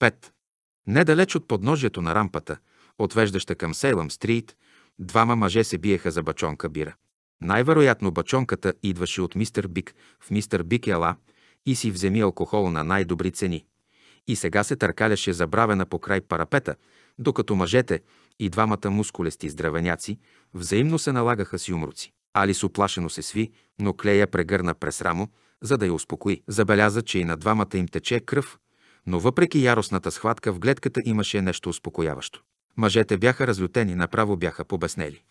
5. Недалеч от подножието на рампата, отвеждаща към Сейлъм Стрийт, двама мъже се биеха за бачонка бира. Най-вероятно бачонката идваше от мистер Бик в мистер Бик Ела и си вземи алкохол на най-добри цени. И сега се търкаляше забравена по край парапета, докато мъжете и двамата мускулести здравеняци взаимно се налагаха с юмруци. Алис оплашено се сви, но Клея прегърна през рамо, за да я успокои. Забеляза, че и на двамата им тече кръв, но въпреки яростната схватка в гледката имаше нещо успокояващо. Мъжете бяха разлютени, направо бяха побеснели.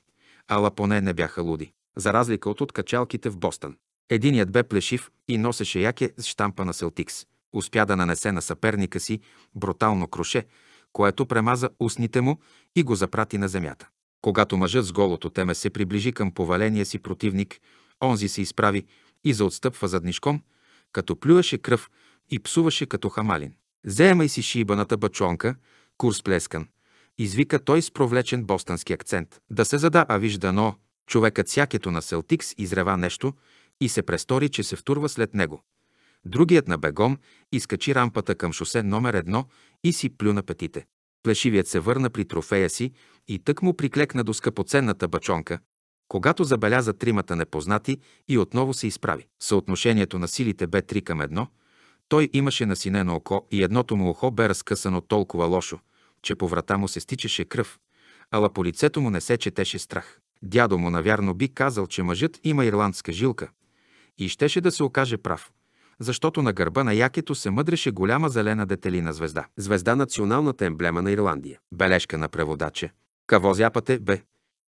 Ала поне не бяха луди, за разлика от откачалките в Бостън. Единият бе плешив и носеше яке с штампа на Селтикс. Успя да нанесе на съперника си брутално круше, което премаза устните му и го запрати на земята. Когато мъжът с голото теме се приближи към поваления си противник, онзи се изправи и заотстъпва заднишком, като плюеше кръв и псуваше като хамалин. Вземай си шибаната бачонка, курс плескан. Извика той с провлечен бостански акцент. Да се зада, а виж дано, човекът сякето на Селтикс изрева нещо и се престори, че се втурва след него. Другият на бегом изкачи рампата към шосе номер едно и си плю на петите. Плешивият се върна при трофея си и тък му приклекна до скъпоценната бачонка, когато забеляза тримата непознати и отново се изправи. Съотношението на силите бе 3 към 1, той имаше насинено око и едното му ухо бе разкъсано толкова лошо, че по врата му се стичаше кръв, ала по лицето му не се четеше страх. Дядо му, навярно, би казал, че мъжът има ирландска жилка и щеше да се окаже прав, защото на гърба на якето се мъдреше голяма зелена детелина звезда. Звезда – националната емблема на Ирландия. Бележка на преводача. Каво зяпате, бе?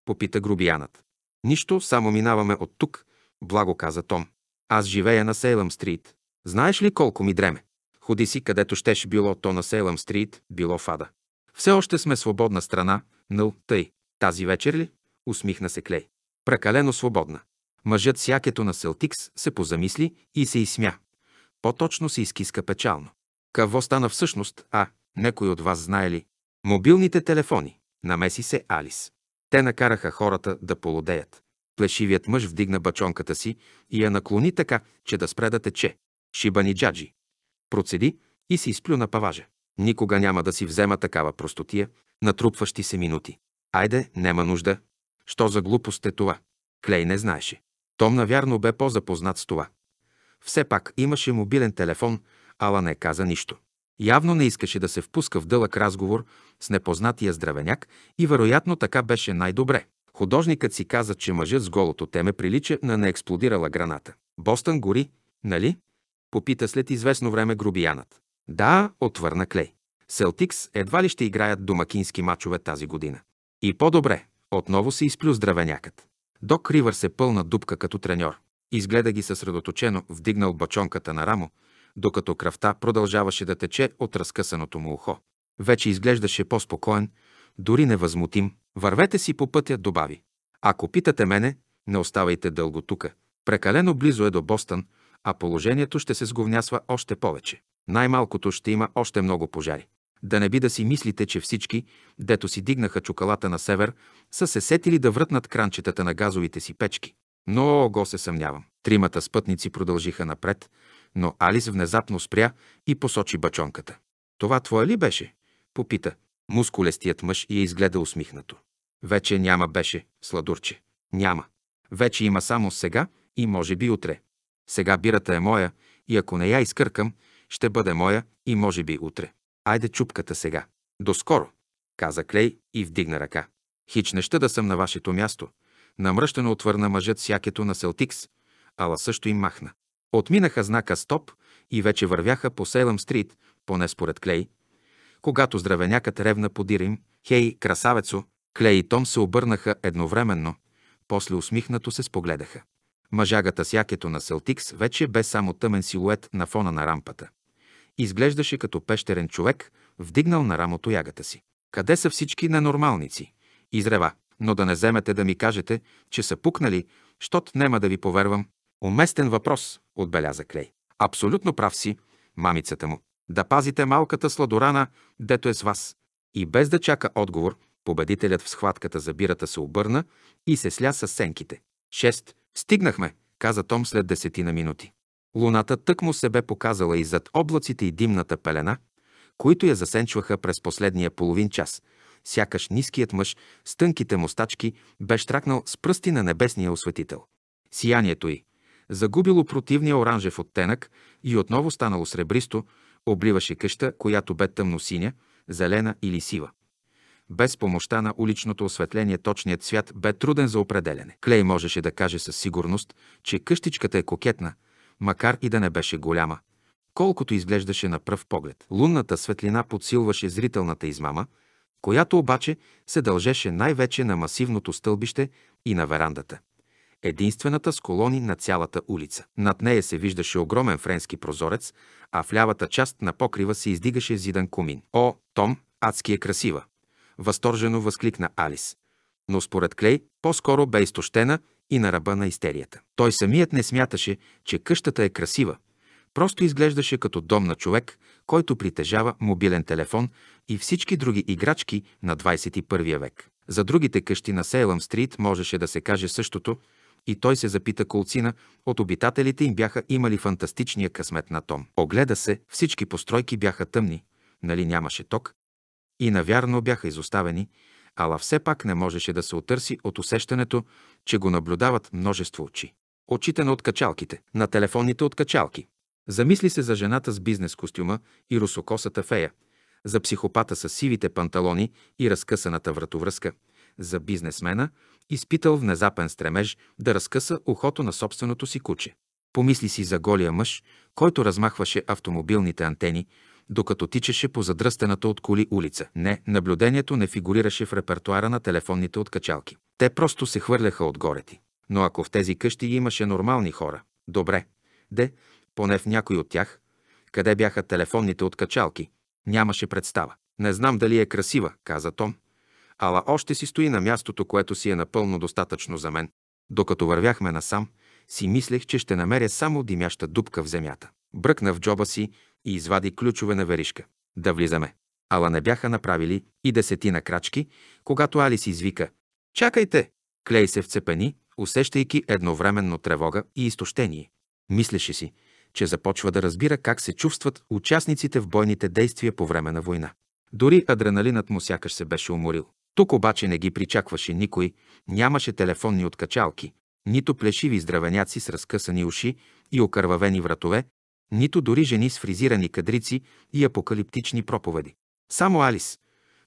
Попита грубиянът. Нищо, само минаваме от тук, благо каза Том. Аз живея на Сейлъм Стрит. Знаеш ли колко ми дреме? Ходи си където щеше било то на Сейлъм Стрит, било в Ада. Все още сме свободна страна, нъл, тъй. Тази вечер ли? Усмихна се Клей. Прекалено свободна. Мъжът с якето на Селтикс се позамисли и се изсмя. По-точно се изкиска печално. Какво стана всъщност, а, някой от вас знае ли? Мобилните телефони. Намеси се Алис. Те накараха хората да полудеят. Плешивият мъж вдигна бачонката си и я наклони така, че да спре да тече. Шибани Джаджи. Процеди и си изплю на паважа. Никога няма да си взема такава простотия, натрупващи се минути. Айде, нема нужда. Що за глупост е това? Клей не знаеше. Том навярно бе по-запознат с това. Все пак имаше мобилен телефон, ала не каза нищо. Явно не искаше да се впуска в дълъг разговор с непознатия здравеняк и вероятно така беше най-добре. Художникът си каза, че мъжът с голото теме прилича на неексплодирала граната. Бостън гори, нали? Попита след известно време грубиянът. Да, отвърна Клей. Селтикс едва ли ще играят домакински мачове тази година. И по-добре, отново се изплю здравенякът. Док Ривър се пълна дупка като треньор. Изгледа ги съсредоточено, вдигнал бачонката на рамо, докато кръвта продължаваше да тече от разкъсаното му ухо. Вече изглеждаше по-спокоен, дори невъзмутим. Вървете си по пътя, добави. Ако питате мене, не оставайте дълго тука. Прекалено близо е до Бостън, а положението ще се сговнясва още повече. Най-малкото ще има още много пожари. Да не би да си мислите, че всички, дето си дигнаха чукалата на север, са се сетили да вратнат кранчетата на газовите си печки. Но го се съмнявам. Тримата спътници продължиха напред, но Алис внезапно спря и посочи бачонката. Това твое ли беше? Попита. Мускулестият мъж я изгледа усмихнато. Вече няма беше, сладурче. Няма. Вече има само сега и може би утре. Сега бирата е моя и ако не я изкъркам, ще бъде моя и може би утре. Айде чупката сега. Доскоро, каза Клей и вдигна ръка. Хич неща да съм на вашето място. Намръщено отвърна мъжът с якето на Селтикс, ала също им махна. Отминаха знака Стоп и вече вървяха по Сейлъм Стрит, поне според Клей, когато здравенякът ревна по им, «Хей, красавецо!» Клей и Том се обърнаха едновременно, после усмихнато се спогледаха. Мъжагата с якето на Селтикс вече бе само тъмен силует на фона на рампата. Изглеждаше като пещерен човек, вдигнал на рамото ягата си. Къде са всички ненормалници? Изрева. Но да не вземете да ми кажете, че са пукнали, щот нема да ви повервам. Уместен въпрос, отбеляза Клей. Абсолютно прав си, мамицата му. Да пазите малката сладорана, дето е с вас. И без да чака отговор, победителят в схватката за бирата се обърна и се сля с сенките. Стигнахме, каза Том след десетина минути. Луната тък му се бе показала и зад облаците и димната пелена, които я засенчваха през последния половин час, сякаш ниският мъж с тънките мустачки бе штракнал с пръсти на небесния осветител. Сиянието й, загубило противния оранжев оттенък и отново станало сребристо, обливаше къща, която бе тъмно синя, зелена или сива. Без помощта на уличното осветление точният цвят бе труден за определене. Клей можеше да каже със сигурност, че къщичката е кокетна, макар и да не беше голяма, колкото изглеждаше на пръв поглед. Лунната светлина подсилваше зрителната измама, която обаче се дължеше най-вече на масивното стълбище и на верандата. Единствената с колони на цялата улица. Над нея се виждаше огромен френски прозорец, а в лявата част на покрива се издигаше зидан комин. О, Том, адски е красива! възторжено възкликна Алис. Но според Клей, по-скоро бе изтощена и на ръба на истерията. Той самият не смяташе, че къщата е красива. Просто изглеждаше като дом на човек, който притежава мобилен телефон и всички други играчки на 21 век. За другите къщи на Сейлъм Стрит можеше да се каже същото, и той се запита колцина, от обитателите им бяха имали фантастичния късмет на Том. Огледа се, всички постройки бяха тъмни, нали нямаше ток, и навярно бяха изоставени, ала все пак не можеше да се отърси от усещането, че го наблюдават множество очи. Очите на откачалките, на телефонните откачалки. Замисли се за жената с бизнес костюма и русокосата фея, за психопата с сивите панталони и разкъсаната вратовръзка, за бизнесмена, изпитал внезапен стремеж да разкъса ухото на собственото си куче. Помисли си за голия мъж, който размахваше автомобилните антени, докато тичеше по задръстената от коли улица. Не, наблюдението не фигурираше в репертуара на телефонните откачалки. Те просто се хвърляха отгоре ти. Но ако в тези къщи имаше нормални хора, добре, де, поне в някой от тях, къде бяха телефонните откачалки, нямаше представа. Не знам дали е красива, каза Том, ала още си стои на мястото, което си е напълно достатъчно за мен. Докато вървяхме насам, си мислех, че ще намеря само димяща дупка в земята. Бръкна в джоба си и извади ключове на веришка. Да влизаме. Ала не бяха направили и десетина крачки, когато Алис извика «Чакайте!» Клей се вцепени, усещайки едновременно тревога и изтощение. Мислеше си, че започва да разбира как се чувстват участниците в бойните действия по време на война. Дори адреналинът му сякаш се беше уморил. Тук обаче не ги причакваше никой, нямаше телефонни откачалки, нито плешиви здравеняци с разкъсани уши и окървавени вратове, нито дори жени с фризирани кадрици и апокалиптични проповеди. Само Алис.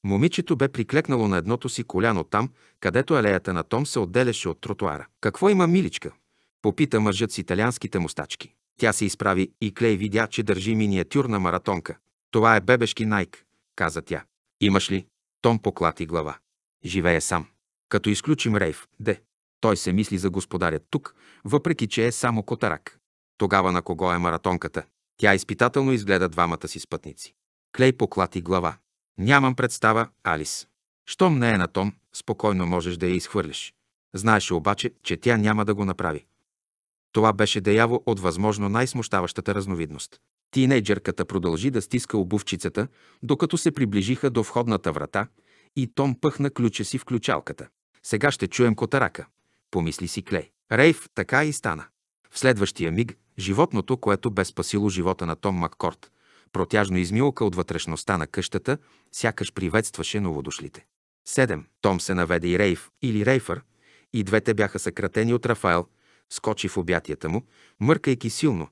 Момичето бе приклекнало на едното си коляно там, където алеята на Том се отделяше от тротуара. Какво има миличка? Попита мъжът с италианските мустачки. Тя се изправи и Клей видя, че държи миниатюрна маратонка. Това е бебешки Найк, каза тя. Имаш ли? Том поклати глава. Живее сам. Като изключим Рейв, де. Той се мисли за господаря тук, въпреки че е само котарак. Тогава на кого е маратонката? Тя изпитателно изгледа двамата си спътници. Клей поклати глава. Нямам представа, Алис. Щом не е на Том, спокойно можеш да я изхвърлиш. Знаеше обаче, че тя няма да го направи. Това беше деяво от възможно най-смущаващата разновидност. Тинейджерката продължи да стиска обувчицата, докато се приближиха до входната врата и Том пъхна ключа си в ключалката. Сега ще чуем котарака, помисли си Клей. Рейв така и стана. В следващия миг Животното, което бе спасило живота на Том Маккорд, протяжно измилка от вътрешността на къщата, сякаш приветстваше новодошлите. 7. Том се наведе и Рейф, или Рейфър, и двете бяха съкратени от Рафаел, скочи в обятията му, мъркайки силно.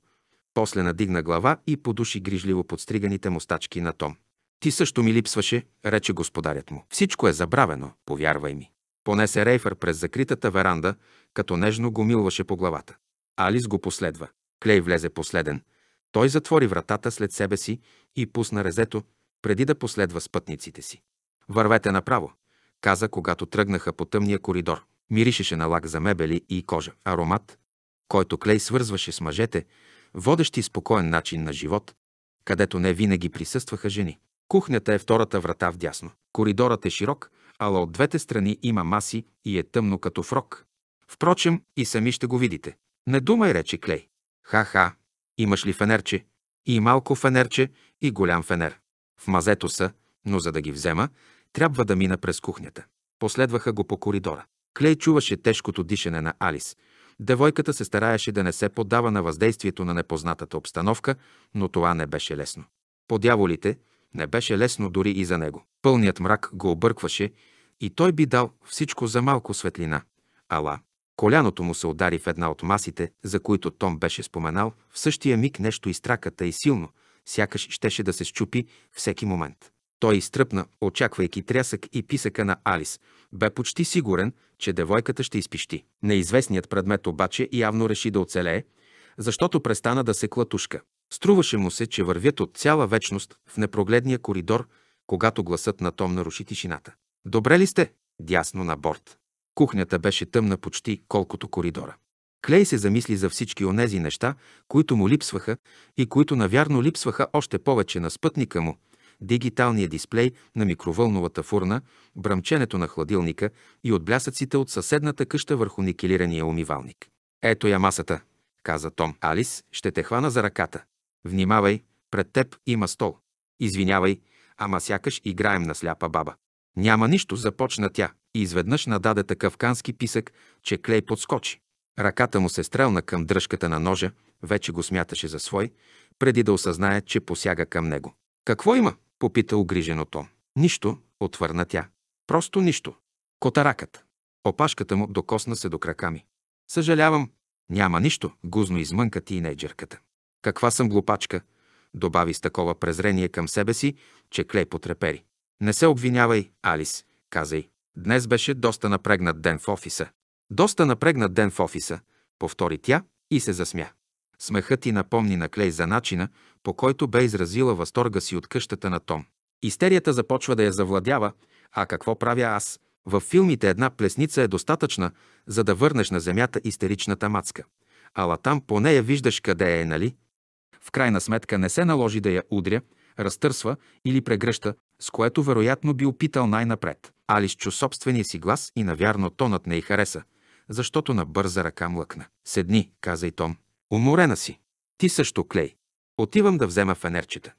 После надигна глава и подуши грижливо подстриганите мустачки на Том. Ти също ми липсваше, рече господарят му. Всичко е забравено, повярвай ми. Понесе Рейфър през закритата веранда, като нежно го милваше по главата. Алис го последва. Клей влезе последен. Той затвори вратата след себе си и пусна резето, преди да последва спътниците си. Вървете направо, каза, когато тръгнаха по тъмния коридор. Миришеше на лак за мебели и кожа. Аромат, който Клей свързваше с мъжете, водещи спокоен начин на живот, където не винаги присъстваха жени. Кухнята е втората врата в дясно. Коридорът е широк, ала от двете страни има маси и е тъмно като в рок. Впрочем, и сами ще го видите. Не думай, рече Клей. Ха-ха, имаш ли фенерче? И малко фенерче, и голям фенер. В мазето са, но за да ги взема, трябва да мина през кухнята. Последваха го по коридора. Клей чуваше тежкото дишане на Алис. Девойката се стараеше да не се поддава на въздействието на непознатата обстановка, но това не беше лесно. По дяволите не беше лесно дори и за него. Пълният мрак го объркваше и той би дал всичко за малко светлина. Ала, Коляното му се удари в една от масите, за които Том беше споменал, в същия миг нещо изтраката и силно, сякаш щеше да се щупи всеки момент. Той изтръпна, очаквайки трясък и писъка на Алис. Бе почти сигурен, че девойката ще изпищи. Неизвестният предмет обаче явно реши да оцелее, защото престана да се клатушка. Струваше му се, че вървят от цяла вечност в непрогледния коридор, когато гласът на Том наруши тишината. Добре ли сте? Дясно на борт. Кухнята беше тъмна почти колкото коридора. Клей се замисли за всички онези неща, които му липсваха и които навярно липсваха още повече на спътника му – дигиталния дисплей на микровълновата фурна, бръмченето на хладилника и отблясъците от съседната къща върху никелирания умивалник. «Ето я масата», каза Том. «Алис, ще те хвана за ръката. Внимавай, пред теб има стол. Извинявай, ама сякаш играем на сляпа баба. Няма нищо, започна тя. И изведнъж нададе такъв кански писък, че Клей подскочи. Ръката му се стрелна към дръжката на ножа, вече го смяташе за свой, преди да осъзнае, че посяга към него. «Какво има?» – попита огрижено Том. «Нищо», отвърна тя. «Просто нищо. Котаракът». Опашката му докосна се до крака ми. «Съжалявам, няма нищо», гузно измънка ти нейджерката. «Каква съм глупачка», добави с такова презрение към себе си, че Клей потрепери. Не се обвинявай, Алис, казай. Днес беше доста напрегнат ден в офиса. Доста напрегнат ден в офиса, повтори тя и се засмя. Смехът ти напомни на Клей за начина, по който бе изразила възторга си от къщата на Том. Истерията започва да я завладява, а какво правя аз? В филмите една плесница е достатъчна, за да върнеш на земята истеричната мацка. Ала там по нея виждаш къде е, нали? В крайна сметка не се наложи да я удря, разтърсва или прегръща, с което вероятно би опитал най-напред. Алис чу собствения си глас и навярно тонът не й хареса, защото на бърза ръка млъкна. Седни, каза и Том. Уморена си. Ти също клей. Отивам да взема фенерчета.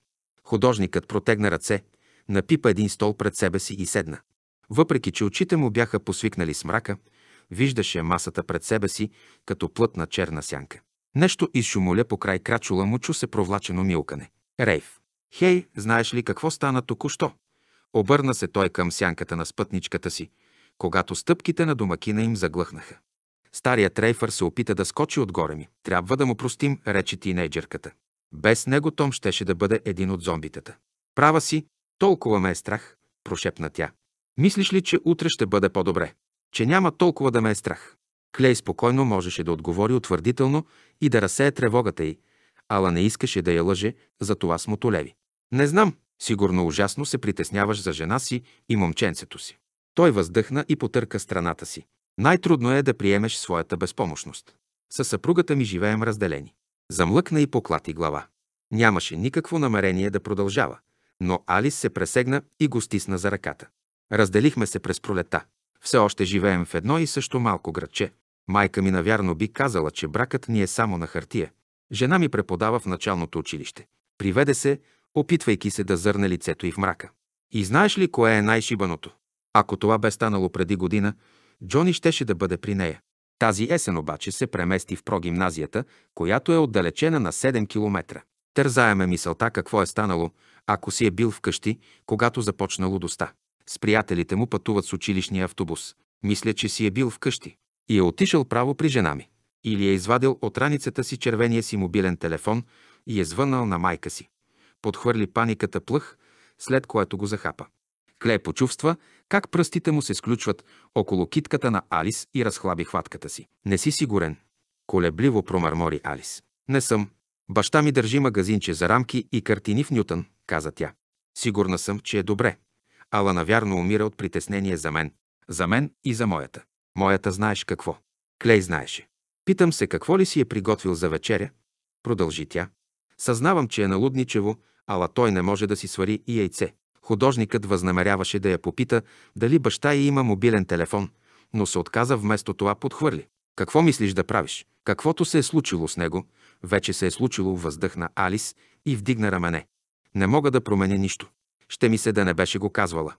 Художникът протегна ръце, напипа един стол пред себе си и седна. Въпреки, че очите му бяха посвикнали с мрака, виждаше масата пред себе си като плътна черна сянка. Нещо изшумоля по край крачула му чу се провлачено милкане. Рейв. Хей, знаеш ли какво стана току-що? Обърна се той към сянката на спътничката си, когато стъпките на домакина им заглъхнаха. Старият Рейфър се опита да скочи отгоре ми. Трябва да му простим, рече тинейджерката. Без него Том щеше да бъде един от зомбитата. Права си, толкова ме е страх, прошепна тя. Мислиш ли, че утре ще бъде по-добре? Че няма толкова да ме е страх. Клей спокойно можеше да отговори утвърдително и да разсее тревогата й, ала не искаше да я лъже, за това смотолеви. Не знам, сигурно ужасно се притесняваш за жена си и момченцето си. Той въздъхна и потърка страната си. Най-трудно е да приемеш своята безпомощност. Със съпругата ми живеем разделени. Замлъкна и поклати глава. Нямаше никакво намерение да продължава, но Алис се пресегна и го стисна за ръката. Разделихме се през пролета. Все още живеем в едно и също малко градче. Майка ми навярно би казала, че бракът ни е само на хартия. Жена ми преподава в началното училище. Приведе се, опитвайки се да зърне лицето и в мрака. И знаеш ли кое е най-шибаното? Ако това бе станало преди година, Джони щеше да бъде при нея. Тази есен обаче се премести в прогимназията, която е отдалечена на 7 километра. Тързаеме мисълта какво е станало, ако си е бил вкъщи, когато започна лудостта. С приятелите му пътуват с училищния автобус. Мисля, че си е бил вкъщи и е отишъл право при жена ми. Или е извадил от раницата си червения си мобилен телефон и е звънал на майка си подхвърли паниката плъх, след което го захапа. Клей почувства как пръстите му се сключват около китката на Алис и разхлаби хватката си. Не си сигурен. Колебливо промърмори Алис. Не съм. Баща ми държи магазинче за рамки и картини в Нютън, каза тя. Сигурна съм, че е добре. Ала навярно умира от притеснение за мен. За мен и за моята. Моята знаеш какво. Клей знаеше. Питам се какво ли си е приготвил за вечеря. Продължи тя. Съзнавам, че е налудничево, ала той не може да си свари и яйце. Художникът възнамеряваше да я попита дали баща й има мобилен телефон, но се отказа вместо това подхвърли. Какво мислиш да правиш? Каквото се е случило с него, вече се е случило, въздъхна Алис и вдигна рамене. Не мога да променя нищо. Ще ми се да не беше го казвала.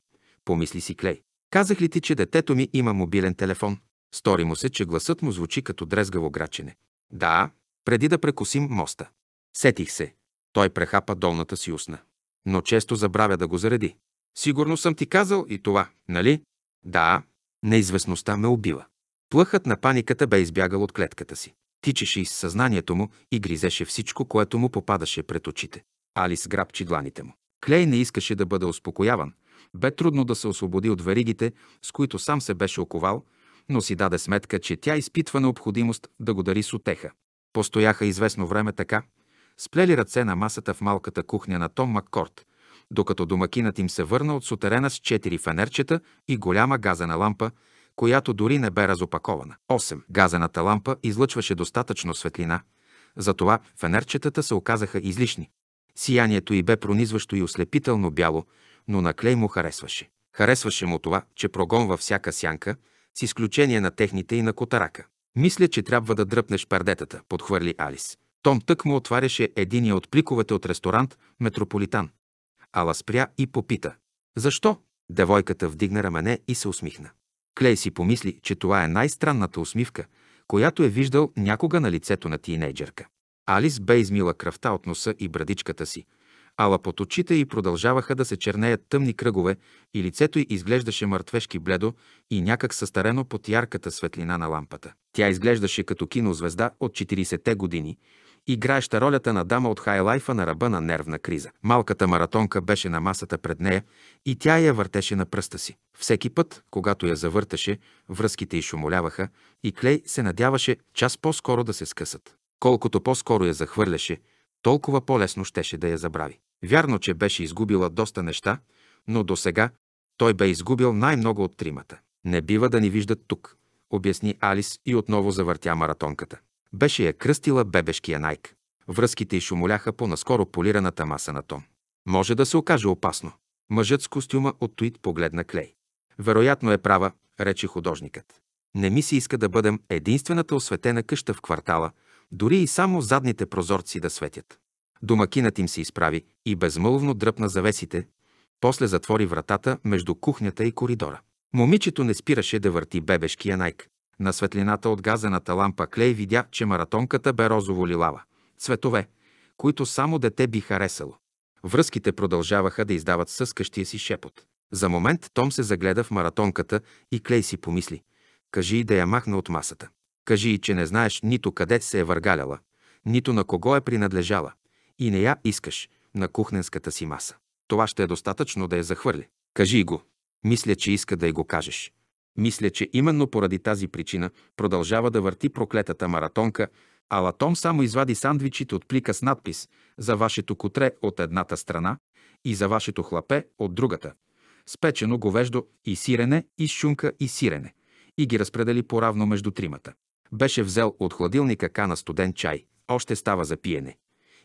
Помисли си Клей. Казах ли ти, че детето ми има мобилен телефон? Стори му се, че гласът му звучи като дрезгаво грачене. Да, преди да прекусим моста. Сетих се, той прехапа долната си устна. Но често забравя да го зареди. Сигурно съм ти казал и това, нали? Да, неизвестността ме убива. Плъхът на паниката бе избягал от клетката си. Тичеше из съзнанието му и гризеше всичко, което му попадаше пред очите. Алис грабчи дланите му. Клей не искаше да бъде успокояван. Бе трудно да се освободи от веригите, с които сам се беше оковал, но си даде сметка, че тя изпитва необходимост да го дари с утеха. Постояха известно време така, сплели ръце на масата в малката кухня на Том Маккорт, докато домакинът им се върна от сутерена с четири фенерчета и голяма газена лампа, която дори не бе разопакована. 8. Газената лампа излъчваше достатъчно светлина, затова фенерчетата се оказаха излишни. Сиянието й бе пронизващо и ослепително бяло, но на Клей му харесваше. Харесваше му това, че прогонва всяка сянка, с изключение на техните и на котарака. Мисля, че трябва да дръпнеш пердетата, подхвърли Алис. Том тък му отваряше единия от пликовете от ресторант «Метрополитан». Ала спря и попита. Защо? Девойката вдигна рамене и се усмихна. Клей си помисли, че това е най-странната усмивка, която е виждал някога на лицето на тинейджерка. Алис бе измила кръвта от носа и брадичката си, ала под очите й продължаваха да се чернеят тъмни кръгове и лицето й изглеждаше мъртвешки бледо и някак състарено под ярката светлина на лампата. Тя изглеждаше като кинозвезда от 40-те години играеща ролята на дама от хайлайфа на ръба на нервна криза. Малката маратонка беше на масата пред нея и тя я въртеше на пръста си. Всеки път, когато я завърташе, връзките й шумоляваха и Клей се надяваше час по-скоро да се скъсат. Колкото по-скоро я захвърляше, толкова по-лесно щеше да я забрави. Вярно, че беше изгубила доста неща, но до сега той бе изгубил най-много от тримата. Не бива да ни виждат тук, обясни Алис и отново завъртя маратонката беше я кръстила бебешкия найк. Връзките й шумоляха по наскоро полираната маса на Том. Може да се окаже опасно. Мъжът с костюма от Туит погледна Клей. Вероятно е права, рече художникът. Не ми се иска да бъдем единствената осветена къща в квартала, дори и само задните прозорци да светят. Домакинът им се изправи и безмълвно дръпна завесите, после затвори вратата между кухнята и коридора. Момичето не спираше да върти бебешкия найк. На светлината от газената лампа Клей видя, че маратонката бе розово-лилава. Цветове, които само дете би харесало. Връзките продължаваха да издават съскащия си шепот. За момент Том се загледа в маратонката и Клей си помисли. Кажи и да я махна от масата. Кажи и, че не знаеш нито къде се е въргаляла, нито на кого е принадлежала. И не я искаш на кухненската си маса. Това ще е достатъчно да я захвърли. Кажи го. Мисля, че иска да й го кажеш. Мисля, че именно поради тази причина продължава да върти проклетата маратонка, а Латом само извади сандвичите от плика с надпис «За вашето котре от едната страна и за вашето хлапе от другата», Спечено говеждо и сирене, и шунка и сирене, и ги разпредели поравно между тримата. Беше взел от хладилника кана студен чай, още става за пиене,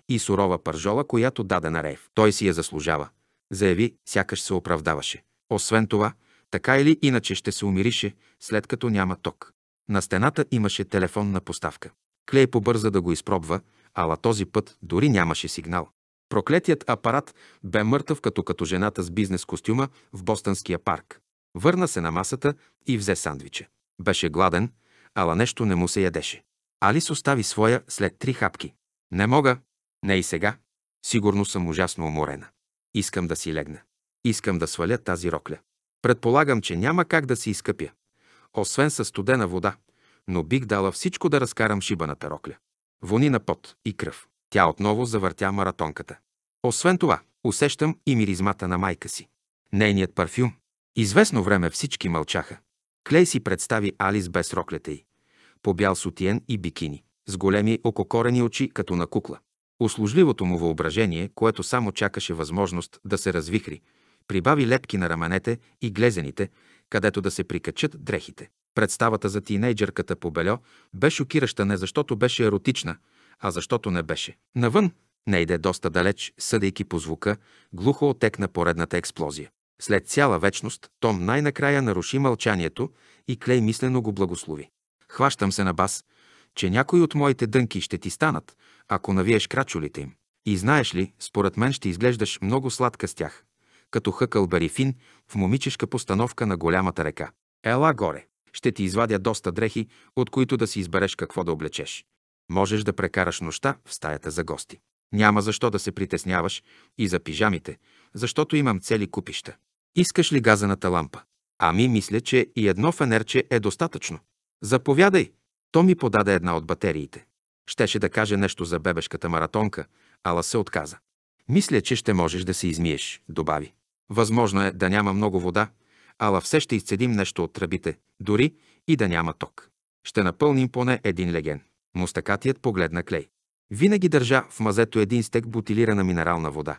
и сурова пържола, която даде на Рев. Той си я заслужава. Заяви, сякаш се оправдаваше. Освен това, така или иначе ще се умирише, след като няма ток. На стената имаше телефонна поставка. Клей побърза да го изпробва, ала този път дори нямаше сигнал. Проклетият апарат бе мъртъв като като жената с бизнес костюма в Бостънския парк. Върна се на масата и взе сандвиче. Беше гладен, ала нещо не му се ядеше. Алис остави своя след три хапки. Не мога, не и сега. Сигурно съм ужасно уморена. Искам да си легна. Искам да сваля тази рокля. Предполагам, че няма как да си изкъпя, освен със студена вода, но бих дала всичко да разкарам шибаната рокля. Вони на пот и кръв. Тя отново завъртя маратонката. Освен това, усещам и миризмата на майка си. Нейният парфюм. Известно време всички мълчаха. Клей си представи Алис без роклята й. По бял сутиен и бикини. С големи ококорени очи, като на кукла. Услужливото му въображение, което само чакаше възможност да се развихри, прибави лепки на раменете и глезените, където да се прикачат дрехите. Представата за тинейджерката по бельо бе шокираща не защото беше еротична, а защото не беше. Навън не иде доста далеч, съдейки по звука, глухо отекна поредната експлозия. След цяла вечност, Том най-накрая наруши мълчанието и Клей мислено го благослови. Хващам се на бас, че някои от моите дънки ще ти станат, ако навиеш крачолите им. И знаеш ли, според мен ще изглеждаш много сладка с тях като хъкъл барифин в момичешка постановка на голямата река. Ела горе, ще ти извадя доста дрехи, от които да си избереш какво да облечеш. Можеш да прекараш нощта в стаята за гости. Няма защо да се притесняваш и за пижамите, защото имам цели купища. Искаш ли газената лампа? Ами мисля, че и едно фенерче е достатъчно. Заповядай! То ми подаде една от батериите. Щеше да каже нещо за бебешката маратонка, ала се отказа. Мисля, че ще можеш да се измиеш, добави. Възможно е да няма много вода, ала все ще изцедим нещо от тръбите, дори и да няма ток. Ще напълним поне един леген. Мустакатият погледна клей. Винаги държа в мазето един стек бутилирана минерална вода,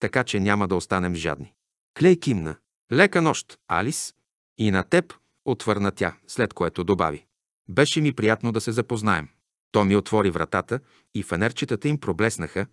така че няма да останем жадни. Клей кимна. Лека нощ, Алис. И на теб, отвърна тя, след което добави. Беше ми приятно да се запознаем. То ми отвори вратата и фенерчетата им проблеснаха,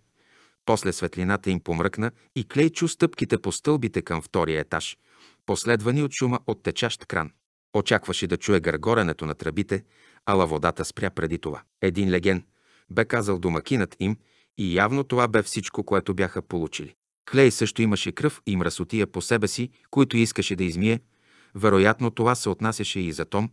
после светлината им помръкна и Клей чу стъпките по стълбите към втория етаж, последвани от шума от течащ кран. Очакваше да чуе гъргоренето на тръбите, ала водата спря преди това. Един леген бе казал домакинът им и явно това бе всичко, което бяха получили. Клей също имаше кръв и мръсотия по себе си, които искаше да измие. Вероятно това се отнасяше и за Том,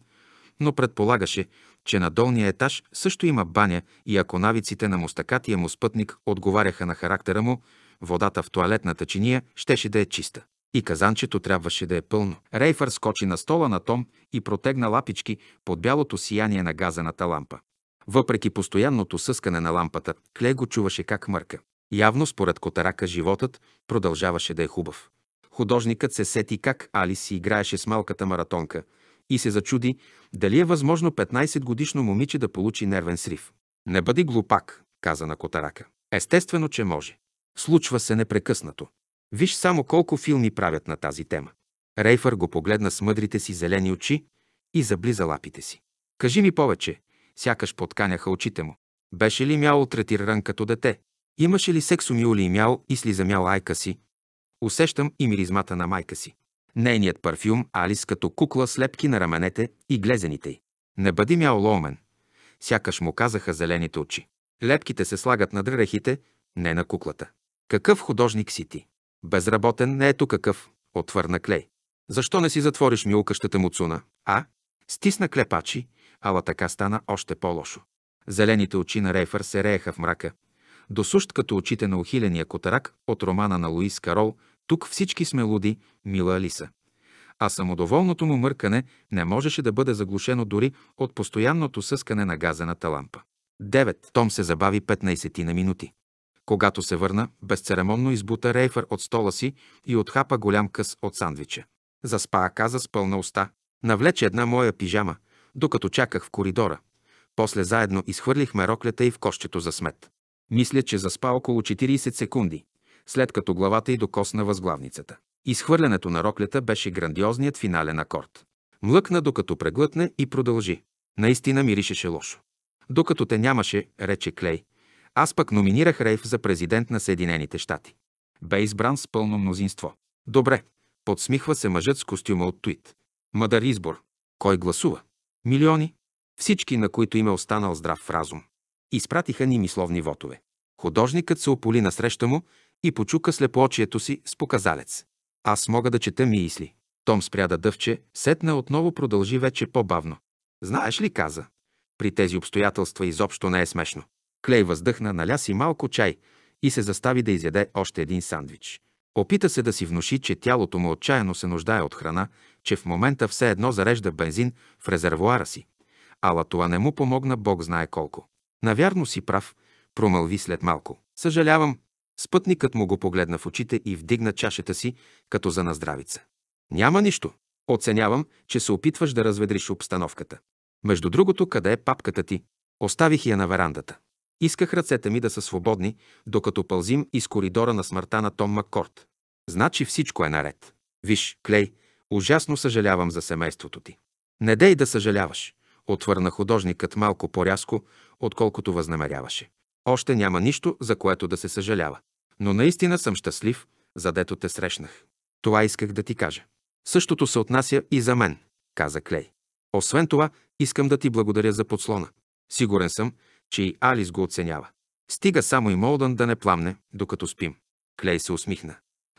но предполагаше, че на долния етаж също има баня и ако навиците на мустакатия му спътник отговаряха на характера му, водата в туалетната чиния щеше да е чиста. И казанчето трябваше да е пълно. Рейфър скочи на стола на Том и протегна лапички под бялото сияние на газената лампа. Въпреки постоянното съскане на лампата, Клей го чуваше как мърка. Явно според Котарака животът продължаваше да е хубав. Художникът се сети как Алис си играеше с малката маратонка – и се зачуди дали е възможно 15-годишно момиче да получи нервен срив. Не бъди глупак, каза на Котарака. Естествено, че може. Случва се непрекъснато. Виж само колко филми правят на тази тема. Рейфър го погледна с мъдрите си зелени очи и заблиза лапите си. Кажи ми повече, сякаш подканяха очите му. Беше ли мял третиран като дете? Имаше ли сексомиоли и мял и слизамял айка си? Усещам и миризмата на майка си. Нейният парфюм Алис като кукла слепки на раменете и глезените й. Не бъди лоумен, Сякаш му казаха зелените очи. Лепките се слагат над дрехите, не на куклата. Какъв художник си ти? Безработен не ето какъв, отвърна Клей. Защо не си затвориш милкащата му цуна, а? Стисна клепачи, ала така стана още по-лошо. Зелените очи на Рейфър се рееха в мрака, досущ като очите на ухиления котарак от романа на Луис Карол тук всички сме луди, мила Алиса. А самодоволното му мъркане не можеше да бъде заглушено дори от постоянното съскане на газената лампа. 9. Том се забави 15 на минути. Когато се върна, безцеремонно избута Рейфър от стола си и отхапа голям къс от сандвича. Заспа каза с пълна уста. Навлече една моя пижама, докато чаках в коридора. После заедно изхвърлихме роклята и в кощето за смет. Мисля, че заспа около 40 секунди след като главата й докосна възглавницата. Изхвърлянето на роклята беше грандиозният финален акорд. Млъкна, докато преглътне и продължи. Наистина миришеше лошо. Докато те нямаше, рече Клей, аз пък номинирах Рейф за президент на Съединените щати. Бе избран с пълно мнозинство. Добре, подсмихва се мъжът с костюма от Туит. Мъдър избор. Кой гласува? Милиони. Всички, на които им е останал здрав разум. Изпратиха ни мисловни вотове. Художникът се ополи насреща му и почука слепоочието си с показалец. Аз мога да чета мисли. Том спря да дъвче, сетна отново продължи вече по-бавно. Знаеш ли, каза, при тези обстоятелства изобщо не е смешно. Клей въздъхна, наля си малко чай и се застави да изяде още един сандвич. Опита се да си внуши, че тялото му отчаяно се нуждае от храна, че в момента все едно зарежда бензин в резервуара си. Ала това не му помогна бог знае колко. Навярно си прав, промълви след малко. Съжалявам, Спътникът му го погледна в очите и вдигна чашата си, като за наздравица. Няма нищо. Оценявам, че се опитваш да разведриш обстановката. Между другото, къде е папката ти? Оставих я на верандата. Исках ръцете ми да са свободни, докато пълзим из коридора на смъртта на Том Маккорт. Значи всичко е наред. Виж, Клей, ужасно съжалявам за семейството ти. Не дей да съжаляваш, отвърна художникът малко по-рязко, отколкото възнамеряваше. Още няма нищо, за което да се съжалява но наистина съм щастлив, задето те срещнах. Това исках да ти кажа. Същото се отнася и за мен, каза Клей. Освен това, искам да ти благодаря за подслона. Сигурен съм, че и Алис го оценява. Стига само и Молдън да не пламне, докато спим. Клей се усмихна.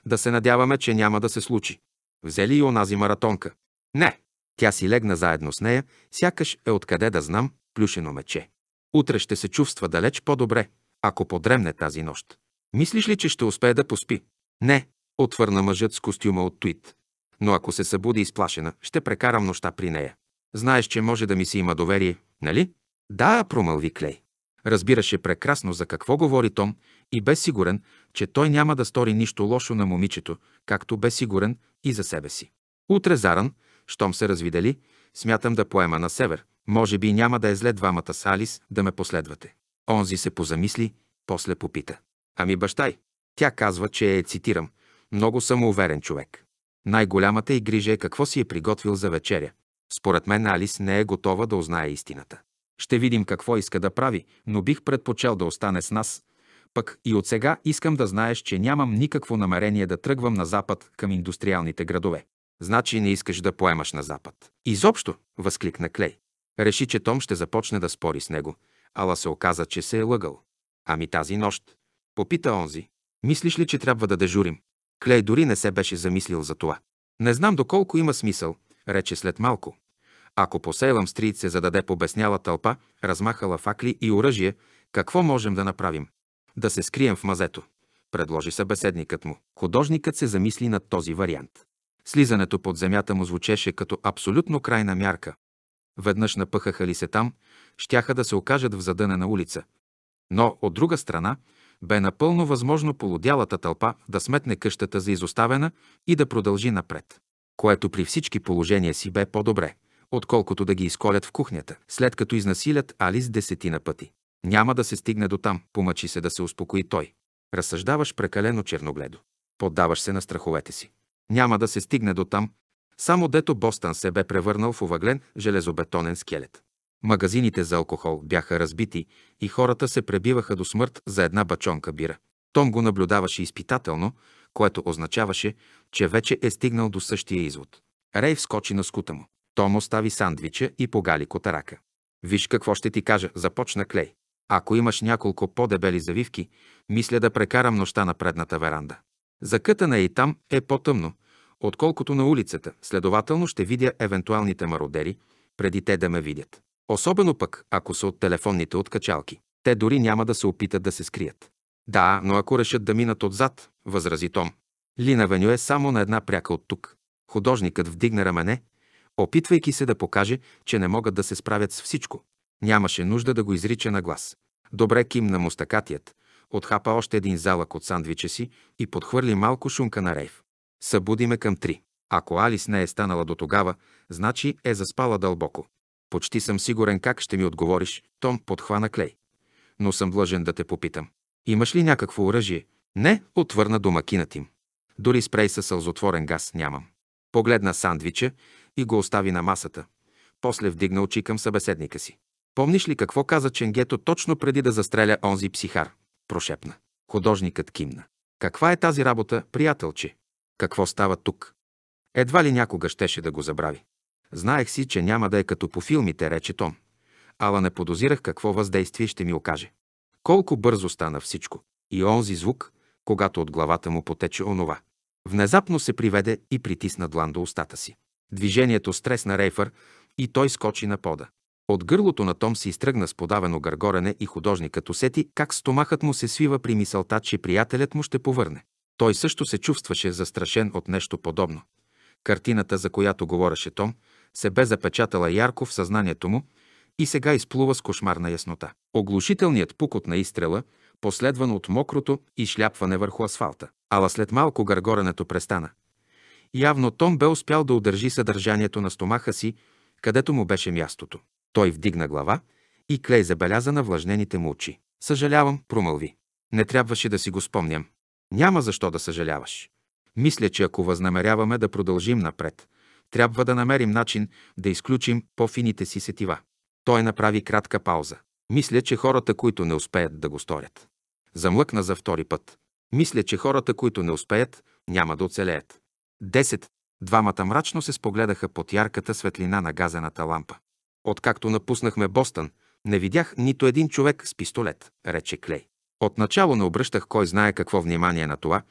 Да се надяваме, че няма да се случи. Взели и онази маратонка. Не. Тя си легна заедно с нея, сякаш е откъде да знам плюшено мече. Утре ще се чувства далеч по-добре, ако подремне тази нощ. Мислиш ли, че ще успее да поспи? Не, отвърна мъжът с костюма от туит. Но ако се събуди изплашена, ще прекарам нощта при нея. Знаеш, че може да ми си има доверие, нали? Да, промълви Клей. Разбираше прекрасно за какво говори Том и бе сигурен, че той няма да стори нищо лошо на момичето, както бе сигурен и за себе си. Утре заран, щом се развидели, смятам да поема на север. Може би няма да е зле двамата с Алис да ме последвате. Онзи се позамисли, после попита. Ами бащай. Тя казва, че е, цитирам, много самоуверен човек. Най-голямата й грижа е какво си е приготвил за вечеря. Според мен Алис не е готова да узнае истината. Ще видим какво иска да прави, но бих предпочел да остане с нас. Пък и от сега искам да знаеш, че нямам никакво намерение да тръгвам на запад към индустриалните градове. Значи не искаш да поемаш на запад. Изобщо, възкликна Клей. Реши, че Том ще започне да спори с него, ала се оказа, че се е лъгал. Ами тази нощ, Попита онзи. Мислиш ли, че трябва да дежурим? Клей дори не се беше замислил за това. Не знам доколко има смисъл, рече след малко. Ако посейлам стрит се зададе побесняла тълпа, размахала факли и оръжие, какво можем да направим? Да се скрием в мазето, предложи събеседникът му. Художникът се замисли над този вариант. Слизането под земята му звучеше като абсолютно крайна мярка. Веднъж напъхаха ли се там, щяха да се окажат в задънена улица. Но, от друга страна, бе напълно възможно полудялата тълпа да сметне къщата за изоставена и да продължи напред. Което при всички положения си бе по-добре, отколкото да ги изколят в кухнята, след като изнасилят Алис десетина пъти. Няма да се стигне до там, помъчи се да се успокои той. Разсъждаваш прекалено черногледо. Поддаваш се на страховете си. Няма да се стигне до там, само дето Бостън се бе превърнал в оваглен железобетонен скелет. Магазините за алкохол бяха разбити и хората се пребиваха до смърт за една бачонка бира. Том го наблюдаваше изпитателно, което означаваше, че вече е стигнал до същия извод. Рей вскочи на скута му. Том остави сандвича и погали котарака. Виж какво ще ти кажа, започна Клей. Ако имаш няколко по-дебели завивки, мисля да прекарам нощта на предната веранда. Закътана и там е по-тъмно, отколкото на улицата, следователно ще видя евентуалните мародери, преди те да ме видят. Особено пък, ако са от телефонните откачалки. Те дори няма да се опитат да се скрият. Да, но ако решат да минат отзад, възрази Том. Лина Веню е само на една пряка от тук. Художникът вдигна рамене, опитвайки се да покаже, че не могат да се справят с всичко. Нямаше нужда да го изрича на глас. Добре кимна мустакатият, отхапа още един залък от сандвича си и подхвърли малко шунка на рейв. Събудиме към три. Ако Алис не е станала до тогава, значи е заспала дълбоко. Почти съм сигурен как ще ми отговориш, Том подхвана Клей. Но съм длъжен да те попитам. Имаш ли някакво оръжие? Не, отвърна домакинът им. Дори спрей със сълзотворен газ нямам. Погледна сандвича и го остави на масата. После вдигна очи към събеседника си. Помниш ли какво каза Ченгето точно преди да застреля онзи психар? Прошепна. Художникът кимна. Каква е тази работа, приятелче? Какво става тук? Едва ли някога щеше да го забрави. Знаех си, че няма да е като по филмите, рече Том, ала не подозирах какво въздействие ще ми окаже. Колко бързо стана всичко. И онзи звук, когато от главата му потече онова. Внезапно се приведе и притисна длан до устата си. Движението стресна Рейфър и той скочи на пода. От гърлото на Том се изтръгна с подавено гъргорене и художникът усети как стомахът му се свива при мисълта, че приятелят му ще повърне. Той също се чувстваше застрашен от нещо подобно. Картината, за която говореше Том, се бе запечатала ярко в съзнанието му и сега изплува с кошмарна яснота. Оглушителният пукот на изстрела, последван от мокрото и шляпване върху асфалта. Ала след малко гъргоренето престана. Явно Том бе успял да удържи съдържанието на стомаха си, където му беше мястото. Той вдигна глава и Клей забеляза на влажнените му очи. Съжалявам, промълви. Не трябваше да си го спомням. Няма защо да съжаляваш. Мисля, че ако възнамеряваме да продължим напред, трябва да намерим начин да изключим по-фините си сетива. Той направи кратка пауза. Мисля, че хората, които не успеят да го сторят. Замлъкна за втори път. Мисля, че хората, които не успеят, няма да оцелеят. Десет. Двамата мрачно се спогледаха под ярката светлина на газената лампа. Откакто напуснахме Бостън, не видях нито един човек с пистолет, рече Клей. Отначало не обръщах кой знае какво внимание на това,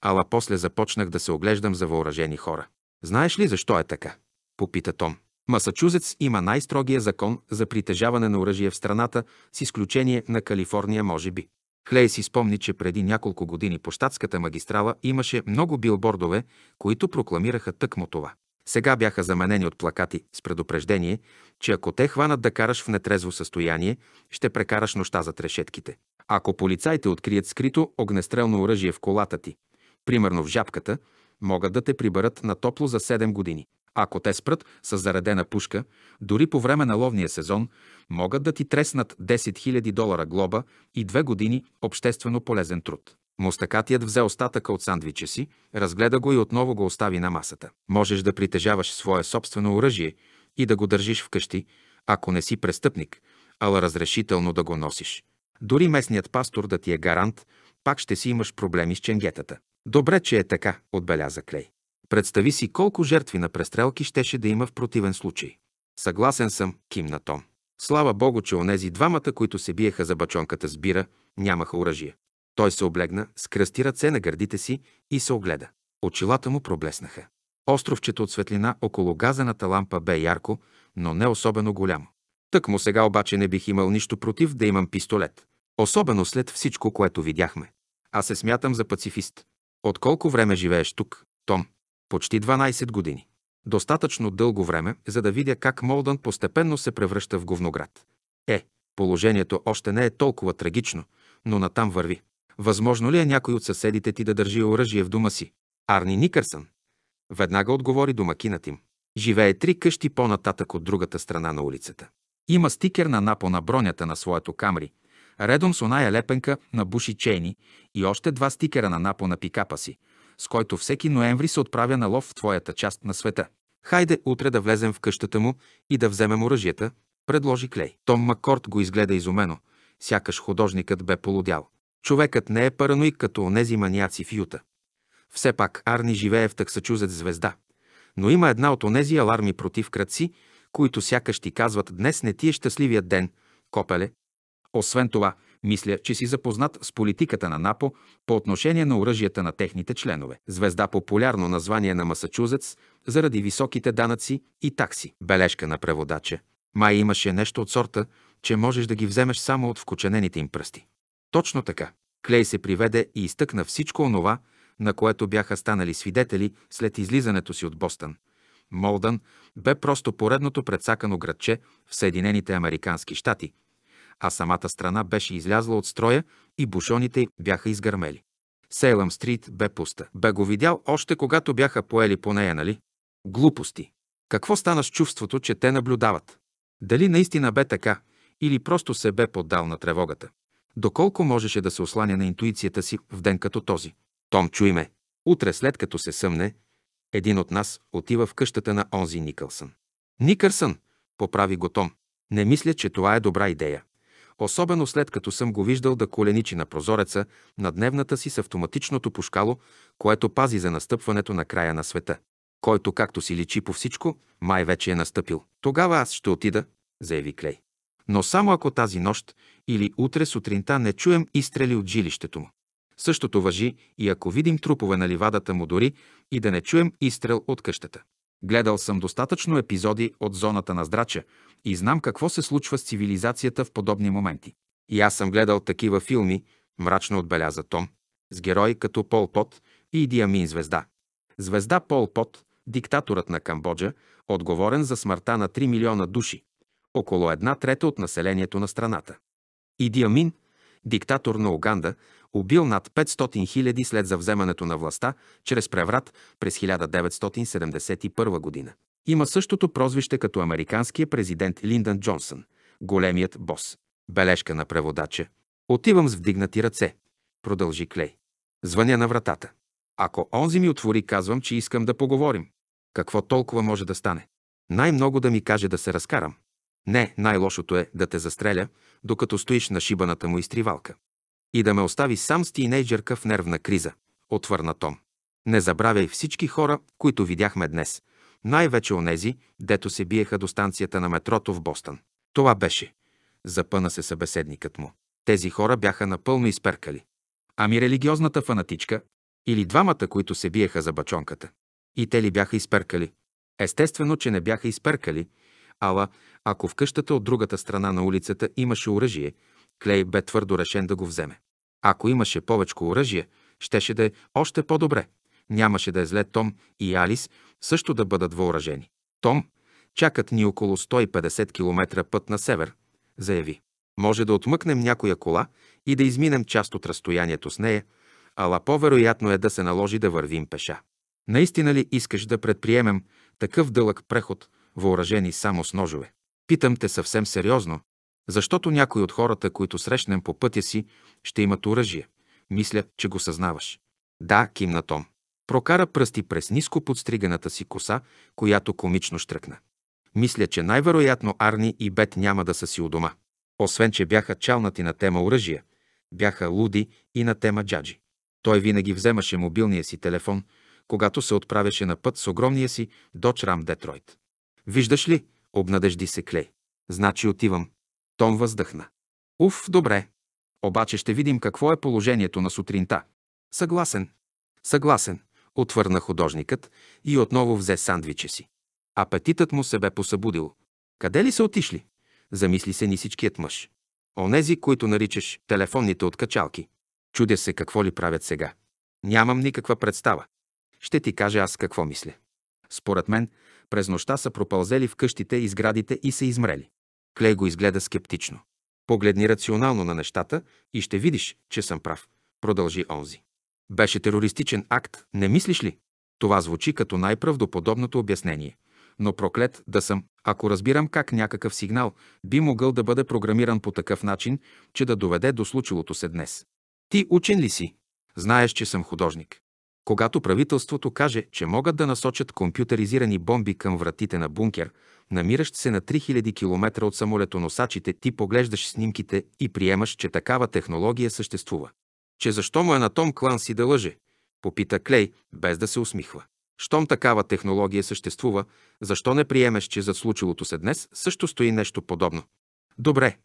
ала после започнах да се оглеждам за въоръжени хора. Знаеш ли защо е така? Попита Том. Масачузетс има най-строгия закон за притежаване на оръжие в страната, с изключение на Калифорния, може би. Хлей си спомни, че преди няколко години по щатската магистрала имаше много билбордове, които прокламираха тъкмо това. Сега бяха заменени от плакати с предупреждение, че ако те хванат да караш в нетрезво състояние, ще прекараш нощта за трешетките. Ако полицайите открият скрито огнестрелно оръжие в колата ти, примерно в жабката, могат да те приберат на топло за 7 години. Ако те спрат с заредена пушка, дори по време на ловния сезон, могат да ти треснат 10 000 долара глоба и 2 години обществено полезен труд. Мустакатият взе остатъка от сандвича си, разгледа го и отново го остави на масата. Можеш да притежаваш свое собствено оръжие и да го държиш вкъщи, ако не си престъпник, ала разрешително да го носиш. Дори местният пастор да ти е гарант, пак ще си имаш проблеми с ченгетата. Добре, че е така, отбеляза Клей. Представи си колко жертви на престрелки щеше да има в противен случай. Съгласен съм, кимна Том. Слава Богу, че онези двамата, които се биеха за бачонката с бира, нямаха оръжие. Той се облегна, скръсти ръце на гърдите си и се огледа. Очилата му проблеснаха. Островчето от светлина около газената лампа бе ярко, но не особено голямо. Тък му сега обаче не бих имал нищо против да имам пистолет. Особено след всичко, което видяхме. Аз се смятам за пацифист. От колко време живееш тук, Том? Почти 12 години. Достатъчно дълго време, за да видя как Молдън постепенно се превръща в говноград. Е, положението още не е толкова трагично, но натам върви. Възможно ли е някой от съседите ти да държи оръжие в дома си? Арни Никърсън. Веднага отговори домакинът им. Живее три къщи по-нататък от другата страна на улицата. Има стикер на напо на бронята на своето камри – редом с оная лепенка на Буши Чейни и още два стикера на напо на пикапа си, с който всеки ноември се отправя на лов в твоята част на света. Хайде утре да влезем в къщата му и да вземем оръжията, предложи Клей. Том Маккорт го изгледа изумено, сякаш художникът бе полудял. Човекът не е параноик като онези маниаци в Юта. Все пак Арни живее в таксачузет звезда. Но има една от онези аларми против кръци, които сякаш ти казват днес не ти е щастливият ден, копеле, освен това, мисля, че си запознат с политиката на НАПО по отношение на оръжията на техните членове. Звезда популярно название на Масачузетс заради високите данъци и такси. Бележка на преводача. Май имаше нещо от сорта, че можеш да ги вземеш само от вкоченените им пръсти. Точно така. Клей се приведе и изтъкна всичко онова, на което бяха станали свидетели след излизането си от Бостън. Молдън бе просто поредното предсакано градче в Съединените Американски щати – а самата страна беше излязла от строя и бушоните бяха изгърмели. Сейлъм стрит бе пуста. Бе го видял още когато бяха поели по нея, нали? Глупости. Какво стана с чувството, че те наблюдават? Дали наистина бе така, или просто се бе поддал на тревогата? Доколко можеше да се осланя на интуицията си в ден като този? Том, чуй ме. Утре след като се съмне, един от нас отива в къщата на онзи Никълсън. Никърсън, поправи го Том. Не мисля, че това е добра идея особено след като съм го виждал да коленичи на прозореца на дневната си с автоматичното пушкало, което пази за настъпването на края на света, който както си личи по всичко, май вече е настъпил. Тогава аз ще отида, заяви Клей. Но само ако тази нощ или утре сутринта не чуем изстрели от жилището му. Същото въжи и ако видим трупове на ливадата му дори и да не чуем изстрел от къщата. Гледал съм достатъчно епизоди от зоната на здрача и знам какво се случва с цивилизацията в подобни моменти. И аз съм гледал такива филми, мрачно отбеляза Том, с герои като Пол Пот и Диамин Звезда. Звезда Пол Пот, диктаторът на Камбоджа, отговорен за смъртта на 3 милиона души, около една трета от населението на страната. Идиамин, диктатор на Уганда, убил над 500 хиляди след завземането на властта чрез преврат през 1971 година. Има същото прозвище като американския президент Линдън Джонсън – големият бос. Бележка на преводача. Отивам с вдигнати ръце. Продължи Клей. Звъня на вратата. Ако онзи ми отвори, казвам, че искам да поговорим. Какво толкова може да стане? Най-много да ми каже да се разкарам. Не, най-лошото е да те застреля, докато стоиш на шибаната му изтривалка и да ме остави сам с тинейджерка в нервна криза, отвърна Том. Не забравяй всички хора, които видяхме днес, най-вече онези, дето се биеха до станцията на метрото в Бостън. Това беше. Запъна се събеседникът му. Тези хора бяха напълно изперкали. Ами религиозната фанатичка или двамата, които се биеха за бачонката. И те ли бяха изперкали? Естествено, че не бяха изперкали, ала ако в къщата от другата страна на улицата имаше оръжие – Клей бе твърдо решен да го вземе. Ако имаше повече оръжие, щеше да е още по-добре. Нямаше да е зле Том и Алис също да бъдат въоръжени. Том, чакат ни около 150 км път на север, заяви. Може да отмъкнем някоя кола и да изминем част от разстоянието с нея, ала по-вероятно е да се наложи да вървим пеша. Наистина ли искаш да предприемем такъв дълъг преход, въоръжени само с ножове? Питам те съвсем сериозно, защото някои от хората, които срещнем по пътя си, ще имат оръжие. Мисля, че го съзнаваш. Да, кимна Том. Прокара пръсти през ниско подстриганата си коса, която комично штръкна. Мисля, че най-вероятно Арни и Бет няма да са си у дома. Освен, че бяха чалнати на тема оръжия, бяха луди и на тема джаджи. Той винаги вземаше мобилния си телефон, когато се отправяше на път с огромния си до Чрам Детройт. Виждаш ли, обнадежди се Клей. Значи отивам. Том въздъхна. Уф, добре. Обаче ще видим какво е положението на сутринта. Съгласен. Съгласен, отвърна художникът и отново взе сандвича си. Апетитът му се бе посъбудил. Къде ли са отишли? Замисли се ни всичкият мъж. Онези, които наричаш телефонните откачалки. Чудя се какво ли правят сега. Нямам никаква представа. Ще ти кажа аз какво мисля. Според мен, през нощта са пропълзели в къщите и сградите и са измрели. Клей го изгледа скептично. Погледни рационално на нещата и ще видиш, че съм прав, продължи онзи. Беше терористичен акт, не мислиш ли? Това звучи като най-правдоподобното обяснение. Но проклет да съм, ако разбирам как някакъв сигнал би могъл да бъде програмиран по такъв начин, че да доведе до случилото се днес. Ти учен ли си? Знаеш, че съм художник. Когато правителството каже, че могат да насочат компютъризирани бомби към вратите на бункер, намиращ се на 3000 км от самолетоносачите, ти поглеждаш снимките и приемаш, че такава технология съществува. Че защо му е на Том Клан си да лъже? Попита Клей, без да се усмихва. Щом такава технология съществува, защо не приемеш, че за случилото се днес също стои нещо подобно? Добре,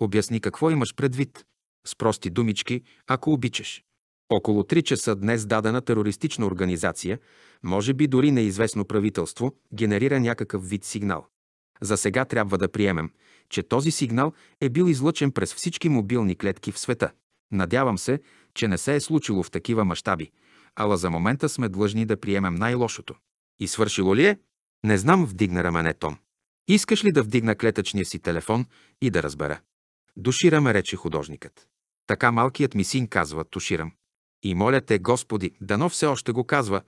обясни какво имаш предвид. С прости думички, ако обичаш. Около 3 часа днес дадена терористична организация, може би дори неизвестно правителство, генерира някакъв вид сигнал. За сега трябва да приемем, че този сигнал е бил излъчен през всички мобилни клетки в света. Надявам се, че не се е случило в такива мащаби, ала за момента сме длъжни да приемем най-лошото. И свършило ли е? Не знам, вдигна рамене Том. Искаш ли да вдигна клетъчния си телефон и да разбера? Душираме, рече художникът. Така малкият ми син казва, туширам. И моля те, Господи, дано все още го казва,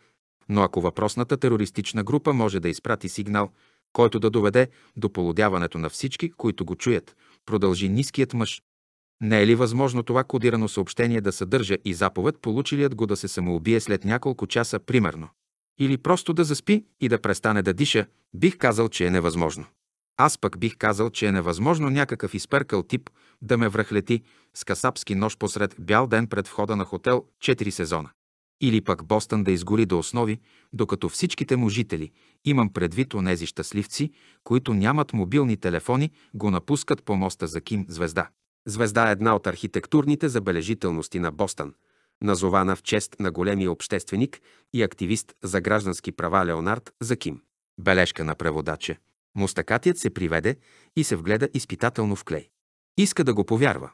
но ако въпросната терористична група може да изпрати сигнал, който да доведе до полудяването на всички, които го чуят, продължи ниският мъж. Не е ли възможно това кодирано съобщение да съдържа и заповед, получилият го да се самоубие след няколко часа, примерно? Или просто да заспи и да престане да диша, бих казал, че е невъзможно. Аз пък бих казал, че е невъзможно някакъв изперкал тип да ме връхлети с касапски нож посред бял ден пред входа на хотел 4 сезона. Или пък Бостън да изгори до основи, докато всичките му жители, имам предвид онези щастливци, които нямат мобилни телефони, го напускат по моста за Ким Звезда. Звезда е една от архитектурните забележителности на Бостън, назована в чест на големия общественик и активист за граждански права Леонард Заким. Бележка на преводача. Мустакатият се приведе и се вгледа изпитателно в клей. Иска да го повярва,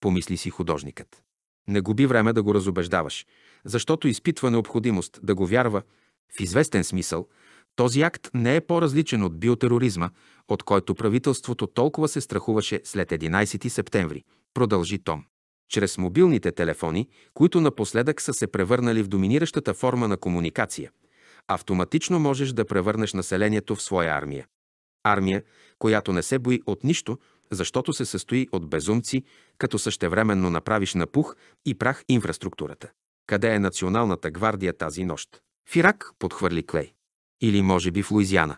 помисли си художникът. Не губи време да го разобеждаваш, защото изпитва необходимост да го вярва. В известен смисъл, този акт не е по-различен от биотероризма, от който правителството толкова се страхуваше след 11 септември, продължи Том. Чрез мобилните телефони, които напоследък са се превърнали в доминиращата форма на комуникация, автоматично можеш да превърнеш населението в своя армия. Армия, която не се бои от нищо, защото се състои от безумци, като същевременно направиш на пух и прах инфраструктурата. Къде е Националната гвардия тази нощ? В Ирак подхвърли Клей. Или може би в Луизиана.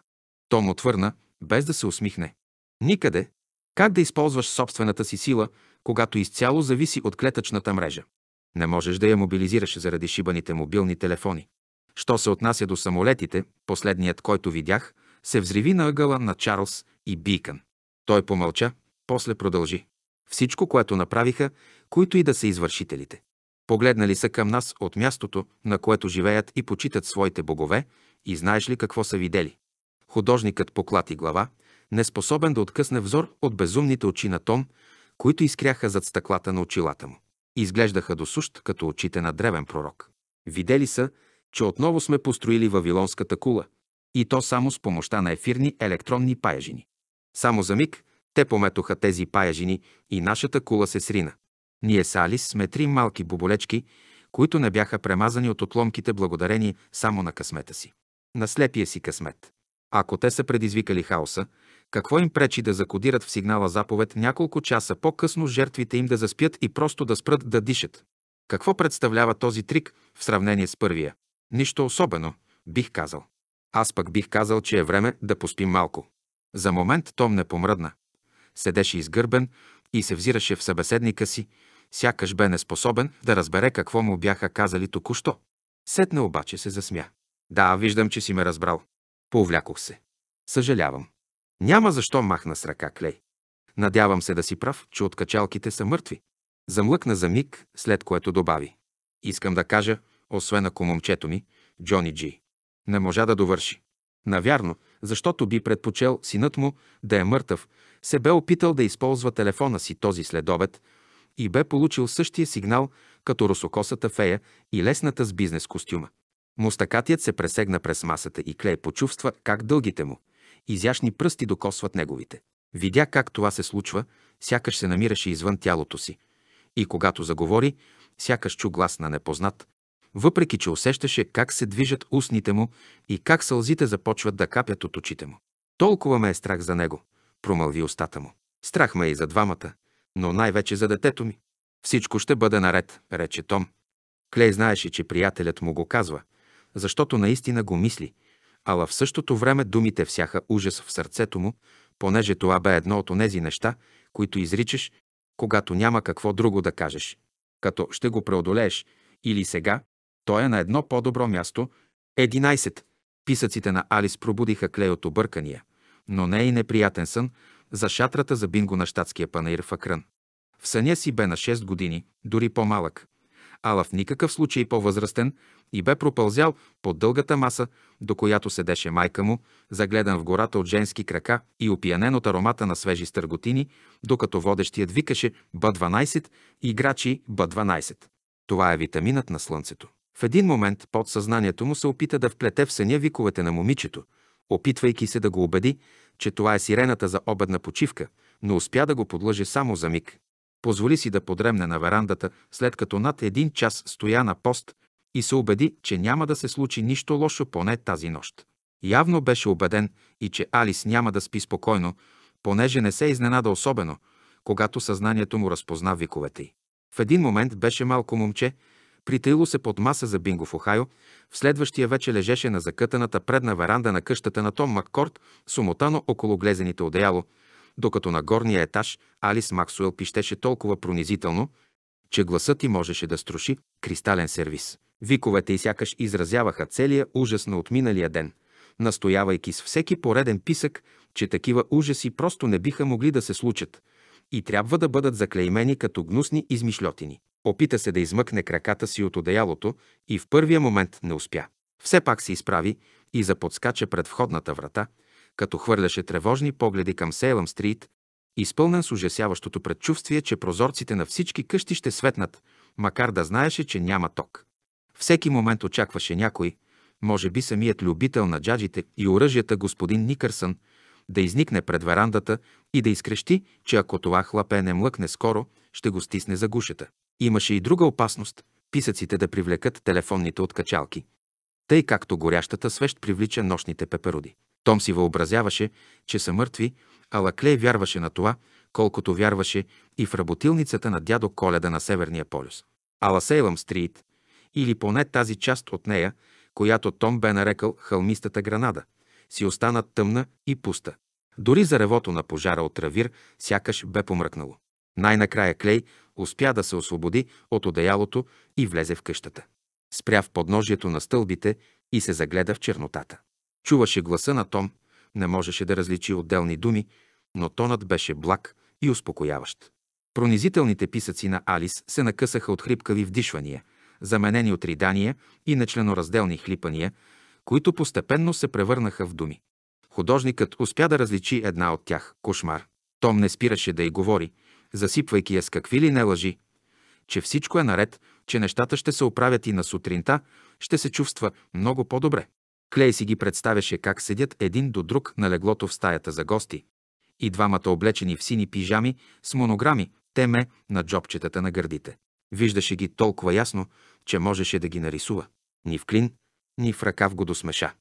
Том отвърна, без да се усмихне. Никъде. Как да използваш собствената си сила, когато изцяло зависи от клетъчната мрежа? Не можеш да я мобилизираш заради шибаните мобилни телефони. Що се отнася до самолетите, последният, който видях, се взриви на ъгъла на Чарлз и Бикън. Той помълча, после продължи. Всичко, което направиха, които и да са извършителите. Погледнали са към нас от мястото, на което живеят и почитат своите богове, и знаеш ли какво са видели? Художникът поклати глава, неспособен да откъсне взор от безумните очи на Том, които изкряха зад стъклата на очилата му. Изглеждаха до сущ, като очите на древен пророк. Видели са, че отново сме построили Вавилонската кула, и то само с помощта на ефирни електронни паяжини. Само за миг те пометоха тези паяжини и нашата кула се срина. Ние с Алис сме три малки боболечки, които не бяха премазани от отломките благодарение само на късмета си. На слепия си късмет. Ако те са предизвикали хаоса, какво им пречи да закодират в сигнала заповед няколко часа по-късно жертвите им да заспят и просто да спрат да дишат? Какво представлява този трик в сравнение с първия? Нищо особено, бих казал. Аз пък бих казал, че е време да поспим малко. За момент Том не помръдна седеше изгърбен и се взираше в събеседника си, сякаш бе неспособен да разбере какво му бяха казали току-що. Сетне обаче се засмя. Да, виждам, че си ме разбрал. Повлякох се. Съжалявам. Няма защо махна с ръка клей. Надявам се да си прав, че откачалките са мъртви. Замлъкна за миг, след което добави. Искам да кажа, освен ако момчето ми, Джони Джи, не можа да довърши. Навярно, защото би предпочел синът му да е мъртъв, се бе опитал да използва телефона си този следобед и бе получил същия сигнал като русокосата фея и лесната с бизнес костюма. Мустакатият се пресегна през масата и Клей почувства как дългите му, изящни пръсти докосват неговите. Видя как това се случва, сякаш се намираше извън тялото си. И когато заговори, сякаш чу глас на непознат, въпреки че усещаше как се движат устните му и как сълзите започват да капят от очите му. Толкова ме е страх за него промълви устата му. Страх ме и за двамата, но най-вече за детето ми. Всичко ще бъде наред, рече Том. Клей знаеше, че приятелят му го казва, защото наистина го мисли, ала в същото време думите всяха ужас в сърцето му, понеже това бе едно от онези неща, които изричаш, когато няма какво друго да кажеш. Като ще го преодолееш или сега, той е на едно по-добро място. 11. Писъците на Алис пробудиха Клей от объркания но не е и неприятен сън за шатрата за бинго на щатския панаир в Акрън. В съня си бе на 6 години, дори по-малък, ала в никакъв случай по-възрастен и бе пропълзял под дългата маса, до която седеше майка му, загледан в гората от женски крака и опиянен от аромата на свежи стърготини, докато водещият викаше Б12 играчи Б12. Това е витаминът на слънцето. В един момент подсъзнанието му се опита да вплете в съня виковете на момичето, опитвайки се да го убеди, че това е сирената за обедна почивка, но успя да го подлъже само за миг. Позволи си да подремне на верандата, след като над един час стоя на пост и се убеди, че няма да се случи нищо лошо поне тази нощ. Явно беше убеден и че Алис няма да спи спокойно, понеже не се изненада особено, когато съзнанието му разпозна виковете й. В един момент беше малко момче, Притаило се под маса за бинго в Охайо, в следващия вече лежеше на закътаната предна веранда на къщата на Том Маккорд, сумотано около глезените одеяло, докато на горния етаж Алис Максуел пищеше толкова пронизително, че гласът ти можеше да струши кристален сервис. Виковете и сякаш изразяваха целия ужас на отминалия ден, настоявайки с всеки пореден писък, че такива ужаси просто не биха могли да се случат и трябва да бъдат заклеймени като гнусни измишлетини. Опита се да измъкне краката си от одеялото и в първия момент не успя. Все пак се изправи и заподскача пред входната врата, като хвърляше тревожни погледи към Сейлъм Стрит, изпълнен с ужасяващото предчувствие, че прозорците на всички къщи ще светнат, макар да знаеше, че няма ток. Всеки момент очакваше някой, може би самият любител на джаджите и оръжията господин Никърсън, да изникне пред верандата и да изкрещи, че ако това хлапе не млъкне скоро, ще го стисне за гушата. Имаше и друга опасност – писъците да привлекат телефонните откачалки. Тъй както горящата свещ привлича нощните пеперуди. Том си въобразяваше, че са мъртви, а Лаклей вярваше на това, колкото вярваше и в работилницата на дядо Коледа на Северния полюс. Ала Сейлъм Стрит, или поне тази част от нея, която Том бе нарекал хълмистата гранада, си остана тъмна и пуста. Дори за ревото на пожара от Равир сякаш бе помръкнало. Най-накрая Клей успя да се освободи от одеялото и влезе в къщата. Спря в подножието на стълбите и се загледа в чернотата. Чуваше гласа на Том, не можеше да различи отделни думи, но тонът беше благ и успокояващ. Пронизителните писъци на Алис се накъсаха от хрипкави вдишвания, заменени от ридания и нечленоразделни хлипания, които постепенно се превърнаха в думи. Художникът успя да различи една от тях – кошмар. Том не спираше да й говори, засипвайки я с какви ли не лъжи, че всичко е наред, че нещата ще се оправят и на сутринта, ще се чувства много по-добре. Клей си ги представяше как седят един до друг на леглото в стаята за гости. И двамата облечени в сини пижами с монограми, теме на джобчетата на гърдите. Виждаше ги толкова ясно, че можеше да ги нарисува. Ни в клин, ни в ръкав го досмеша.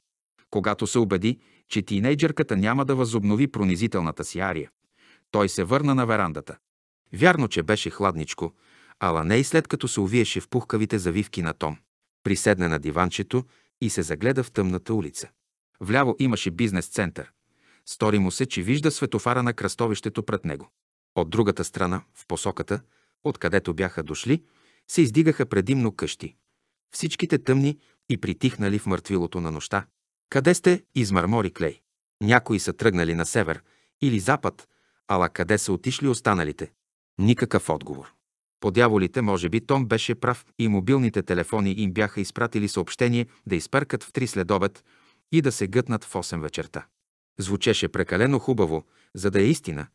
Когато се убеди, че тинейджерката няма да възобнови пронизителната си ария, той се върна на верандата. Вярно, че беше хладничко, ала не и след като се увиеше в пухкавите завивки на Том. Приседна на диванчето и се загледа в тъмната улица. Вляво имаше бизнес-център. Стори му се, че вижда светофара на кръстовището пред него. От другата страна, в посоката, откъдето бяха дошли, се издигаха предимно къщи. Всичките тъмни и притихнали в мъртвилото на нощта. Къде сте? измърмори Клей. Някои са тръгнали на север или запад, ала къде са отишли останалите? Никакъв отговор. По дяволите, може би Том беше прав и мобилните телефони им бяха изпратили съобщение да изперкат в три следобед и да се гътнат в 8 вечерта. Звучеше прекалено хубаво, за да е истина,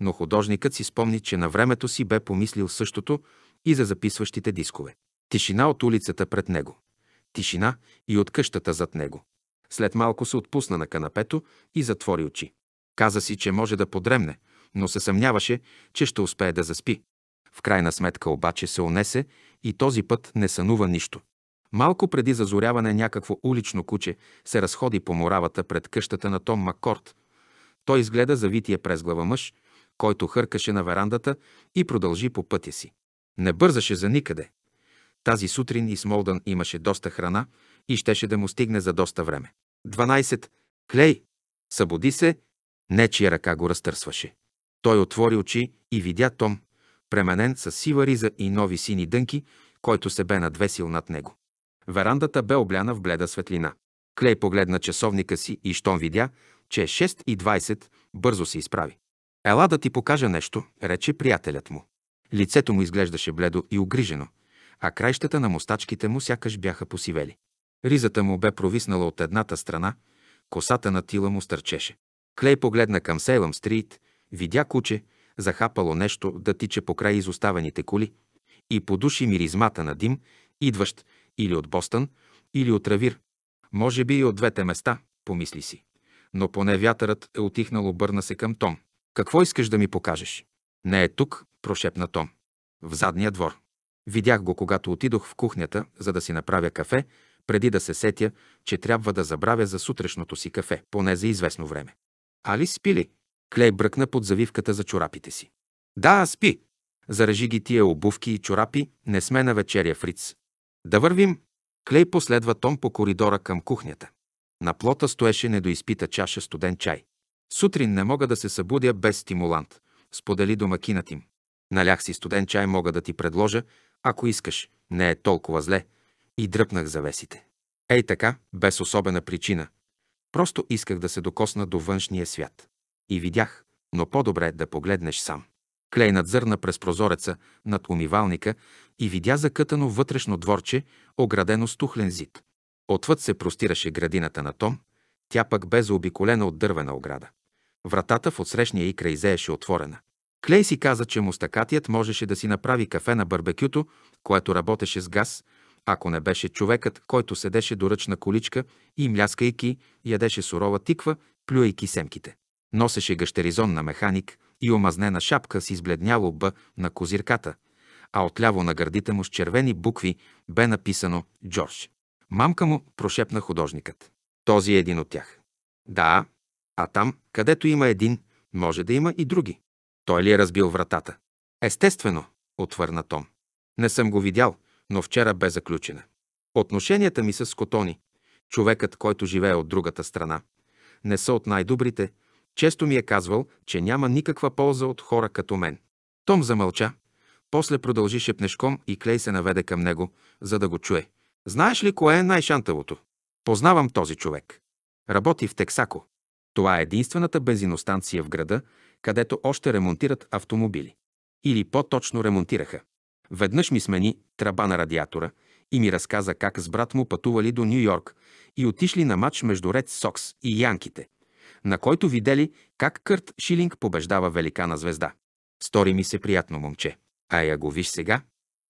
но художникът си спомни, че на времето си бе помислил същото и за записващите дискове. Тишина от улицата пред него. Тишина и от къщата зад него. След малко се отпусна на канапето и затвори очи. Каза си, че може да подремне, но се съмняваше, че ще успее да заспи. В крайна сметка обаче се унесе и този път не сънува нищо. Малко преди зазоряване някакво улично куче се разходи по моравата пред къщата на Том Маккорт. Той изгледа завития през глава мъж, който хъркаше на верандата и продължи по пътя си. Не бързаше за никъде. Тази сутрин и Смолдън имаше доста храна и щеше да му стигне за доста време. 12. Клей! Събуди се! Нечия ръка го разтърсваше. Той отвори очи и видя Том, пременен с сива риза и нови сини дънки, който се бе надвесил над него. Верандата бе обляна в бледа светлина. Клей погледна часовника си и щом видя, че е 6 и 20, бързо се изправи. Ела да ти покажа нещо, рече приятелят му. Лицето му изглеждаше бледо и огрижено, а крайщата на мустачките му сякаш бяха посивели. Ризата му бе провиснала от едната страна, косата на тила му стърчеше. Клей погледна към Сейлъм Стрит Видя куче, захапало нещо да тича покрай изоставените коли и подуши миризмата на дим, идващ или от Бостън, или от Равир. Може би и от двете места, помисли си. Но поне вятърът е отихнал, обърна се към Том. Какво искаш да ми покажеш? Не е тук, прошепна Том. В задния двор. Видях го, когато отидох в кухнята, за да си направя кафе, преди да се сетя, че трябва да забравя за сутрешното си кафе, поне за известно време. Али спи ли? Клей бръкна под завивката за чорапите си. Да, спи. Зарежи ги тия обувки и чорапи, не сме на вечеря, Фриц. Да вървим. Клей последва Том по коридора към кухнята. На плота стоеше недоизпита чаша студен чай. Сутрин не мога да се събудя без стимулант, сподели домакинът им. Налях си студен чай, мога да ти предложа, ако искаш, не е толкова зле. И дръпнах завесите. Ей така, без особена причина. Просто исках да се докосна до външния свят. И видях, но по-добре е да погледнеш сам. Клей надзърна през прозореца над умивалника и видя закътано вътрешно дворче, оградено с тухлен зид. Отвъд се простираше градината на Том, тя пък бе заобиколена от дървена ограда. Вратата в отсрещния и край зееше отворена. Клей си каза, че мустакатият можеше да си направи кафе на барбекюто, което работеше с газ, ако не беше човекът, който седеше до ръчна количка и мляскайки, ядеше сурова тиква, плюейки семките. Носеше гъщеризон на механик и омазнена шапка с избледняло Б на козирката, а отляво на гърдите му с червени букви бе написано Джордж. Мамка му прошепна художникът. Този е един от тях. Да, а там, където има един, може да има и други. Той ли е разбил вратата? Естествено, отвърна Том. Не съм го видял, но вчера бе заключена. Отношенията ми с Скотони, човекът, който живее от другата страна, не са от най-добрите, често ми е казвал, че няма никаква полза от хора като мен. Том замълча. После продължи шепнешком и Клей се наведе към него, за да го чуе. Знаеш ли кое е най-шантавото? Познавам този човек. Работи в Тексако. Това е единствената бензиностанция в града, където още ремонтират автомобили. Или по-точно ремонтираха. Веднъж ми смени траба на радиатора и ми разказа как с брат му пътували до Нью Йорк и отишли на матч между Ред Сокс и Янките на който видели как Кърт Шилинг побеждава великана звезда. Стори ми се приятно момче. А я го виж сега.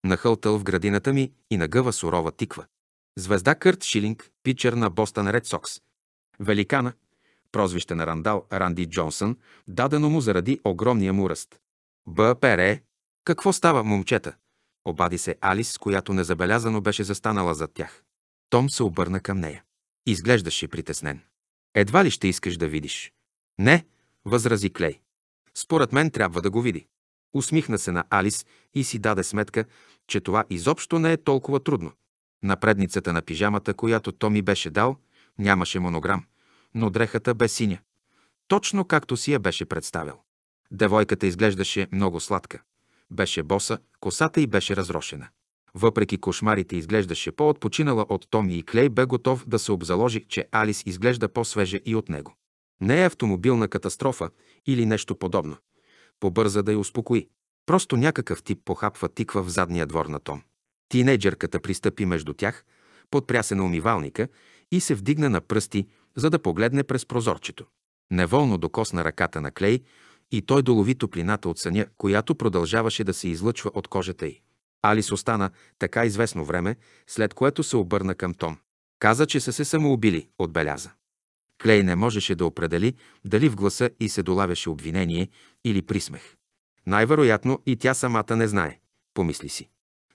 Нахълтал в градината ми и нагъва сурова тиква. Звезда Кърт Шилинг, пичър на Бостън Ред Сокс. Великана, прозвище на Рандал Ранди Джонсън, дадено му заради огромния му ръст. БПР. Какво става, момчета? Обади се Алис, която незабелязано беше застанала зад тях. Том се обърна към нея. Изглеждаше притеснен. Едва ли ще искаш да видиш. Не, възрази Клей. Според мен трябва да го види. Усмихна се на Алис и си даде сметка, че това изобщо не е толкова трудно. На предницата на пижамата, която то ми беше дал, нямаше монограм, но дрехата бе синя. Точно както си я беше представил. Девойката изглеждаше много сладка. Беше боса, косата й беше разрошена. Въпреки кошмарите изглеждаше по-отпочинала от Томи и Клей бе готов да се обзаложи, че Алис изглежда по-свежа и от него. Не е автомобилна катастрофа или нещо подобно. Побърза да я успокои. Просто някакъв тип похапва тиква в задния двор на Том. Тинейджерката пристъпи между тях, подпря се на умивалника и се вдигна на пръсти, за да погледне през прозорчето. Неволно докосна ръката на Клей и той долови топлината от съня, която продължаваше да се излъчва от кожата й. Алис остана така известно време, след което се обърна към Том. Каза, че са се самоубили, отбеляза. Клей не можеше да определи дали в гласа и се долавяше обвинение или присмех. Най-вероятно и тя самата не знае, помисли си.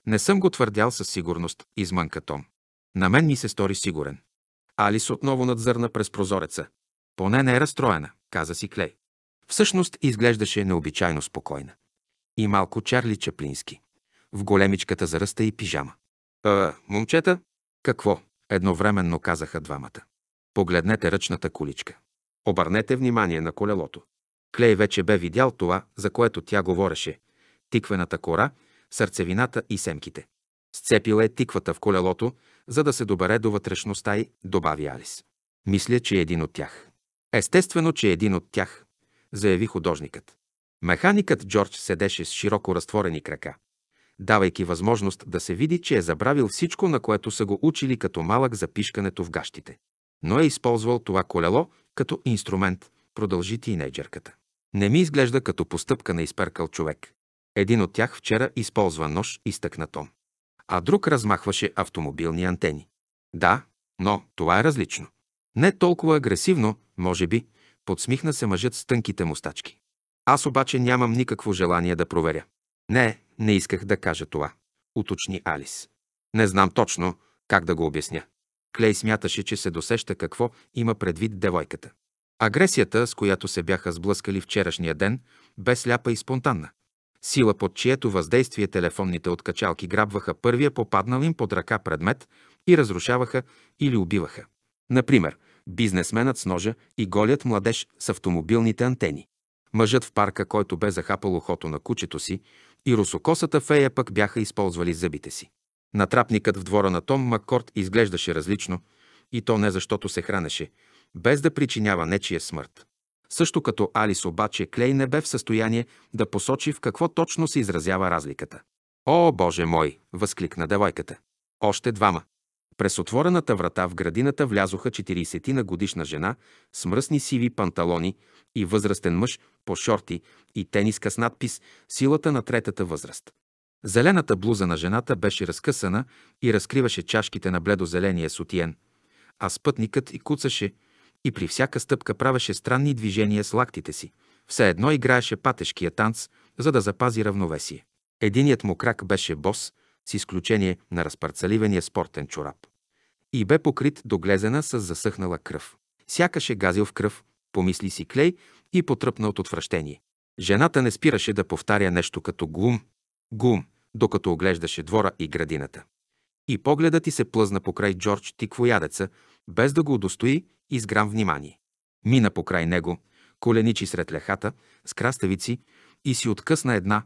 Не съм го твърдял със сигурност, измънка Том. На мен ми се стори сигурен. Алис отново надзърна през прозореца. Поне не е разстроена, каза си Клей. Всъщност изглеждаше необичайно спокойна. И малко Чарли Чаплински в големичката заръста и пижама. А, момчета? Какво? Едновременно казаха двамата. Погледнете ръчната количка. Обърнете внимание на колелото. Клей вече бе видял това, за което тя говореше – тиквената кора, сърцевината и семките. Сцепила е тиквата в колелото, за да се добере до вътрешността й, добави Алис. Мисля, че е един от тях. Естествено, че е един от тях, заяви художникът. Механикът Джордж седеше с широко разтворени крака давайки възможност да се види, че е забравил всичко, на което са го учили като малък за пишкането в гащите. Но е използвал това колело като инструмент, продължи тинейджерката. Не ми изглежда като постъпка на изперкал човек. Един от тях вчера използва нож и стъкнатом, а друг размахваше автомобилни антени. Да, но това е различно. Не толкова агресивно, може би, подсмихна се мъжът с тънките мустачки. Аз обаче нямам никакво желание да проверя. Не, не исках да кажа това, уточни Алис. Не знам точно как да го обясня. Клей смяташе, че се досеща какво има предвид девойката. Агресията, с която се бяха сблъскали вчерашния ден, бе сляпа и спонтанна. Сила под чието въздействие телефонните откачалки грабваха първия попаднал им под ръка предмет и разрушаваха или убиваха. Например, бизнесменът с ножа и голият младеж с автомобилните антени. Мъжът в парка, който бе захапал ухото на кучето си, и русокосата фея пък бяха използвали зъбите си. Натрапникът в двора на Том Маккорт изглеждаше различно, и то не защото се хранеше, без да причинява нечия смърт. Също като Алис обаче Клей не бе в състояние да посочи в какво точно се изразява разликата. «О, Боже мой!» – възкликна девойката. «Още двама!» През отворената врата в градината влязоха 40 на годишна жена с мръсни сиви панталони и възрастен мъж по шорти и тениска с надпис «Силата на третата възраст». Зелената блуза на жената беше разкъсана и разкриваше чашките на бледозеления сутиен, а спътникът и куцаше и при всяка стъпка правеше странни движения с лактите си. Все едно играеше патешкия танц, за да запази равновесие. Единият му крак беше бос, с изключение на разпарцаливания спортен чорап. И бе покрит до глезена с засъхнала кръв. Сякаше газил в кръв, помисли си Клей и потръпна от отвращение. Жената не спираше да повтаря нещо като глум, глум, докато оглеждаше двора и градината. И погледът ти се плъзна покрай Джордж Тиквоядеца, без да го удостои и с грам внимание. Мина покрай него, коленичи сред лехата, с краставици и си откъсна една,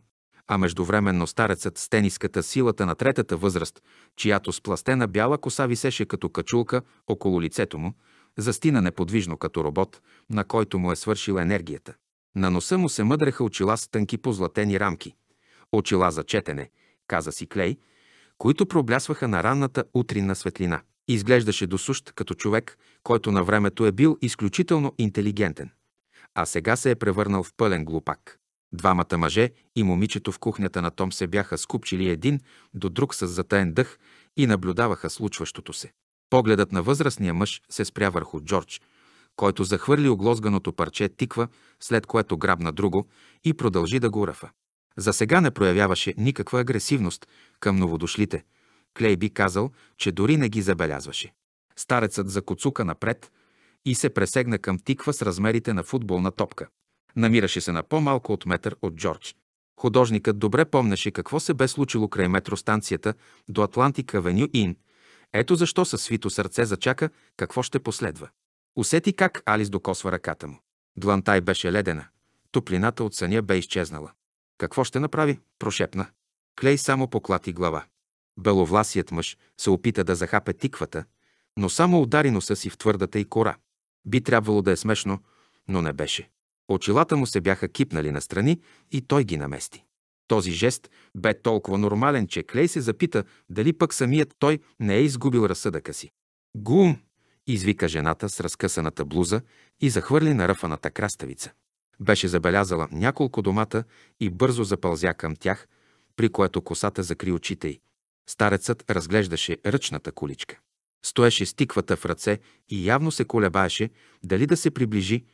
а междувременно старецът с тениската силата на третата възраст, чиято спластена бяла коса висеше като качулка около лицето му, застина неподвижно като робот, на който му е свършила енергията. На носа му се мъдреха очила с тънки позлатени рамки. Очила за четене, каза си Клей, които проблясваха на ранната утринна светлина. Изглеждаше досущ като човек, който на времето е бил изключително интелигентен, а сега се е превърнал в пълен глупак. Двамата мъже и момичето в кухнята на Том се бяха скупчили един до друг с затаен дъх и наблюдаваха случващото се. Погледът на възрастния мъж се спря върху Джордж, който захвърли оглозганото парче тиква, след което грабна друго и продължи да го ръфа. За сега не проявяваше никаква агресивност към новодошлите. Клей би казал, че дори не ги забелязваше. Старецът закоцука напред и се пресегна към тиква с размерите на футболна топка. Намираше се на по-малко от метър от Джордж. Художникът добре помнеше какво се бе случило край метростанцията до Атлантика Авеню Ин ето защо със свито сърце зачака какво ще последва. Усети как Алис докосва ръката му. Длантай беше ледена. Топлината от съня бе изчезнала. Какво ще направи? Прошепна. Клей само поклати глава. Беловласият мъж се опита да захапе тиквата, но само удари носа си в твърдата и кора. Би трябвало да е смешно, но не беше. Очилата му се бяха кипнали настрани и той ги намести. Този жест бе толкова нормален, че Клей се запита дали пък самият той не е изгубил разсъдъка си. Гум! извика жената с разкъсаната блуза и захвърли на ръфаната краставица. Беше забелязала няколко домата и бързо запълзя към тях, при което косата закри очите й. Старецът разглеждаше ръчната количка. Стоеше с тиквата в ръце и явно се колебаеше дали да се приближи,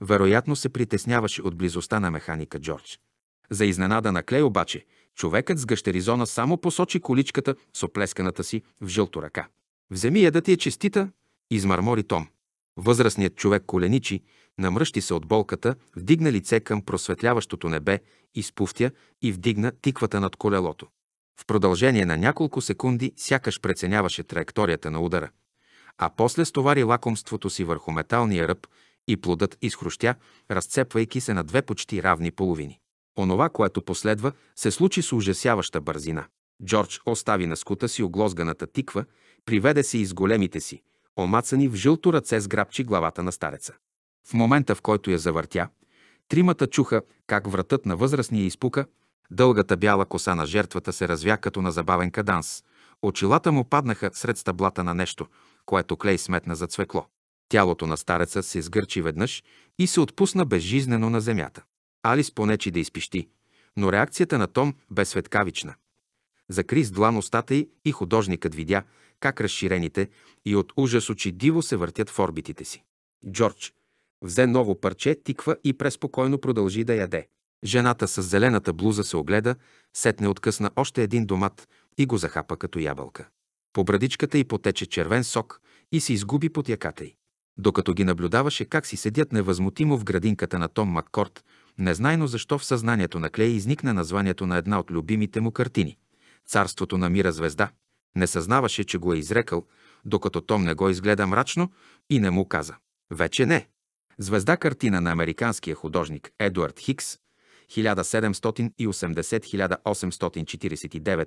вероятно се притесняваше от близостта на механика Джордж. За изненада на Клей обаче, човекът с гъщеризона само посочи количката с оплесканата си в жълто ръка. «Вземи я да ти е честита», измърмори Том. Възрастният човек коленичи, намръщи се от болката, вдигна лице към просветляващото небе, изпуфтя и вдигна тиквата над колелото. В продължение на няколко секунди сякаш преценяваше траекторията на удара, а после стовари лакомството си върху металния ръб и плодът изхрущя, разцепвайки се на две почти равни половини. Онова, което последва, се случи с ужасяваща бързина. Джордж остави на скута си оглозганата тиква, приведе се из големите си, омацани в жълто ръце с грабчи главата на стареца. В момента, в който я завъртя, тримата чуха как вратът на възрастния изпука, дългата бяла коса на жертвата се развя като на забавен каданс. Очилата му паднаха сред стъблата на нещо, което Клей сметна за цвекло. Тялото на стареца се изгърчи веднъж и се отпусна безжизнено на земята. Алис понечи да изпищи, но реакцията на Том бе светкавична. Закри с длан устата й и художникът видя как разширените и от ужас очи диво се въртят в орбитите си. Джордж взе ново парче тиква и преспокойно продължи да яде. Жената с зелената блуза се огледа, сетне откъсна още един домат и го захапа като ябълка. По брадичката й потече червен сок и се изгуби под яката й. Докато ги наблюдаваше как си седят невъзмутимо в градинката на Том Маккорт, Незнайно защо в съзнанието на Клей изникна названието на една от любимите му картини «Царството на мира звезда». Не съзнаваше, че го е изрекал, докато Том не го изгледа мрачно и не му каза. Вече не. Звезда картина на американския художник Едуард Хикс 1780-1849,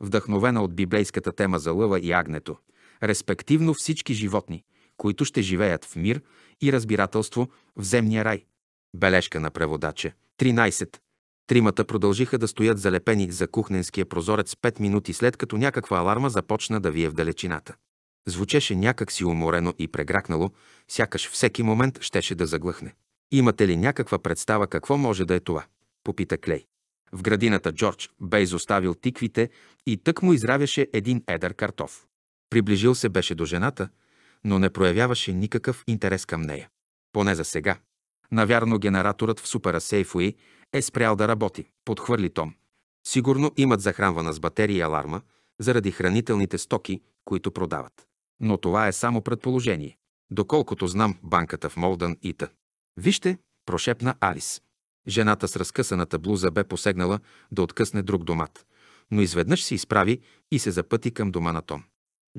вдъхновена от библейската тема за лъва и агнето, респективно всички животни, които ще живеят в мир и разбирателство в земния рай. Бележка на преводача. 13. Тримата продължиха да стоят залепени за кухненския прозорец 5 минути след като някаква аларма започна да вие в далечината. Звучеше някак си уморено и прегракнало, сякаш всеки момент щеше да заглъхне. Имате ли някаква представа какво може да е това? Попита Клей. В градината Джордж бе изоставил тиквите и тък му изравяше един едър картоф. Приближил се беше до жената, но не проявяваше никакъв интерес към нея. Поне за сега. Навярно генераторът в супера Сейфуи е спрял да работи, подхвърли Том. Сигурно имат захранвана с батерии аларма заради хранителните стоки, които продават. Но това е само предположение. Доколкото знам банката в Молдън и Та. Вижте, прошепна Алис. Жената с разкъсаната блуза бе посегнала да откъсне друг домат, но изведнъж се изправи и се запъти към дома на Том.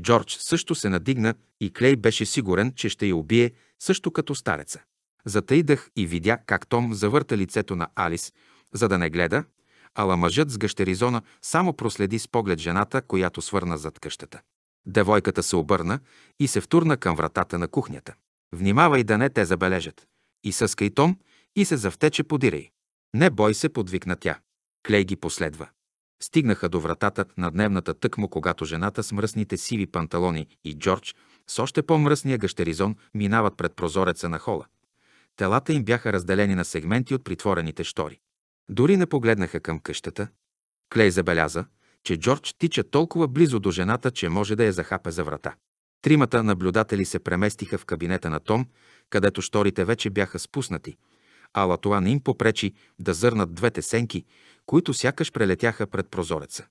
Джордж също се надигна и Клей беше сигурен, че ще я убие също като стареца. Затъйдах и видя как Том завърта лицето на Алис, за да не гледа, ала мъжът с гъщеризона само проследи с поглед жената, която свърна зад къщата. Девойката се обърна и се втурна към вратата на кухнята. Внимавай да не те забележат. И съскай Том и се завтече подирай. Не бой се, подвикна тя. Клей ги последва. Стигнаха до вратата на дневната тъкмо, когато жената с мръсните сиви панталони и Джордж с още по-мръсния гъщеризон минават пред прозореца на хола. Телата им бяха разделени на сегменти от притворените штори. Дори не погледнаха към къщата. Клей забеляза, че Джордж тича толкова близо до жената, че може да я захапе за врата. Тримата наблюдатели се преместиха в кабинета на Том, където шторите вече бяха спуснати, ала това не им попречи да зърнат двете сенки, които сякаш прелетяха пред прозореца.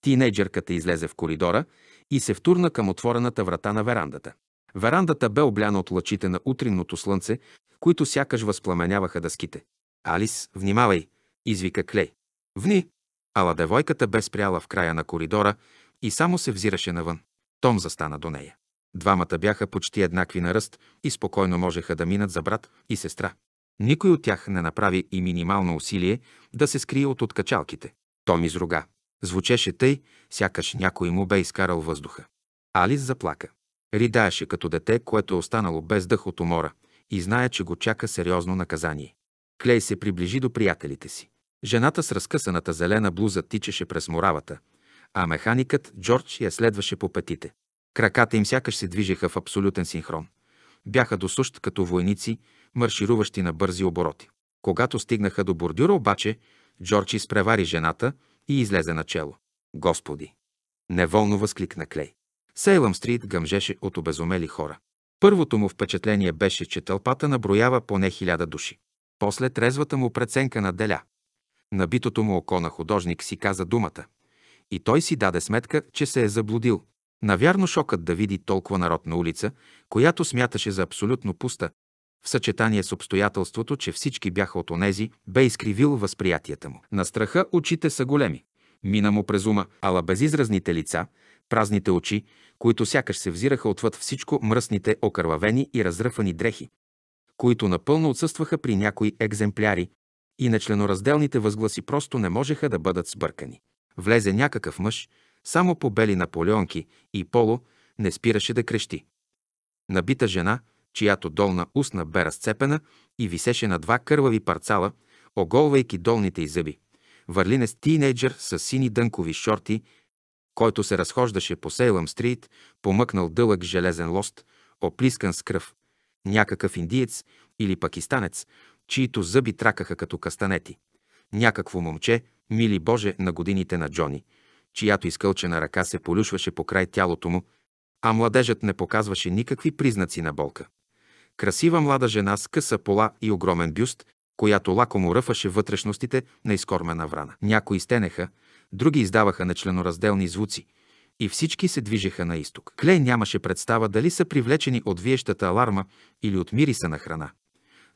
Тинейджерката излезе в коридора и се втурна към отворената врата на верандата. Верандата бе обляна от лъчите на утринното слънце, които сякаш възпламеняваха дъските. Алис, внимавай, извика Клей. Вни! Ала девойката бе спряла в края на коридора и само се взираше навън. Том застана до нея. Двамата бяха почти еднакви на ръст и спокойно можеха да минат за брат и сестра. Никой от тях не направи и минимално усилие да се скрие от откачалките. Том изруга. Звучеше тъй, сякаш някой му бе изкарал въздуха. Алис заплака. Ридаеше като дете, което е останало без дъх от умора и знае, че го чака сериозно наказание. Клей се приближи до приятелите си. Жената с разкъсаната зелена блуза тичеше през моравата, а механикът Джордж я следваше по петите. Краката им сякаш се движеха в абсолютен синхрон. Бяха досущ като войници, маршируващи на бързи обороти. Когато стигнаха до бордюра обаче, Джордж изпревари жената и излезе начело. Господи! Неволно възкликна Клей. Сейлъм Стрит гъмжеше от обезумели хора. Първото му впечатление беше, че тълпата наброява поне хиляда души. После трезвата му преценка на деля. Набитото му око на художник си каза думата. И той си даде сметка, че се е заблудил. Навярно шокът да види толкова народ на улица, която смяташе за абсолютно пуста, в съчетание с обстоятелството, че всички бяха от онези, бе изкривил възприятията му. На страха очите са големи. Мина му през ума, ала безизразните лица – празните очи, които сякаш се взираха отвъд всичко мръсните окървавени и разръфани дрехи, които напълно отсъстваха при някои екземпляри, и на членоразделните възгласи просто не можеха да бъдат сбъркани. Влезе някакъв мъж, само по бели наполеонки и поло, не спираше да крещи. Набита жена, чиято долна устна бе разцепена и висеше на два кървави парцала, оголвайки долните й зъби. Върлинес тинейджър с сини дънкови шорти който се разхождаше по Сейлъм стрит, помъкнал дълъг железен лост, оплискан с кръв. Някакъв индиец или пакистанец, чието зъби тракаха като кастанети. Някакво момче, мили Боже, на годините на Джони, чиято изкълчена ръка се полюшваше по край тялото му, а младежът не показваше никакви признаци на болка. Красива млада жена с къса пола и огромен бюст, която лакомо ръфаше вътрешностите на изкормена врана. Някои стенеха, други издаваха нечленоразделни звуци и всички се движеха на изток. Клей нямаше представа дали са привлечени от виещата аларма или от мириса на храна,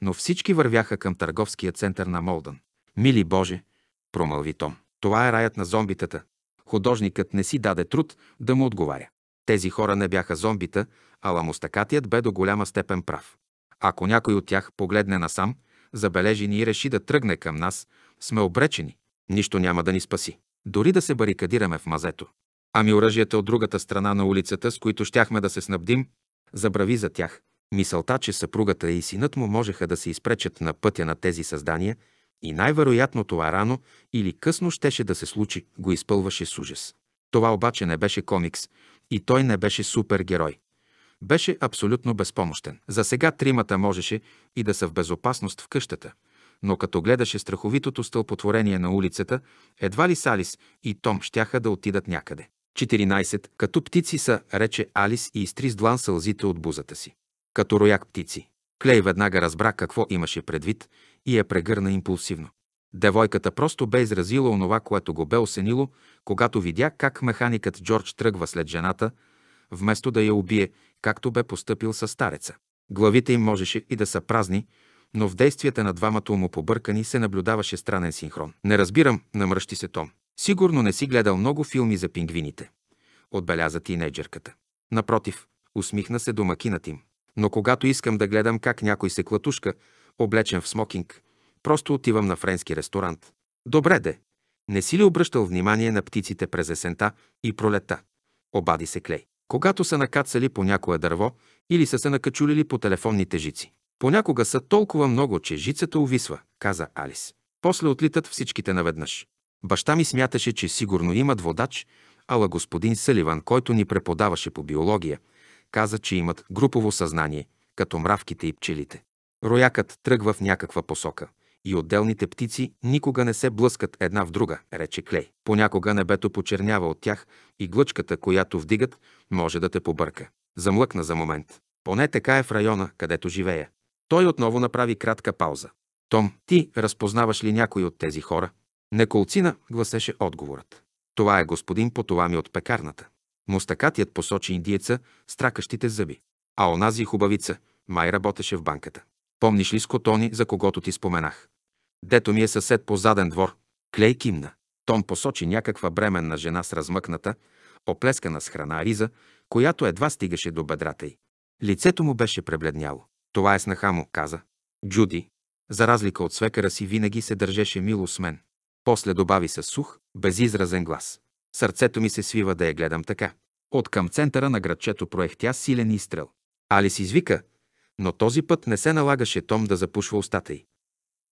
но всички вървяха към търговския център на Молдън. «Мили Боже!» – промълви Том. «Това е раят на зомбитата». Художникът не си даде труд да му отговаря. Тези хора не бяха зомбита, а ламостакатият бе до голяма степен прав. Ако някой от тях погледне насам, забележи ни и реши да тръгне към нас, сме обречени. Нищо няма да ни спаси дори да се барикадираме в мазето. Ами оръжията е от другата страна на улицата, с които щяхме да се снабдим, забрави за тях. Мисълта, че съпругата и синът му можеха да се изпречат на пътя на тези създания и най-вероятно това рано или късно щеше да се случи, го изпълваше с ужас. Това обаче не беше комикс и той не беше супергерой. Беше абсолютно безпомощен. За сега тримата можеше и да са в безопасност в къщата – но като гледаше страховитото стълпотворение на улицата, едва ли Салис и Том щяха да отидат някъде. 14. Като птици са, рече Алис и изтри с длан сълзите от бузата си. Като рояк птици. Клей веднага разбра какво имаше предвид и я прегърна импулсивно. Девойката просто бе изразила онова, което го бе осенило, когато видя как механикът Джордж тръгва след жената, вместо да я убие, както бе постъпил със стареца. Главите им можеше и да са празни, но в действията на двамата му побъркани се наблюдаваше странен синхрон. Не разбирам, намръщи се Том. Сигурно не си гледал много филми за пингвините, отбеляза тинейджерката. Напротив, усмихна се домакинът им. Но когато искам да гледам как някой се клатушка, облечен в смокинг, просто отивам на френски ресторант. Добре де, не си ли обръщал внимание на птиците през есента и пролета? Обади се Клей. Когато са накацали по някое дърво или са се накачулили по телефонните жици. Понякога са толкова много, че жицата увисва, каза Алис. После отлитат всичките наведнъж. Баща ми смяташе, че сигурно имат водач, ала господин Саливан, който ни преподаваше по биология, каза, че имат групово съзнание, като мравките и пчелите. Роякът тръгва в някаква посока и отделните птици никога не се блъскат една в друга, рече Клей. Понякога небето почернява от тях и глъчката, която вдигат, може да те побърка. Замлъкна за момент. Поне така е в района, където живея. Той отново направи кратка пауза. Том, ти разпознаваш ли някой от тези хора? Неколцина, гласеше отговорът. Това е господин по това ми от пекарната. Мустакатият посочи индиеца с тракащите зъби. А онази хубавица, май работеше в банката. Помниш ли Скотони, за когото ти споменах? Дето ми е съсед по заден двор. Клей кимна. Том посочи някаква бременна жена с размъкната, оплескана с храна риза, която едва стигаше до бедрата й. Лицето му беше пребледняло. Това е снаха му, каза. Джуди, за разлика от свекара си, винаги се държеше мило с мен. После добави със сух, безизразен глас. Сърцето ми се свива да я гледам така. От към центъра на градчето проехтя силен изстрел. Алис извика, но този път не се налагаше Том да запушва устата й.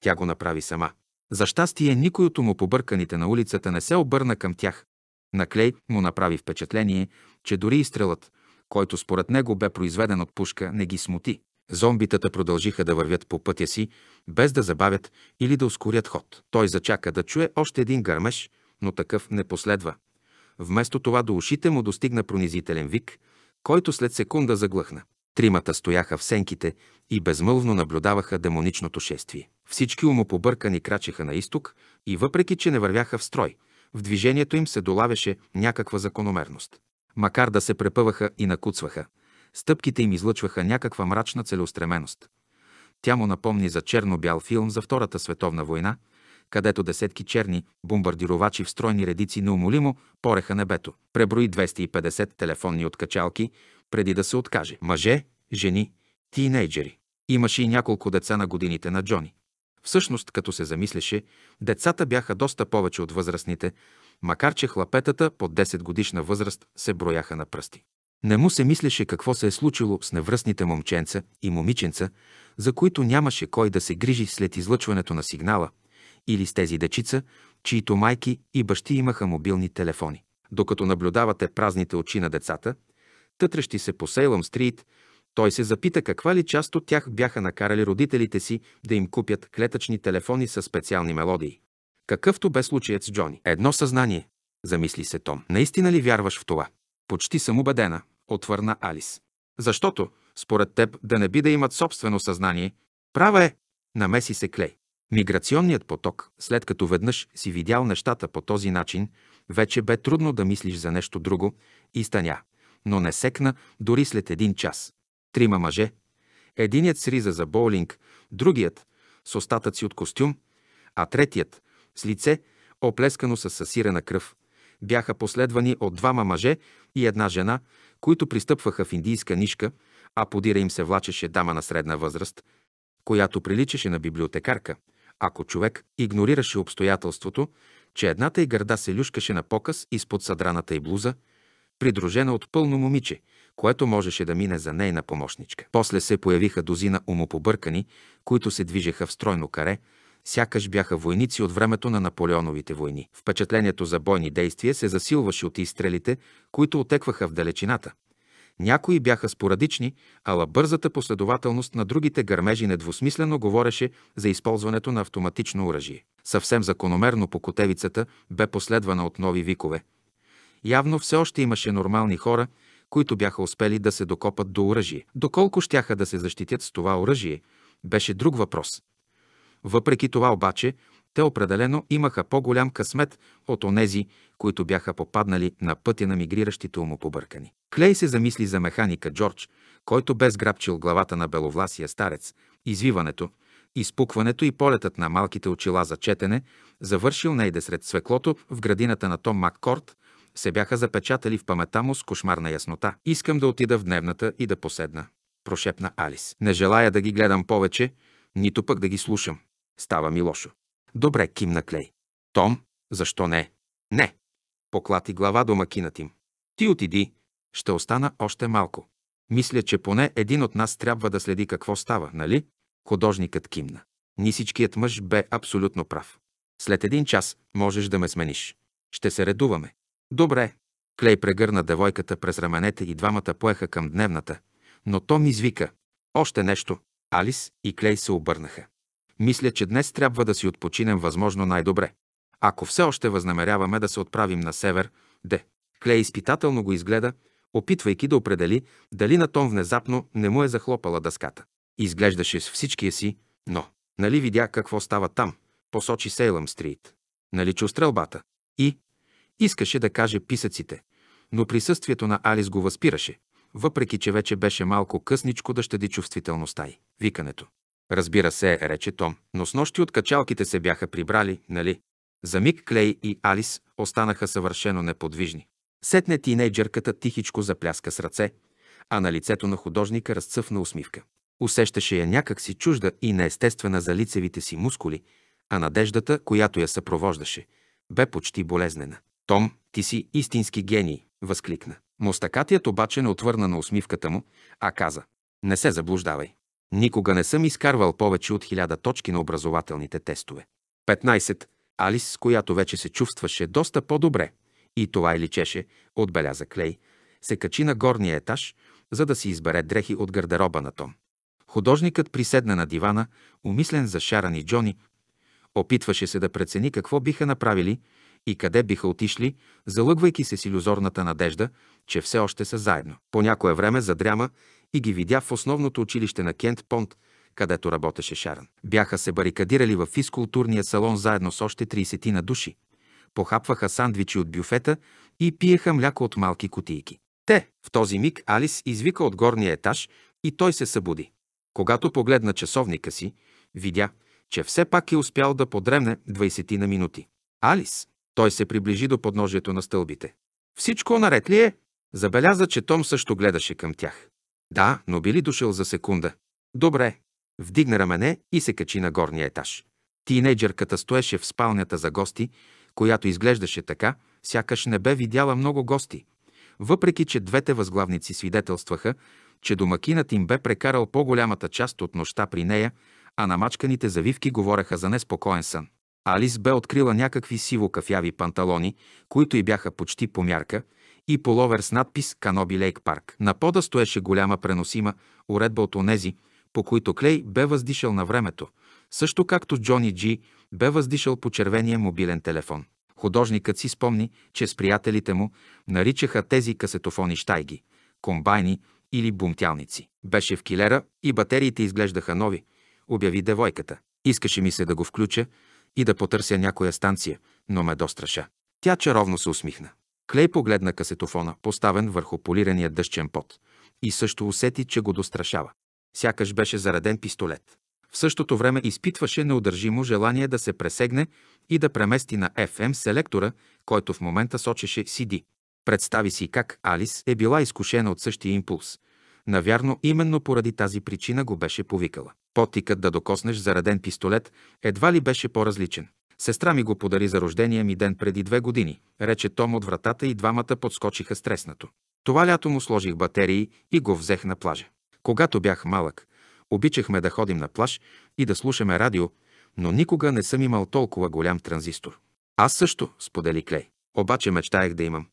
Тя го направи сама. За щастие, никой от му побърканите на улицата не се обърна към тях. Наклей му направи впечатление, че дори изстрелът, който според него бе произведен от пушка, не ги смути. Зомбитата продължиха да вървят по пътя си, без да забавят или да ускорят ход. Той зачака да чуе още един гърмеж, но такъв не последва. Вместо това до ушите му достигна пронизителен вик, който след секунда заглъхна. Тримата стояха в сенките и безмълвно наблюдаваха демоничното шествие. Всички умопобъркани крачеха на изток и въпреки, че не вървяха в строй, в движението им се долавяше някаква закономерност. Макар да се препъваха и накуцваха, Стъпките им излъчваха някаква мрачна целеустременост. Тя му напомни за черно-бял филм за Втората световна война, където десетки черни бомбардировачи в стройни редици неумолимо пореха небето. Преброи 250 телефонни откачалки, преди да се откаже. Мъже, жени, тинейджери. Имаше и няколко деца на годините на Джони. Всъщност, като се замислеше, децата бяха доста повече от възрастните, макар че хлапетата под 10 годишна възраст се брояха на пръсти. Не му се мислеше какво се е случило с невръстните момченца и момиченца, за които нямаше кой да се грижи след излъчването на сигнала, или с тези дечица, чието майки и бащи имаха мобилни телефони. Докато наблюдавате празните очи на децата, тътрещи се по Сейлъм Стрит, той се запита каква ли част от тях бяха накарали родителите си да им купят клетъчни телефони със специални мелодии. Какъвто бе случаят с Джони. Едно съзнание, замисли се Том. Наистина ли вярваш в това? Почти съм убедена, отвърна Алис. Защото, според теб, да не би да имат собствено съзнание, права е, намеси се Клей. Миграционният поток, след като веднъж си видял нещата по този начин, вече бе трудно да мислиш за нещо друго и стъня, но не секна дори след един час. Трима мъже, единият с риза за боулинг, другият с остатъци от костюм, а третият с лице, оплескано с съсирена кръв, бяха последвани от двама мъже и една жена които пристъпваха в индийска нишка, а подира им се влачеше дама на средна възраст, която приличаше на библиотекарка, ако човек игнорираше обстоятелството, че едната й гърда се люшкаше на показ изпод съдраната й блуза, придружена от пълно момиче, което можеше да мине за нейна помощничка. После се появиха дозина умопобъркани, които се движеха в стройно каре, сякаш бяха войници от времето на Наполеоновите войни. Впечатлението за бойни действия се засилваше от изстрелите, които отекваха в далечината, някои бяха спорадични, ала бързата последователност на другите гърмежи недвусмислено говореше за използването на автоматично оръжие. Съвсем закономерно по котевицата бе последвана от нови викове. Явно все още имаше нормални хора, които бяха успели да се докопат до оръжие. Доколко щяха да се защитят с това оръжие, беше друг въпрос. Въпреки това обаче, те определено имаха по-голям късмет от онези, които бяха попаднали на пътя на мигриращите умопобъркани. Клей се замисли за механика Джордж, който бе сграбчил главата на беловласия старец, извиването, изпукването и полетът на малките очила за четене, завършил нейде сред свеклото в градината на Том Маккорт, се бяха запечатали в памета му с кошмарна яснота. «Искам да отида в дневната и да поседна», прошепна Алис. «Не желая да ги гледам повече, нито пък да ги слушам. Става ми лошо. Добре, кимна Клей. Том, защо не? Не. Поклати глава домакинът им. Ти отиди, ще остана още малко. Мисля, че поне един от нас трябва да следи какво става, нали? Художникът кимна. Нисичкият мъж бе абсолютно прав. След един час можеш да ме смениш. Ще се редуваме. Добре. Клей прегърна девойката през раменете и двамата поеха към дневната, но Том извика. Още нещо. Алис и Клей се обърнаха. Мисля, че днес трябва да си отпочинем възможно най-добре. Ако все още възнамеряваме да се отправим на север, де. Клей изпитателно го изгледа, опитвайки да определи дали на Том внезапно не му е захлопала дъската. Изглеждаше с всичкия си, но нали видя какво става там, посочи Сейлъм Стрит. Нали чу стрелбата? И искаше да каже писъците, но присъствието на Алис го възпираше, въпреки че вече беше малко късничко да щади чувствителността й, викането. Разбира се, рече Том, но с нощи от качалките се бяха прибрали, нали? За миг Клей и Алис останаха съвършено неподвижни. Сетне тинейджерката тихичко запляска с ръце, а на лицето на художника разцъфна усмивка. Усещаше я някак си чужда и неестествена за лицевите си мускули, а надеждата, която я съпровождаше, бе почти болезнена. «Том, ти си истински гений!» – възкликна. Мостакатият обаче не отвърна на усмивката му, а каза – не се заблуждавай. Никога не съм изкарвал повече от хиляда точки на образователните тестове. 15. Алис, с която вече се чувстваше доста по-добре, и това и личеше, отбеляза Клей, се качи на горния етаж, за да си избере дрехи от гардероба на Том. Художникът приседна на дивана, умислен за Шаран и Джони, опитваше се да прецени какво биха направили и къде биха отишли, залъгвайки се с иллюзорната надежда, че все още са заедно. По някое време задряма и ги видя в основното училище на Кент Понт, където работеше Шаран. Бяха се барикадирали в физкултурния салон заедно с още 30 на души. Похапваха сандвичи от бюфета и пиеха мляко от малки кутийки. Те! В този миг Алис извика от горния етаж и той се събуди. Когато погледна часовника си, видя, че все пак е успял да подремне 20 на минути. Алис! Той се приближи до подножието на стълбите. Всичко наред ли е? Забеляза, че Том също гледаше към тях. Да, но били дошъл за секунда. Добре. Вдигна рамене и се качи на горния етаж. Тинейджерката стоеше в спалнята за гости, която изглеждаше така, сякаш не бе видяла много гости. Въпреки, че двете възглавници свидетелстваха, че домакинът им бе прекарал по-голямата част от нощта при нея, а намачканите завивки говореха за неспокоен сън. Алис бе открила някакви сиво-кафяви панталони, които й бяха почти по мярка, и половер с надпис «Каноби Лейк Парк». На пода стоеше голяма преносима уредба от онези, по които Клей бе въздишал на времето, също както Джони Джи бе въздишал по червения мобилен телефон. Художникът си спомни, че с приятелите му наричаха тези касетофони штайги, комбайни или бумтялници. Беше в килера и батериите изглеждаха нови, обяви девойката. Искаше ми се да го включа и да потърся някоя станция, но ме достраша. Тя чаровно се усмихна. Клей погледна касетофона, поставен върху полирания дъщен пот, и също усети, че го дострашава. Сякаш беше зареден пистолет. В същото време изпитваше неудържимо желание да се пресегне и да премести на FM селектора, който в момента сочеше CD. Представи си как Алис е била изкушена от същия импулс. Навярно, именно поради тази причина го беше повикала. Потикът да докоснеш зареден пистолет едва ли беше по-различен. Сестра ми го подари за рождения ми ден преди две години, рече Том от вратата и двамата подскочиха стреснато. Това лято му сложих батерии и го взех на плажа. Когато бях малък, обичахме да ходим на плаж и да слушаме радио, но никога не съм имал толкова голям транзистор. Аз също, сподели Клей. Обаче мечтаях да имам.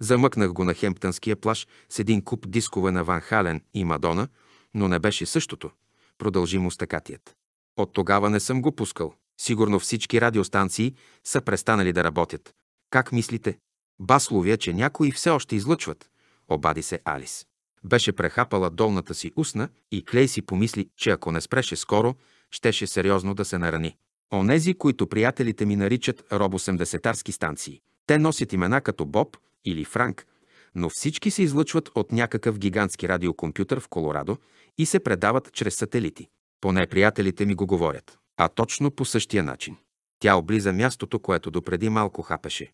Замъкнах го на Хемптънския плаж с един куп дискове на Ван Хален и Мадона, но не беше същото. Продължи му стъкатият. От тогава не съм го пускал. Сигурно всички радиостанции са престанали да работят. Как мислите? Басловия, че някои все още излъчват, обади се Алис. Беше прехапала долната си устна и Клей си помисли, че ако не спреше скоро, щеше сериозно да се нарани. Онези, които приятелите ми наричат робосемдесетарски станции. Те носят имена като Боб или Франк, но всички се излъчват от някакъв гигантски радиокомпютър в Колорадо и се предават чрез сателити. Поне приятелите ми го говорят а точно по същия начин. Тя облиза мястото, което допреди малко хапеше.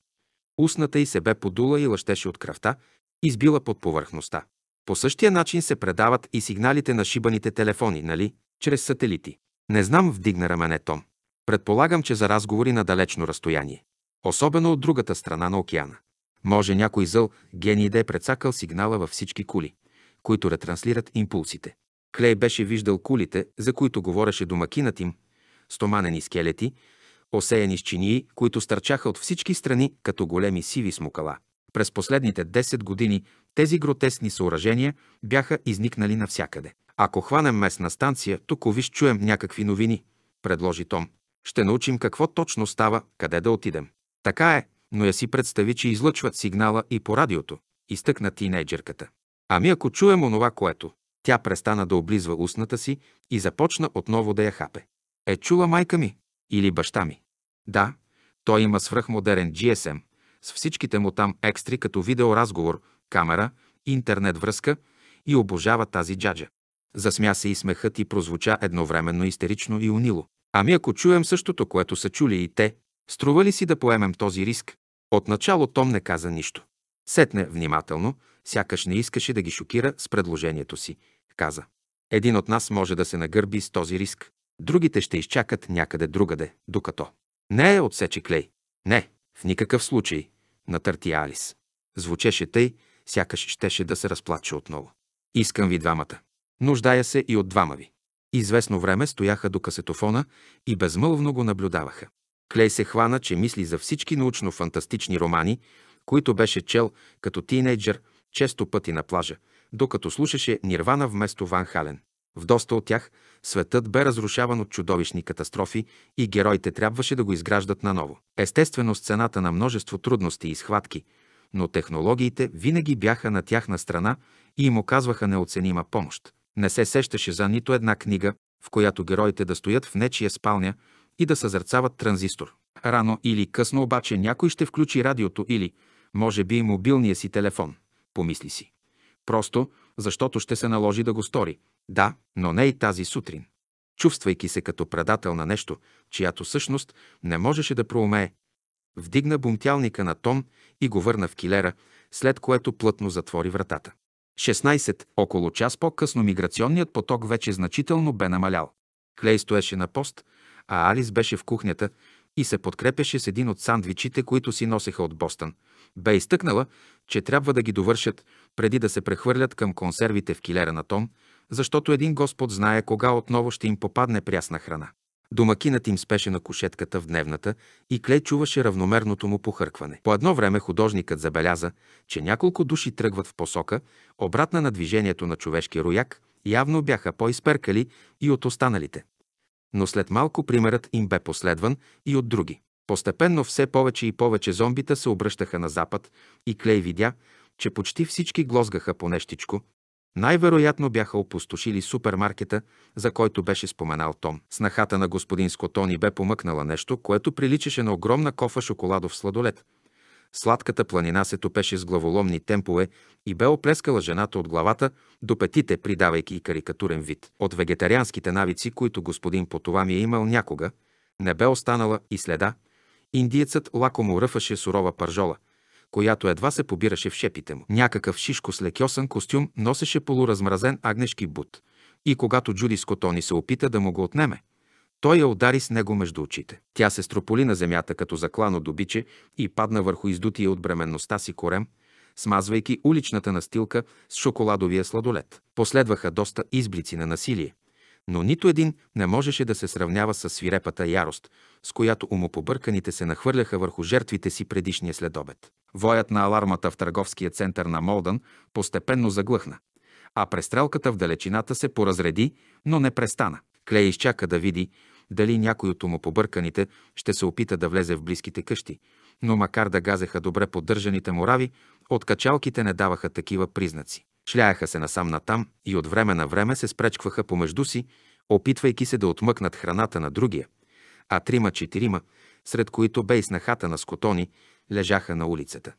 Устната й се бе подула и лъщеше от кръвта, избила под повърхността. По същия начин се предават и сигналите на шибаните телефони, нали, чрез сателити. Не знам, вдигна рамене Том. Предполагам, че за разговори на далечно разстояние. Особено от другата страна на океана. Може някой зъл гений да е прецакал сигнала във всички кули, които ретранслират импулсите. Клей беше виждал кулите, за които говореше домакинът им, стоманени скелети, осеяни с чинии, които стърчаха от всички страни като големи сиви смукала. През последните 10 години тези гротесни съоръжения бяха изникнали навсякъде. Ако хванем местна станция, тук виж чуем някакви новини, предложи Том. Ще научим какво точно става, къде да отидем. Така е, но я си представи, че излъчват сигнала и по радиото, изтъкна тинейджерката. Ами ако чуем онова, което... Тя престана да облизва устната си и започна отново да я хапе. Е чула майка ми или баща ми. Да, той има свръхмодерен GSM с всичките му там екстри като видеоразговор, камера, интернет връзка и обожава тази джаджа. Засмя се и смехът и прозвуча едновременно истерично и унило. Ами ако чуем същото, което са чули и те, струва ли си да поемем този риск? Отначало Том не каза нищо. Сетне внимателно, сякаш не искаше да ги шокира с предложението си. Каза. Един от нас може да се нагърби с този риск. Другите ще изчакат някъде другаде, докато. Не е отсече клей. Не, в никакъв случай, натърти Алис. Звучеше тъй, сякаш щеше да се разплаче отново. Искам ви двамата. Нуждая се и от двама ви. Известно време стояха до касетофона и безмълвно го наблюдаваха. Клей се хвана, че мисли за всички научно-фантастични романи, които беше чел като тинейджър често пъти на плажа, докато слушаше Нирвана вместо Ван Хален. В доста от тях светът бе разрушаван от чудовищни катастрофи и героите трябваше да го изграждат наново. Естествено, сцената на множество трудности и схватки, но технологиите винаги бяха на тяхна страна и им оказваха неоценима помощ. Не се сещаше за нито една книга, в която героите да стоят в нечия спалня и да съзърцават транзистор. Рано или късно обаче някой ще включи радиото или, може би, мобилния си телефон, помисли си. Просто, защото ще се наложи да го стори – да, но не и тази сутрин. Чувствайки се като предател на нещо, чиято същност не можеше да проумее, вдигна бунтялника на тон и го върна в килера, след което плътно затвори вратата. 16. Около час по-късно миграционният поток вече значително бе намалял. Клей стоеше на пост, а Алис беше в кухнята и се подкрепяше с един от сандвичите, които си носеха от Бостън. Бе изтъкнала, че трябва да ги довършат преди да се прехвърлят към консервите в килера на Том – защото един Господ знае кога отново ще им попадне прясна храна. Домакинът им спеше на кушетката в дневната и Клей чуваше равномерното му похъркване. По едно време художникът забеляза, че няколко души тръгват в посока, обратна на движението на човешки рояк, явно бяха по-изперкали и от останалите. Но след малко примерът им бе последван и от други. Постепенно все повече и повече зомбита се обръщаха на запад и Клей видя, че почти всички глозгаха по нещичко, най-вероятно бяха опустошили супермаркета, за който беше споменал Том. Снахата на господин Скотони бе помъкнала нещо, което приличаше на огромна кофа шоколадов сладолет. Сладката планина се топеше с главоломни темпове и бе оплескала жената от главата до петите, придавайки и карикатурен вид. От вегетарианските навици, които господин Потова ми е имал някога, не бе останала и следа. Индиецът лакомо ръфаше сурова пържола – която едва се побираше в шепите му. Някакъв шишко с лекьосан костюм носеше полуразмразен агнешки бут и когато Джуди Скотони се опита да му го отнеме, той я удари с него между очите. Тя се строполи на земята като заклано добиче и падна върху издутия от бременността си корем, смазвайки уличната настилка с шоколадовия сладолет. Последваха доста изблици на насилие но нито един не можеше да се сравнява с свирепата ярост, с която умопобърканите се нахвърляха върху жертвите си предишния следобед. Воят на алармата в търговския център на Молдън постепенно заглъхна, а престрелката в далечината се поразреди, но не престана. Клей изчака да види дали някой от умопобърканите ще се опита да влезе в близките къщи, но макар да газеха добре поддържаните морави, от качалките не даваха такива признаци. Шляяха се насам натам и от време на време се спречкваха помежду си, опитвайки се да отмъкнат храната на другия, а трима-четирима, сред които бе и снахата на скотони, лежаха на улицата.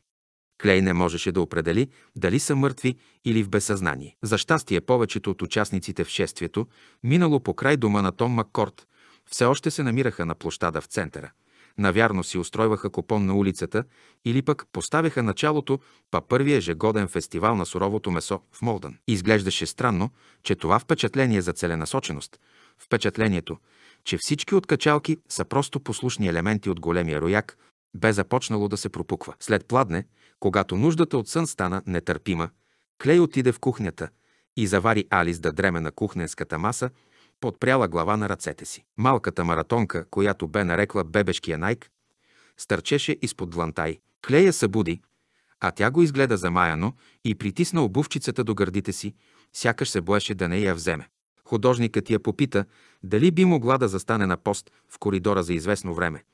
Клей не можеше да определи дали са мъртви или в безсъзнание. За щастие, повечето от участниците в шествието, минало по край дома на Том Маккорт, все още се намираха на площада в центъра – навярно си устройваха купон на улицата или пък поставяха началото па първия ежегоден фестивал на суровото месо в Молдън. Изглеждаше странно, че това впечатление за целенасоченост, впечатлението, че всички откачалки са просто послушни елементи от големия рояк, бе започнало да се пропуква. След пладне, когато нуждата от сън стана нетърпима, Клей отиде в кухнята и завари Алис да дреме на кухненската маса, подпряла глава на ръцете си. Малката маратонка, която бе нарекла бебешкия найк, стърчеше изпод длантай. Клея събуди, а тя го изгледа замаяно и притисна обувчицата до гърдите си, сякаш се боеше да не я вземе. Художникът я попита дали би могла да застане на пост в коридора за известно време,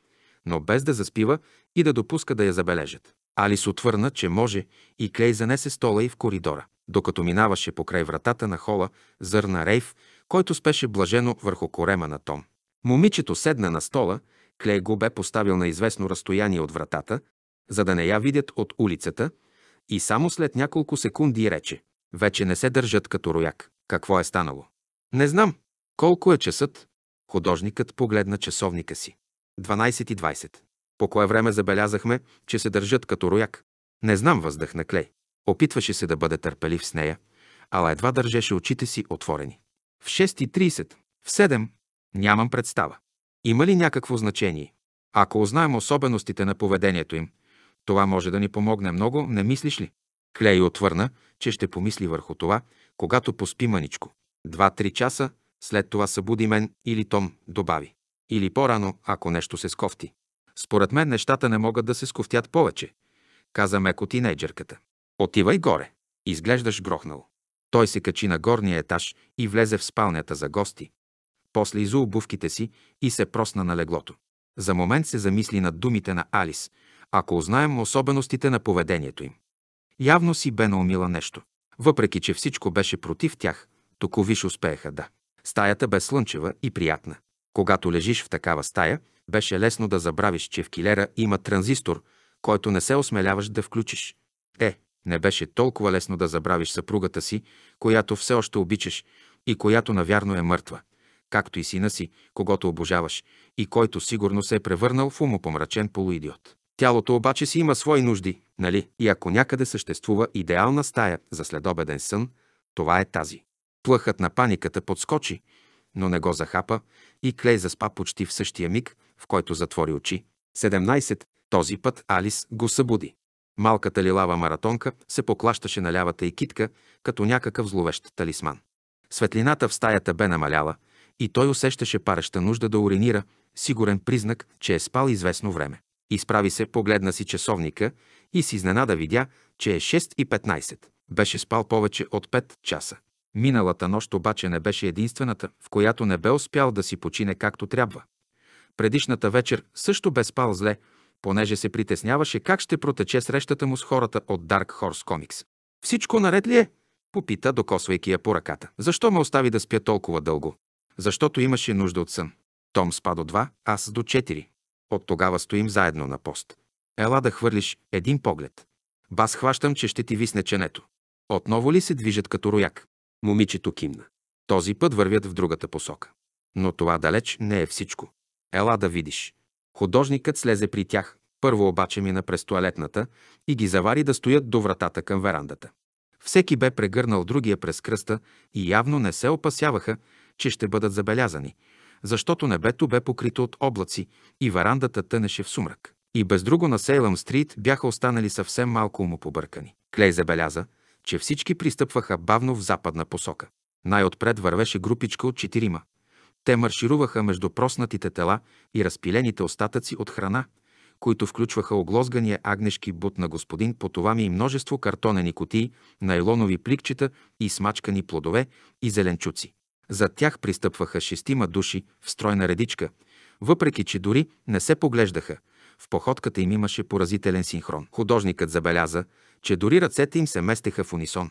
но без да заспива и да допуска да я забележат. Алис отвърна, че може и Клей занесе стола и в коридора. Докато минаваше покрай вратата на хола, зърна Рейв който спеше блажено върху корема на Том. Момичето седна на стола, Клей го бе поставил на известно разстояние от вратата, за да не я видят от улицата, и само след няколко секунди рече. Вече не се държат като рояк. Какво е станало? Не знам. Колко е часът? Художникът погледна часовника си. 12.20. По кое време забелязахме, че се държат като рояк? Не знам, въздъхна Клей. Опитваше се да бъде търпелив с нея, ала едва държеше очите си отворени. В 6.30, в 7, нямам представа. Има ли някакво значение? Ако узнаем особеностите на поведението им, това може да ни помогне много, не мислиш ли? Клей отвърна, че ще помисли върху това, когато поспи мъничко. Два-три часа, след това събуди мен или Том, добави. Или по-рано, ако нещо се скофти. Според мен нещата не могат да се скофтят повече, каза меко тинейджерката. Отивай горе. Изглеждаш грохнал. Той се качи на горния етаж и влезе в спалнята за гости. После изу обувките си и се просна на леглото. За момент се замисли над думите на Алис, ако узнаем особеностите на поведението им. Явно си бе наумила нещо. Въпреки, че всичко беше против тях, токовиш успееха да. Стаята бе слънчева и приятна. Когато лежиш в такава стая, беше лесно да забравиш, че в килера има транзистор, който не се осмеляваш да включиш. Е, не беше толкова лесно да забравиш съпругата си, която все още обичаш и която навярно е мъртва, както и сина си, когато обожаваш и който сигурно се е превърнал в умопомрачен полуидиот. Тялото обаче си има свои нужди, нали? И ако някъде съществува идеална стая за следобеден сън, това е тази. Плъхът на паниката подскочи, но не го захапа и Клей заспа почти в същия миг, в който затвори очи. 17. Този път Алис го събуди. Малката лилава маратонка се поклащаше на лявата и китка, като някакъв зловещ талисман. Светлината в стаята бе намаляла и той усещаше пареща нужда да уринира, сигурен признак, че е спал известно време. Изправи се, погледна си часовника и с изненада видя, че е 6 и 15. Беше спал повече от 5 часа. Миналата нощ обаче не беше единствената, в която не бе успял да си почине както трябва. Предишната вечер също бе спал зле, понеже се притесняваше как ще протече срещата му с хората от Dark Horse Comics. Всичко наред ли е? Попита, докосвайки я по ръката. Защо ме остави да спя толкова дълго? Защото имаше нужда от сън. Том спа до два, аз до четири. От тогава стоим заедно на пост. Ела да хвърлиш един поглед. Бас хващам, че ще ти висне ченето. Отново ли се движат като рояк? Момичето кимна. Този път вървят в другата посока. Но това далеч не е всичко. Ела да видиш. Художникът слезе при тях. Първо обаче мина през туалетната и ги завари да стоят до вратата към верандата. Всеки бе прегърнал другия през кръста и явно не се опасяваха, че ще бъдат забелязани, защото небето бе покрито от облаци и верандата тънеше в сумрак. И без друго на Сейлъм Стрит бяха останали съвсем малко му побъркани. Клей забеляза, че всички пристъпваха бавно в западна посока. Най-отпред вървеше групичка от четирима. Те маршируваха между проснатите тела и разпилените остатъци от храна, които включваха оглозгания агнешки бут на господин, по това ми и множество картонени кутии, найлонови пликчета и смачкани плодове и зеленчуци. За тях пристъпваха шестима души в стройна редичка, въпреки че дори не се поглеждаха. В походката им имаше поразителен синхрон. Художникът забеляза, че дори ръцете им се местеха в унисон.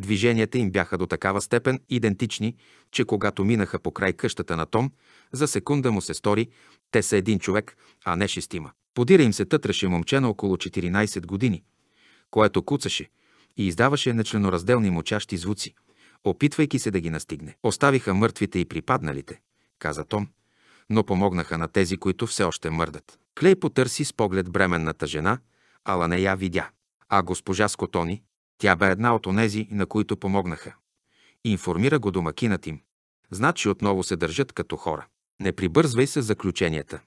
Движенията им бяха до такава степен идентични, че когато минаха по край къщата на Том, за секунда му се стори, те са един човек, а не шестима. Подира им се тътраше момче на около 14 години, което куцаше и издаваше нечленоразделни мучащи звуци, опитвайки се да ги настигне. Оставиха мъртвите и припадналите, каза Том, но помогнаха на тези, които все още мърдат. Клей потърси с поглед бременната жена, ала не я видя. А госпожа Скотони, тя бе една от онези, на които помогнаха. Информира го домакинът им. Значи отново се държат като хора. Не прибързвай се заключенията,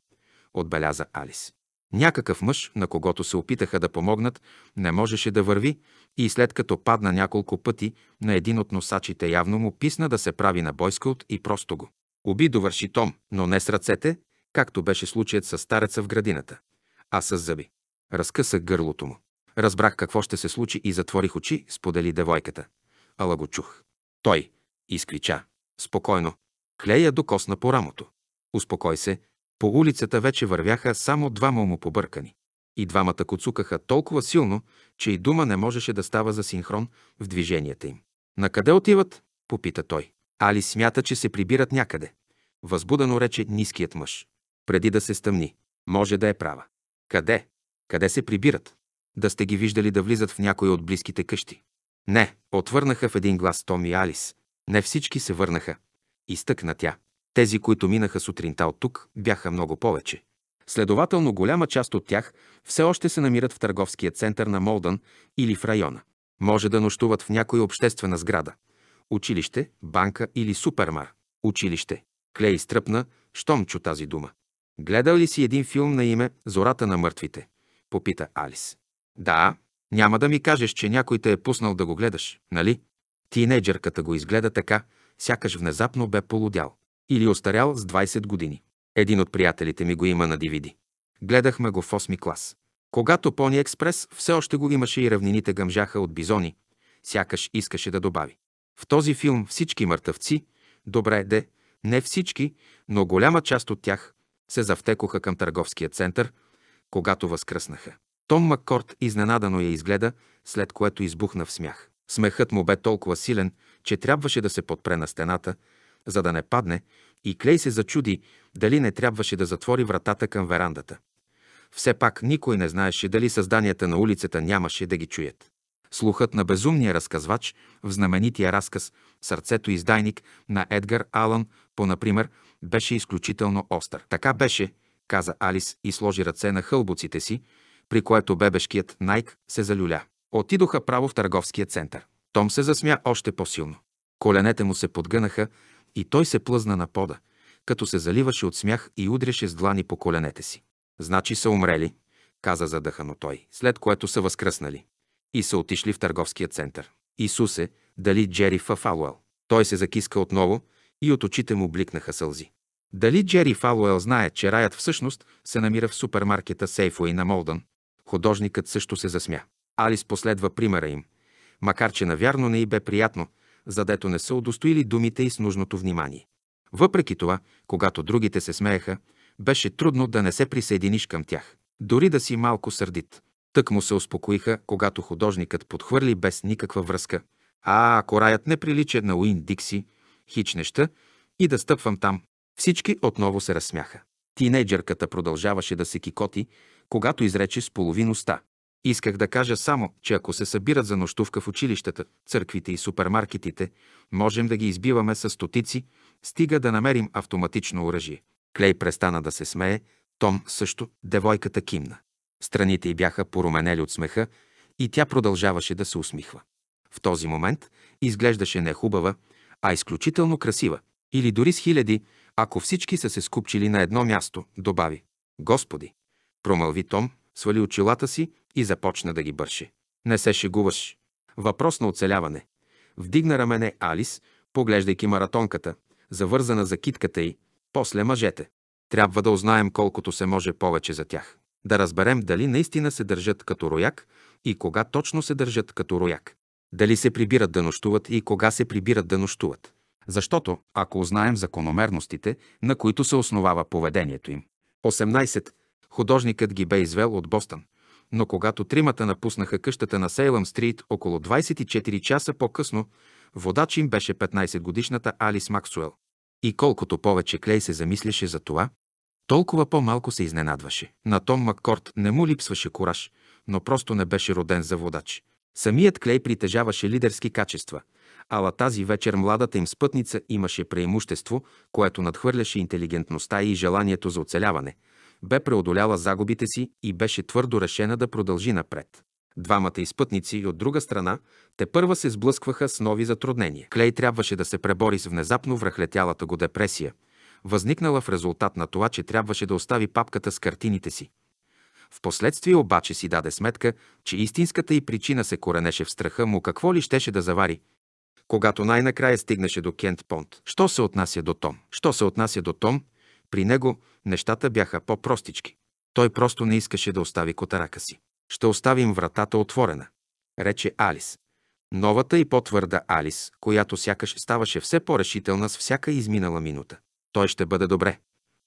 отбеляза Алис. Някакъв мъж, на когото се опитаха да помогнат, не можеше да върви и след като падна няколко пъти, на един от носачите явно му писна да се прави на бойскаут и просто го. Уби довърши Том, но не с ръцете, както беше случаят с стареца в градината, а с зъби. Разкъса гърлото му. Разбрах какво ще се случи и затворих очи, сподели девойката. Ала го чух. Той изкрича. Спокойно. Клея докосна по рамото. Успокой се. По улицата вече вървяха само двама му побъркани. И двамата коцукаха толкова силно, че и дума не можеше да става за синхрон в движенията им. На къде отиват? попита той. Али смята, че се прибират някъде. Възбудено рече ниският мъж. Преди да се стъмни. Може да е права. Къде? Къде се прибират? Да сте ги виждали да влизат в някои от близките къщи. Не, отвърнаха в един глас Том и Алис. Не всички се върнаха. Изтъкна тя. Тези, които минаха сутринта от тук, бяха много повече. Следователно, голяма част от тях все още се намират в търговския център на Молдън или в района. Може да нощуват в някоя обществена сграда. Училище, банка или супермар. Училище. Клей стръпна, щом чу тази дума. Гледал ли си един филм на име «Зората на мъртвите»? Попита Алис. Да, няма да ми кажеш, че някой те е пуснал да го гледаш, нали? Тинейджърката го изгледа така, сякаш внезапно бе полудял. Или остарял с 20 години. Един от приятелите ми го има на DVD. Гледахме го в 8 клас. Когато Пони Експрес все още го имаше и равнините гъмжаха от бизони, сякаш искаше да добави. В този филм всички мъртъвци, добре де, не всички, но голяма част от тях се завтекоха към търговския център, когато възкръснаха. Том Маккорт изненадано я изгледа, след което избухна в смях. Смехът му бе толкова силен, че трябваше да се подпре на стената, за да не падне, и Клей се зачуди дали не трябваше да затвори вратата към верандата. Все пак никой не знаеше дали създанията на улицата нямаше да ги чуят. Слухът на безумния разказвач в знаменития разказ «Сърцето издайник» на Едгар Алън, по например, беше изключително остър. Така беше, каза Алис и сложи ръце на хълбоците си, при което бебешкият Найк се залюля. Отидоха право в търговския център. Том се засмя още по-силно. Коленете му се подгънаха и той се плъзна на пода, като се заливаше от смях и удряше с длани по коленете си. Значи са умрели, каза задъхано той, след което са възкръснали и са отишли в търговския център. Исусе, дали Джери Фафалуел? Той се закиска отново и от очите му бликнаха сълзи. Дали Джери Фалуел знае, че раят всъщност се намира в супермаркета Сейфуи на Молдън, Художникът също се засмя. Алис последва примера им, макар че навярно не й бе приятно, задето не са удостоили думите и с нужното внимание. Въпреки това, когато другите се смееха, беше трудно да не се присъединиш към тях, дори да си малко сърдит. Тък му се успокоиха, когато художникът подхвърли без никаква връзка. А, ако раят не прилича на Уин Дикси, хич неща, и да стъпвам там. Всички отново се разсмяха. Тинейджерката продължаваше да се кикоти, когато изрече с половин уста. Исках да кажа само, че ако се събират за нощувка в училищата, църквите и супермаркетите, можем да ги избиваме с стотици, стига да намерим автоматично оръжие. Клей престана да се смее, Том също, девойката кимна. Страните й бяха поруменели от смеха и тя продължаваше да се усмихва. В този момент изглеждаше не хубава, а изключително красива. Или дори с хиляди, ако всички са се скупчили на едно място, добави. Господи, промълви Том, свали очилата си и започна да ги бърше. Не се шегуваш. Въпрос на оцеляване. Вдигна рамене Алис, поглеждайки маратонката, завързана за китката й, после мъжете. Трябва да узнаем колкото се може повече за тях. Да разберем дали наистина се държат като рояк и кога точно се държат като рояк. Дали се прибират да нощуват и кога се прибират да нощуват. Защото, ако узнаем закономерностите, на които се основава поведението им. 18. Художникът ги бе извел от Бостън. Но когато тримата напуснаха къщата на Сейлъм Стрит около 24 часа по-късно, водач им беше 15-годишната Алис Максуел. И колкото повече Клей се замисляше за това, толкова по-малко се изненадваше. На Том Маккорт не му липсваше кураж, но просто не беше роден за водач. Самият Клей притежаваше лидерски качества, ала тази вечер младата им спътница имаше преимущество, което надхвърляше интелигентността и желанието за оцеляване, бе преодоляла загубите си и беше твърдо решена да продължи напред. Двамата изпътници от друга страна те първа се сблъскваха с нови затруднения. Клей трябваше да се пребори с внезапно връхлетялата го депресия, възникнала в резултат на това, че трябваше да остави папката с картините си. Впоследствие обаче си даде сметка, че истинската и причина се коренеше в страха му какво ли щеше да завари, когато най-накрая стигнаше до Кент Понт. Що се отнася до Том? Що се отнася до Том, при него нещата бяха по-простички. Той просто не искаше да остави котарака си. Ще оставим вратата отворена, рече Алис. Новата и по-твърда Алис, която сякаш ставаше все по-решителна с всяка изминала минута. Той ще бъде добре.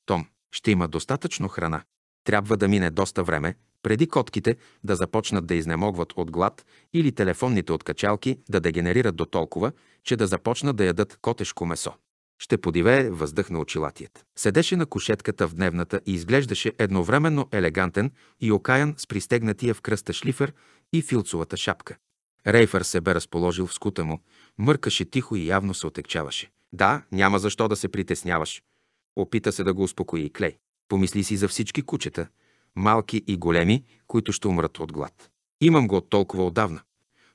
Том, ще има достатъчно храна. Трябва да мине доста време, преди котките да започнат да изнемогват от глад или телефонните откачалки да дегенерират до толкова, че да започнат да ядат котешко месо. Ще подивее, въздъхна очилатият. Седеше на кушетката в дневната и изглеждаше едновременно елегантен и окаян с пристегнатия в кръста шлифер и филцовата шапка. Рейфър се бе разположил в скута му, мъркаше тихо и явно се отекчаваше. Да, няма защо да се притесняваш. Опита се да го успокои и Клей. Помисли си за всички кучета, малки и големи, които ще умрат от глад. Имам го от толкова отдавна.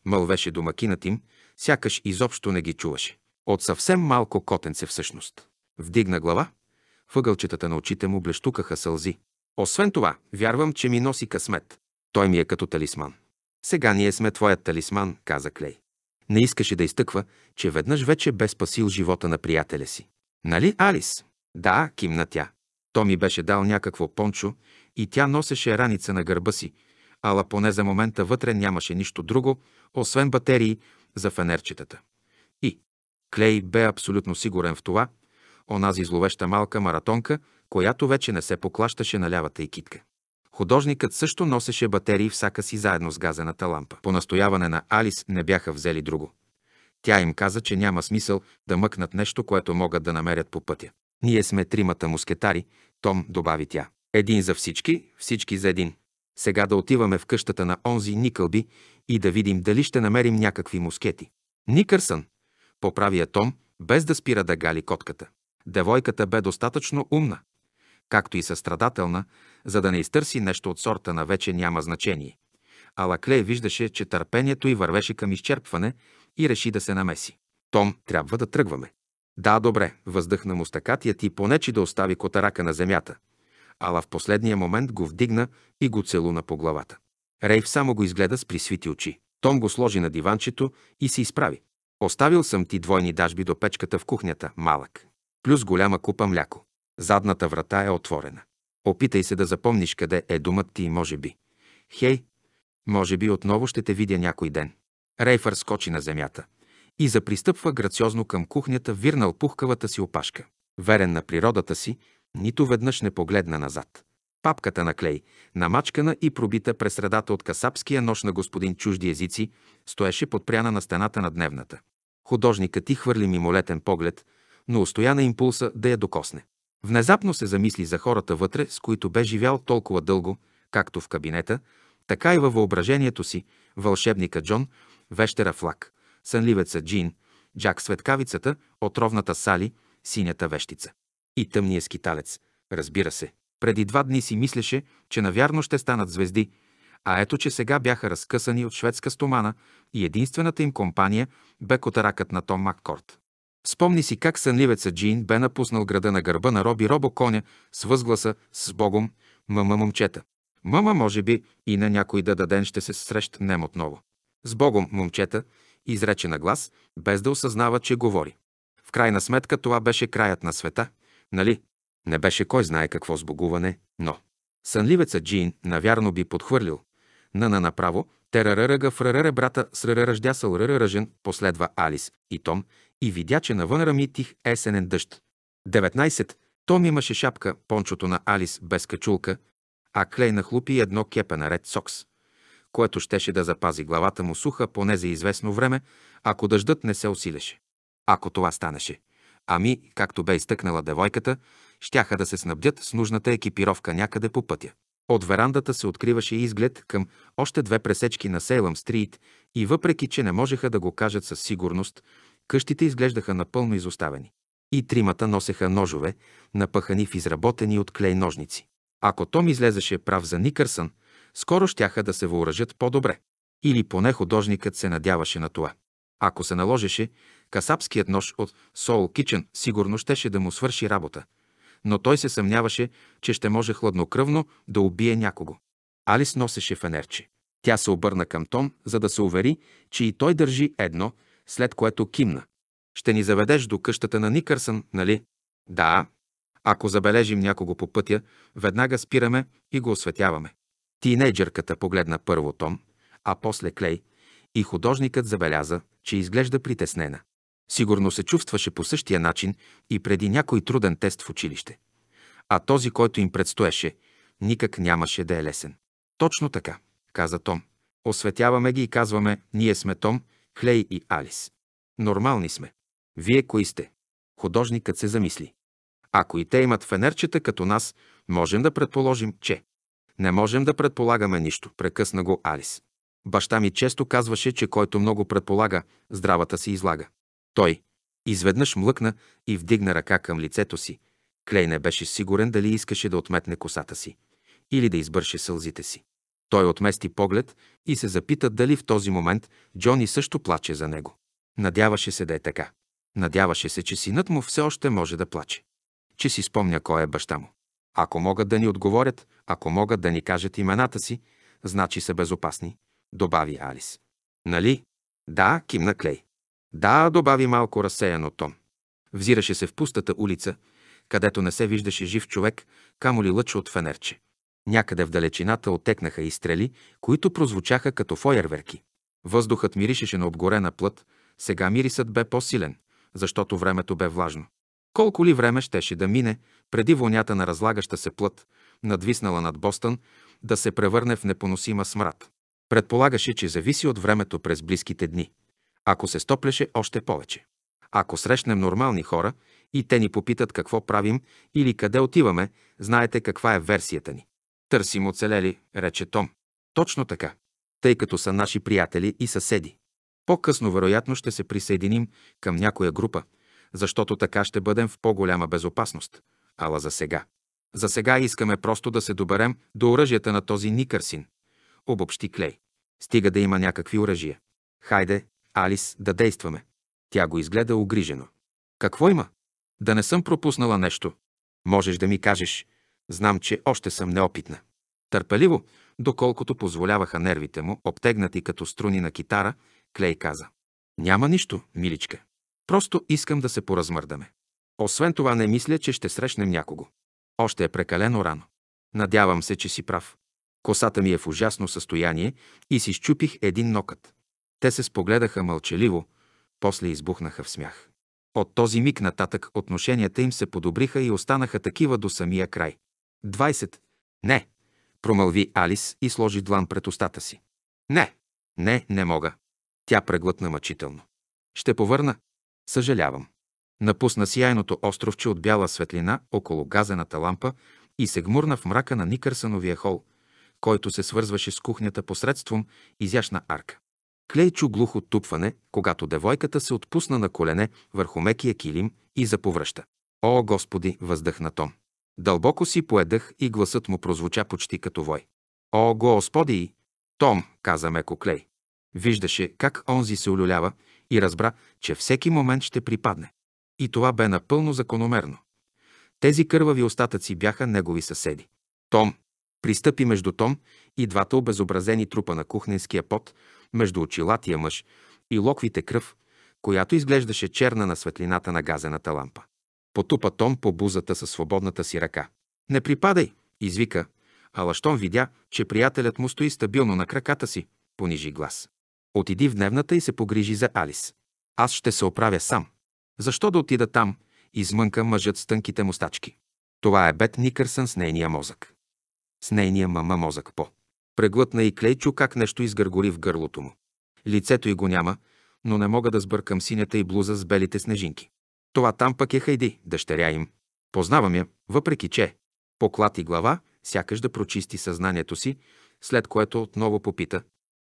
Мълвеше домакинът им, сякаш изобщо не ги чуваше. От съвсем малко котенце всъщност. Вдигна глава, въгълчетата на очите му блещукаха сълзи. Освен това, вярвам, че ми носи късмет. Той ми е като талисман. Сега ние сме твоят талисман, каза Клей. Не искаше да изтъква, че веднъж вече бе спасил живота на приятеля си. Нали, Алис? Да, кимна тя. То ми беше дал някакво пончо и тя носеше раница на гърба си, ала поне за момента вътре нямаше нищо друго, освен батерии за фенерчетата. Клей бе абсолютно сигурен в това, онази зловеща малка маратонка, която вече не се поклащаше на лявата и китка. Художникът също носеше батерии в сака си заедно с газената лампа. По настояване на Алис не бяха взели друго. Тя им каза, че няма смисъл да мъкнат нещо, което могат да намерят по пътя. Ние сме тримата мускетари, Том добави тя. Един за всички, всички за един. Сега да отиваме в къщата на онзи Никълби и да видим дали ще намерим някакви мускети. Никърсън, Поправи я Том, без да спира да гали котката. Девойката бе достатъчно умна, както и състрадателна, за да не изтърси нещо от сорта на вече няма значение. Ала Клей виждаше, че търпението й вървеше към изчерпване и реши да се намеси. Том, трябва да тръгваме. Да, добре, въздъхна му стъкатият и понечи да остави котарака на земята. Ала в последния момент го вдигна и го целуна по главата. Рейв само го изгледа с присвити очи. Том го сложи на диванчето и се изправи. Оставил съм ти двойни дажби до печката в кухнята, малък. Плюс голяма купа мляко. Задната врата е отворена. Опитай се да запомниш къде е думът ти, може би. Хей, може би отново ще те видя някой ден. Рейфър скочи на земята и запристъпва грациозно към кухнята, вирнал пухкавата си опашка. Верен на природата си, нито веднъж не погледна назад. Папката на клей, намачкана и пробита през средата от касапския нож на господин чужди езици, стоеше подпряна на стената на дневната. Художникът ти хвърли мимолетен поглед, но устоя на импулса да я докосне. Внезапно се замисли за хората вътре, с които бе живял толкова дълго, както в кабинета, така и във въображението си, вълшебника Джон, вещера Флак, сънливеца Джин, Джак Светкавицата, отровната Сали, синята вещица. И тъмния скиталец, разбира се. Преди два дни си мислеше, че навярно ще станат звезди, а ето, че сега бяха разкъсани от шведска стомана и единствената им компания бе котаракът на Том Маккорт. Спомни си как сънливеца Джин бе напуснал града на гърба на Роби Робо коня с възгласа «С Богом, мама момчета». Мама, може би, и на някой да даден ще се срещнем отново. С Богом, момчета, изрече на глас, без да осъзнава, че говори. В крайна сметка това беше краят на света, нали? Не беше кой знае какво сбогуване, но... Сънливеца Джин навярно би подхвърлил. На на направо, терарарага фрарара брата с срарараждясъл ръжен, последва Алис и Том и видя, че навън рами е тих есенен дъжд. 19. Том имаше шапка, пончото на Алис без качулка, а Клей нахлупи едно кепе наред сокс, което щеше да запази главата му суха поне за известно време, ако дъждът не се усилеше. Ако това станеше, ами, както бе изтъкнала девойката, щяха да се снабдят с нужната екипировка някъде по пътя. От верандата се откриваше изглед към още две пресечки на Сейлъм Стрит и въпреки, че не можеха да го кажат със сигурност, къщите изглеждаха напълно изоставени. И тримата носеха ножове, напъхани в изработени от клей ножници. Ако Том излезеше прав за Никърсън, скоро щяха да се въоръжат по-добре. Или поне художникът се надяваше на това. Ако се наложеше, касапският нож от Сол Кичен сигурно щеше да му свърши работа – но той се съмняваше, че ще може хладнокръвно да убие някого. Алис носеше фенерче. Тя се обърна към Том, за да се увери, че и той държи едно, след което кимна. Ще ни заведеш до къщата на Никърсън, нали? Да. Ако забележим някого по пътя, веднага спираме и го осветяваме. Тинейджърката погледна първо Том, а после Клей, и художникът забеляза, че изглежда притеснена. Сигурно се чувстваше по същия начин и преди някой труден тест в училище. А този, който им предстоеше, никак нямаше да е лесен. Точно така, каза Том. Осветяваме ги и казваме, ние сме Том, Хлей и Алис. Нормални сме. Вие кои сте? Художникът се замисли. Ако и те имат фенерчета като нас, можем да предположим, че... Не можем да предполагаме нищо, прекъсна го Алис. Баща ми често казваше, че който много предполага, здравата си излага. Той изведнъж млъкна и вдигна ръка към лицето си. Клей не беше сигурен дали искаше да отметне косата си или да избърше сълзите си. Той отмести поглед и се запита дали в този момент Джони също плаче за него. Надяваше се да е така. Надяваше се, че синът му все още може да плаче. Че си спомня кой е баща му. Ако могат да ни отговорят, ако могат да ни кажат имената си, значи са безопасни, добави Алис. Нали? Да, кимна Клей. Да, добави малко разсеяно Том. Взираше се в пустата улица, където не се виждаше жив човек, камо ли лъч от фенерче. Някъде в далечината отекнаха и стрели, които прозвучаха като фойерверки. Въздухът миришеше на обгорена плът, сега мирисът бе по-силен, защото времето бе влажно. Колко ли време щеше да мине, преди вонята на разлагаща се плът, надвиснала над Бостън, да се превърне в непоносима смрад. Предполагаше, че зависи от времето през близките дни ако се стопляше още повече. Ако срещнем нормални хора и те ни попитат какво правим или къде отиваме, знаете каква е версията ни. Търсим оцелели, рече Том. Точно така. Тъй като са наши приятели и съседи. По-късно вероятно ще се присъединим към някоя група, защото така ще бъдем в по-голяма безопасност. Ала за сега. За сега искаме просто да се доберем до оръжията на този Никърсин. Обобщи Клей. Стига да има някакви оръжия. Хайде, Алис, да действаме. Тя го изгледа огрижено. Какво има? Да не съм пропуснала нещо. Можеш да ми кажеш. Знам, че още съм неопитна. Търпеливо, доколкото позволяваха нервите му, обтегнати като струни на китара, Клей каза. Няма нищо, миличка. Просто искам да се поразмърдаме. Освен това не мисля, че ще срещнем някого. Още е прекалено рано. Надявам се, че си прав. Косата ми е в ужасно състояние и си щупих един нокът. Те се спогледаха мълчаливо, после избухнаха в смях. От този миг нататък отношенията им се подобриха и останаха такива до самия край. 20. Не, промълви Алис и сложи длан пред устата си. Не, не, не мога. Тя преглътна мъчително. Ще повърна. Съжалявам. Напусна сияйното островче от бяла светлина около газената лампа и се гмурна в мрака на Никърсановия хол, който се свързваше с кухнята посредством изящна арка. Клей чу глухо тупване, когато девойката се отпусна на колене върху мекия килим и заповръща. О, Господи, въздъхна Том. Дълбоко си поедах и гласът му прозвуча почти като вой. О, Господи! Том, каза меко Клей. Виждаше как онзи се олюлява и разбра, че всеки момент ще припадне. И това бе напълно закономерно. Тези кървави остатъци бяха негови съседи. Том, Пристъпи между Том и двата обезобразени трупа на кухненския пот, между очилатия мъж и локвите кръв, която изглеждаше черна на светлината на газената лампа. Потупа Том по бузата със свободната си ръка. «Не припадай!» извика, ала щом видя, че приятелят му стои стабилно на краката си, понижи глас. Отиди в дневната и се погрижи за Алис. Аз ще се оправя сам. Защо да отида там? Измънка мъжът с тънките мустачки. Това е Бет Никърсън с нейния мозък с нейния мама мозък по. Преглътна и Клейчо как нещо изгъргори в гърлото му. Лицето й го няма, но не мога да сбъркам синята и блуза с белите снежинки. Това там пък е Хайди, дъщеря им. Познавам я, въпреки че. Поклати глава, сякаш да прочисти съзнанието си, след което отново попита.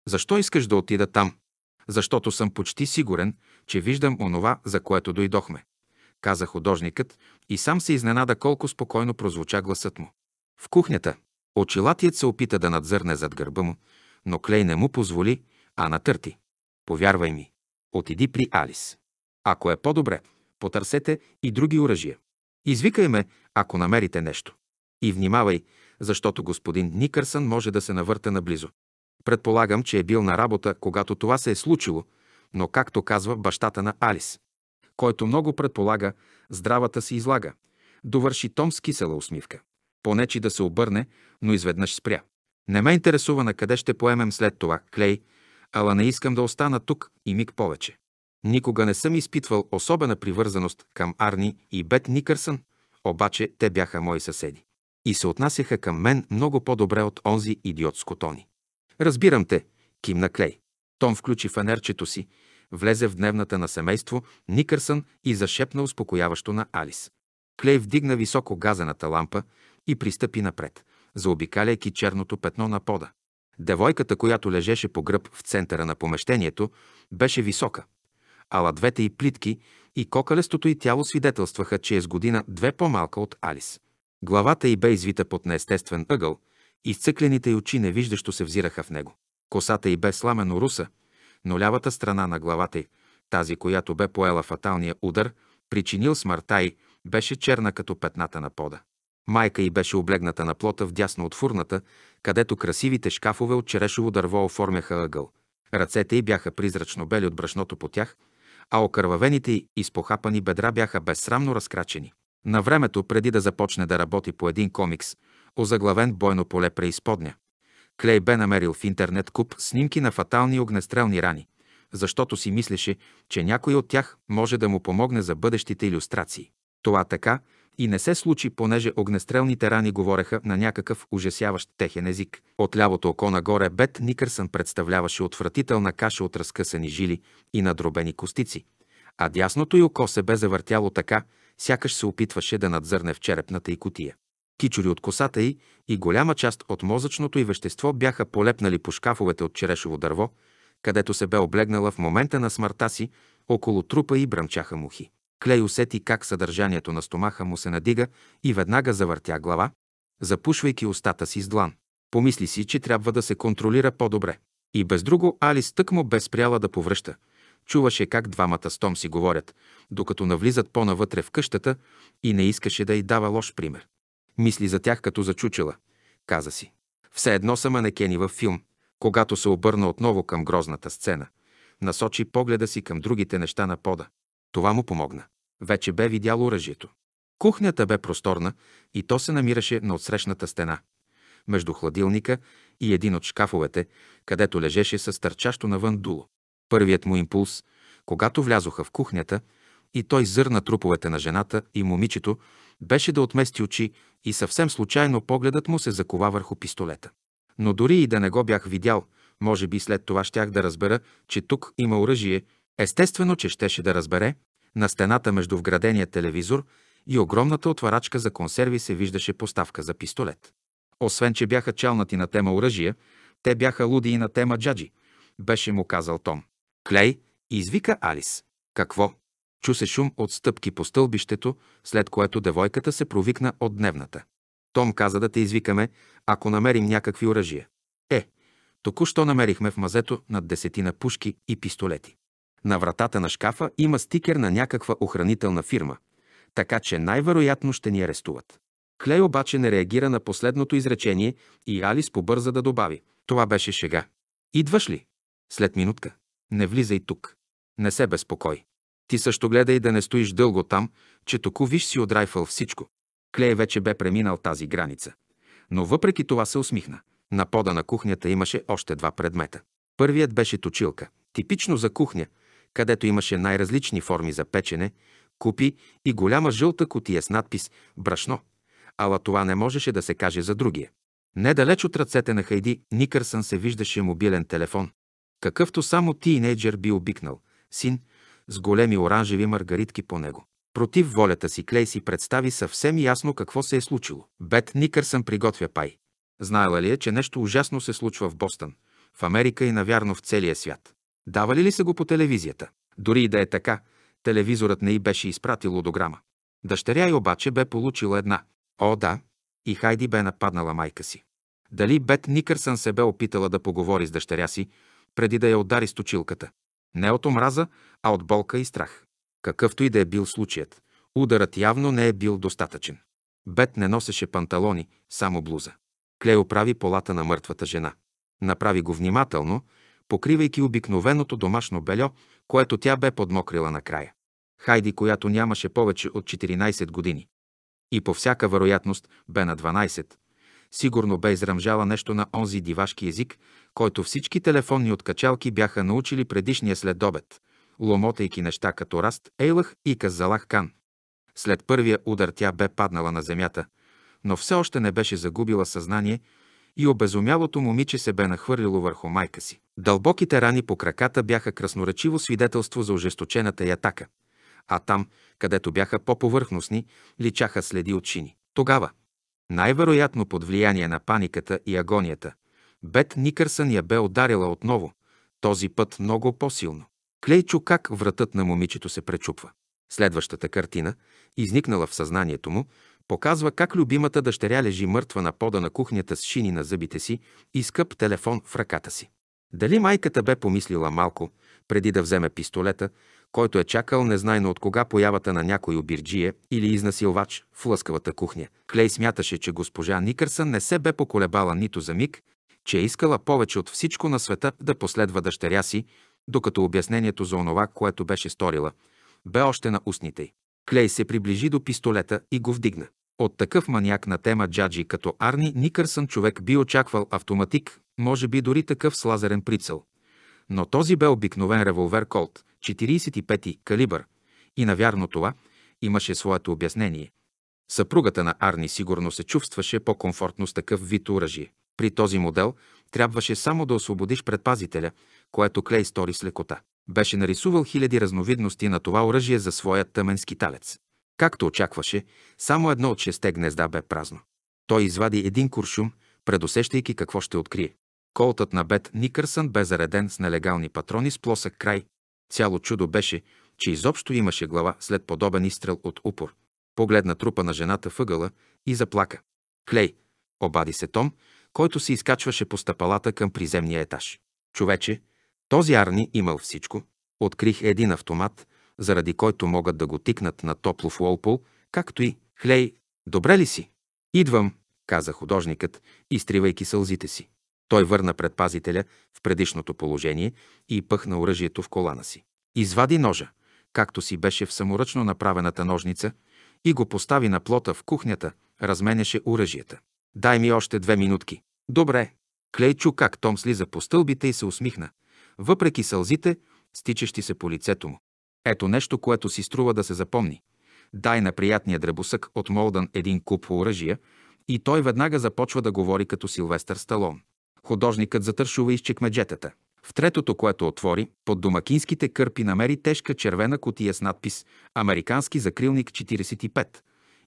Защо искаш да отида там? Защото съм почти сигурен, че виждам онова, за което дойдохме, каза художникът и сам се изненада колко спокойно прозвуча гласът му. В кухнята, Очилатият се опита да надзърне зад гърба му, но Клей не му позволи, а натърти. Повярвай ми, отиди при Алис. Ако е по-добре, потърсете и други оръжия. Извикай ме, ако намерите нещо. И внимавай, защото господин Никърсън може да се навърта наблизо. Предполагам, че е бил на работа, когато това се е случило, но както казва бащата на Алис, който много предполага, здравата си излага, довърши Том с кисела усмивка понечи да се обърне, но изведнъж спря. Не ме интересува на къде ще поемем след това, Клей, ала не искам да остана тук и миг повече. Никога не съм изпитвал особена привързаност към Арни и Бет Никърсън, обаче те бяха мои съседи. И се отнасяха към мен много по-добре от онзи идиот с котони. Разбирам те, кимна Клей. Том включи фенерчето си, влезе в дневната на семейство Никърсън и зашепна успокояващо на Алис. Клей вдигна високо газената лампа, и пристъпи напред, заобикаляйки черното петно на пода. Девойката, която лежеше по гръб в центъра на помещението, беше висока, ала двете и плитки и кокалестото й тяло свидетелстваха, че е с година две по-малка от Алис. Главата й бе извита под неестествен ъгъл, изцъклените й очи невиждащо се взираха в него. Косата й бе сламено руса, но лявата страна на главата й, тази, която бе поела фаталния удар, причинил смъртта й, беше черна като петната на пода. Майка й беше облегната на плота в дясно от фурната, където красивите шкафове от черешово дърво оформяха ъгъл. Ръцете й бяха призрачно бели от брашното по тях, а окървавените й изпохапани бедра бяха безсрамно разкрачени. На времето, преди да започне да работи по един комикс, озаглавен «Бойно поле преизподня», Клей бе намерил в интернет куп снимки на фатални огнестрелни рани, защото си мислеше, че някой от тях може да му помогне за бъдещите иллюстрации. Това така, и не се случи, понеже огнестрелните рани говореха на някакъв ужасяващ техен език. От лявото око нагоре Бет Никърсън представляваше отвратителна каша от разкъсани жили и надробени костици, а дясното й око се бе завъртяло така, сякаш се опитваше да надзърне в черепната й котия. Кичури от косата й и голяма част от мозъчното й вещество бяха полепнали по шкафовете от черешово дърво, където се бе облегнала в момента на смъртта си, около трупа й бръмчаха мухи. Клей усети как съдържанието на стомаха му се надига и веднага завъртя глава, запушвайки устата си с длан. Помисли си, че трябва да се контролира по-добре. И без друго Алис тък му без спряла да повръща. Чуваше как двамата с Том си говорят, докато навлизат по-навътре в къщата и не искаше да й дава лош пример. Мисли за тях като чучела, Каза си. Все едно са манекени във филм. Когато се обърна отново към грозната сцена, насочи погледа си към другите неща на пода. Това му помогна вече бе видял оръжието. Кухнята бе просторна и то се намираше на отсрещната стена, между хладилника и един от шкафовете, където лежеше с търчащо навън дуло. Първият му импулс, когато влязоха в кухнята и той зърна труповете на жената и момичето, беше да отмести очи и съвсем случайно погледът му се закова върху пистолета. Но дори и да не го бях видял, може би след това щях да разбера, че тук има оръжие. Естествено, че щеше да разбере, на стената между вградения телевизор и огромната отварачка за консерви се виждаше поставка за пистолет. Освен, че бяха чалнати на тема оръжия, те бяха луди и на тема джаджи, беше му казал Том. Клей, извика Алис. Какво? Чу се шум от стъпки по стълбището, след което девойката се провикна от дневната. Том каза да те извикаме, ако намерим някакви оръжия. Е, току-що намерихме в мазето над десетина пушки и пистолети. На вратата на шкафа има стикер на някаква охранителна фирма, така че най-вероятно ще ни арестуват. Клей обаче не реагира на последното изречение и Алис побърза да добави. Това беше шега. Идваш ли? След минутка. Не влизай тук. Не се безпокой. Ти също гледай да не стоиш дълго там, че току виж си отрайфал всичко. Клей вече бе преминал тази граница. Но въпреки това се усмихна. На пода на кухнята имаше още два предмета. Първият беше точилка, типично за кухня, където имаше най-различни форми за печене, купи и голяма жълта котия с надпис «Брашно». Ала това не можеше да се каже за другия. Недалеч от ръцете на Хайди Никърсън се виждаше мобилен телефон, какъвто само тинейджер би обикнал, син, с големи оранжеви маргаритки по него. Против волята си Клей си представи съвсем ясно какво се е случило. Бет Никърсън приготвя пай. Знаела ли е, че нещо ужасно се случва в Бостън, в Америка и навярно в целия свят? Давали ли са го по телевизията? Дори и да е така, телевизорът не й беше изпратил лодограма. Дъщеря й обаче бе получила една. О, да, и Хайди бе нападнала майка си. Дали Бет Никърсън се бе опитала да поговори с дъщеря си, преди да я удари с точилката? Не от омраза, а от болка и страх. Какъвто и да е бил случаят, ударът явно не е бил достатъчен. Бет не носеше панталони, само блуза. Клей оправи полата на мъртвата жена. Направи го внимателно покривайки обикновеното домашно бельо, което тя бе подмокрила накрая. Хайди, която нямаше повече от 14 години и по всяка вероятност бе на 12, сигурно бе израмжала нещо на онзи дивашки език, който всички телефонни откачалки бяха научили предишния следобед, ломотайки неща като Раст, Ейлах и Казалах Кан. След първия удар тя бе паднала на земята, но все още не беше загубила съзнание, и обезумялото момиче се бе нахвърлило върху майка си. Дълбоките рани по краката бяха красноречиво свидетелство за ожесточената ятака, а там, където бяха по-повърхностни, личаха следи от шини. Тогава, най-вероятно под влияние на паниката и агонията, Бет Никърсън я бе ударила отново, този път много по-силно. Клейчо как вратът на момичето се пречупва. Следващата картина, изникнала в съзнанието му, Показва как любимата дъщеря лежи мъртва на пода на кухнята с шини на зъбите си и скъп телефон в ръката си. Дали майката бе помислила малко, преди да вземе пистолета, който е чакал незнайно от кога появата на някой обирджие или изнасилвач в лъскавата кухня. Клей смяташе, че госпожа Никърсън не се бе поколебала нито за миг, че е искала повече от всичко на света да последва дъщеря си, докато обяснението за онова, което беше сторила, бе още на устните й. Клей се приближи до пистолета и го вдигна. От такъв маняк на тема джаджи като Арни Никърсън човек би очаквал автоматик, може би дори такъв с лазерен прицел. Но този бе обикновен револвер Колт, 45-ти калибър. И навярно това имаше своето обяснение. Съпругата на Арни сигурно се чувстваше по-комфортно с такъв вид оръжие. При този модел трябваше само да освободиш предпазителя, което Клей стори с лекота. Беше нарисувал хиляди разновидности на това оръжие за своя тъмен скиталец. Както очакваше, само едно от шесте гнезда бе празно. Той извади един куршум, предусещайки какво ще открие. Колтът на Бет Никърсън бе зареден с нелегални патрони с плосък край. Цяло чудо беше, че изобщо имаше глава след подобен изстрел от упор. Погледна трупа на жената въгъла и заплака. Клей, обади се Том, който се изкачваше по стъпалата към приземния етаж. Човече, този Арни имал всичко. Открих един автомат, заради който могат да го тикнат на топло в Уолпол, както и «Хлей, добре ли си?» «Идвам», каза художникът, изтривайки сълзите си. Той върна предпазителя в предишното положение и пъхна оръжието в колана си. Извади ножа, както си беше в саморъчно направената ножница, и го постави на плота в кухнята, разменяше оръжията. Дай ми още две минутки. Добре. Клейчу как Том слиза по стълбите и се усмихна въпреки сълзите, стичащи се по лицето му. Ето нещо, което си струва да се запомни. Дай на приятния дребосък от Молдън един куп оръжия и той веднага започва да говори като Силвестър Сталон. Художникът затършува из чекмеджетата. В третото, което отвори, под домакинските кърпи намери тежка червена котия с надпис «Американски закрилник 45»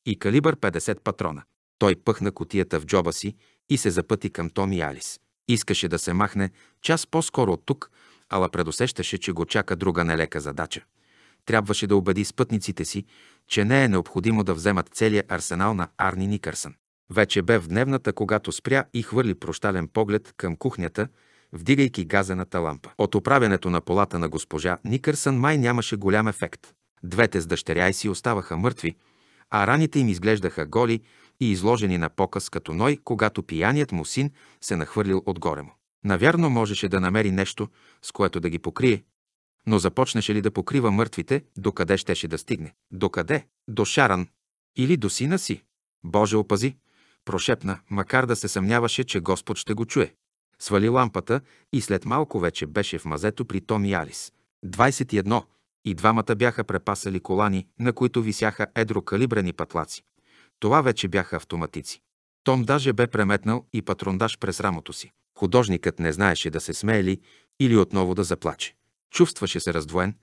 и калибър 50 патрона. Той пъхна котията в джоба си и се запъти към Томи Алис. Искаше да се махне час по-скоро от тук, ала предусещаше, че го чака друга нелека задача. Трябваше да убеди спътниците си, че не е необходимо да вземат целия арсенал на Арни Никърсън. Вече бе в дневната, когато спря и хвърли прощален поглед към кухнята, вдигайки газената лампа. От оправянето на полата на госпожа Никърсън май нямаше голям ефект. Двете с дъщеря и си оставаха мъртви, а раните им изглеждаха голи и изложени на показ като Ной, когато пияният му син се нахвърлил отгоре му. Навярно можеше да намери нещо, с което да ги покрие, но започнеше ли да покрива мъртвите, докъде щеше да стигне? Докъде? До Шаран или до сина си? Боже опази! Прошепна, макар да се съмняваше, че Господ ще го чуе. Свали лампата и след малко вече беше в мазето при Том и Алис. 21. И двамата бяха препасали колани, на които висяха едрокалибрени патлаци. Това вече бяха автоматици. Том даже бе преметнал и патрондаж през рамото си. Художникът не знаеше да се смее ли или отново да заплаче. Чувстваше се раздвоен,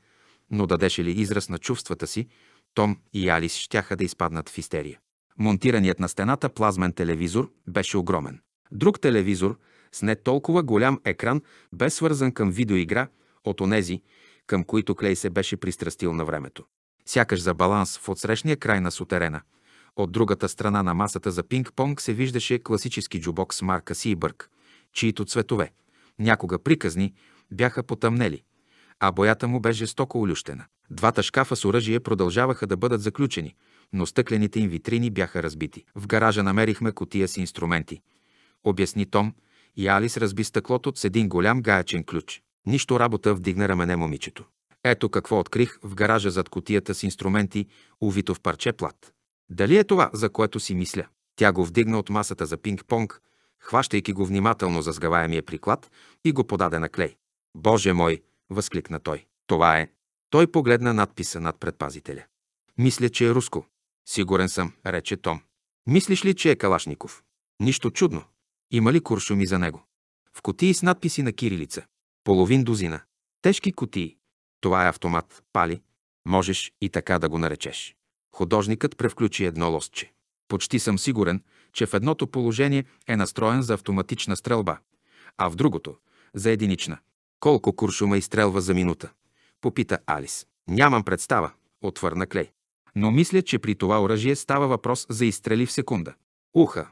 но дадеше ли израз на чувствата си, Том и Алис щяха да изпаднат в истерия. Монтираният на стената плазмен телевизор беше огромен. Друг телевизор с не толкова голям екран бе свързан към видеоигра от онези, към които Клей се беше пристрастил на времето. Сякаш за баланс в отсрещния край на сутерена – от другата страна на масата за пинг-понг се виждаше класически джубок с марка Сибърг, чието цветове, някога приказни, бяха потъмнели, а боята му бе жестоко улющена. Двата шкафа с оръжие продължаваха да бъдат заключени, но стъклените им витрини бяха разбити. В гаража намерихме котия с инструменти. Обясни Том и Алис разби стъклото с един голям гаячен ключ. Нищо работа вдигна рамене момичето. Ето какво открих в гаража зад котията с инструменти, увито в парче плат. Дали е това, за което си мисля? Тя го вдигна от масата за пинг-понг, хващайки го внимателно за сгъваемия приклад и го подаде на клей. Боже мой! възкликна той. Това е. Той погледна надписа над предпазителя. Мисля, че е руско. Сигурен съм, рече Том. Мислиш ли, че е Калашников? Нищо чудно. Има ли куршуми за него? В котии с надписи на кирилица. Половин дозина. Тежки котии. Това е автомат. Пали. Можеш и така да го наречеш. Художникът превключи едно лостче. Почти съм сигурен, че в едното положение е настроен за автоматична стрелба, а в другото – за единична. Колко куршума изстрелва за минута? Попита Алис. Нямам представа, отвърна Клей. Но мисля, че при това оръжие става въпрос за изстрели в секунда. Уха!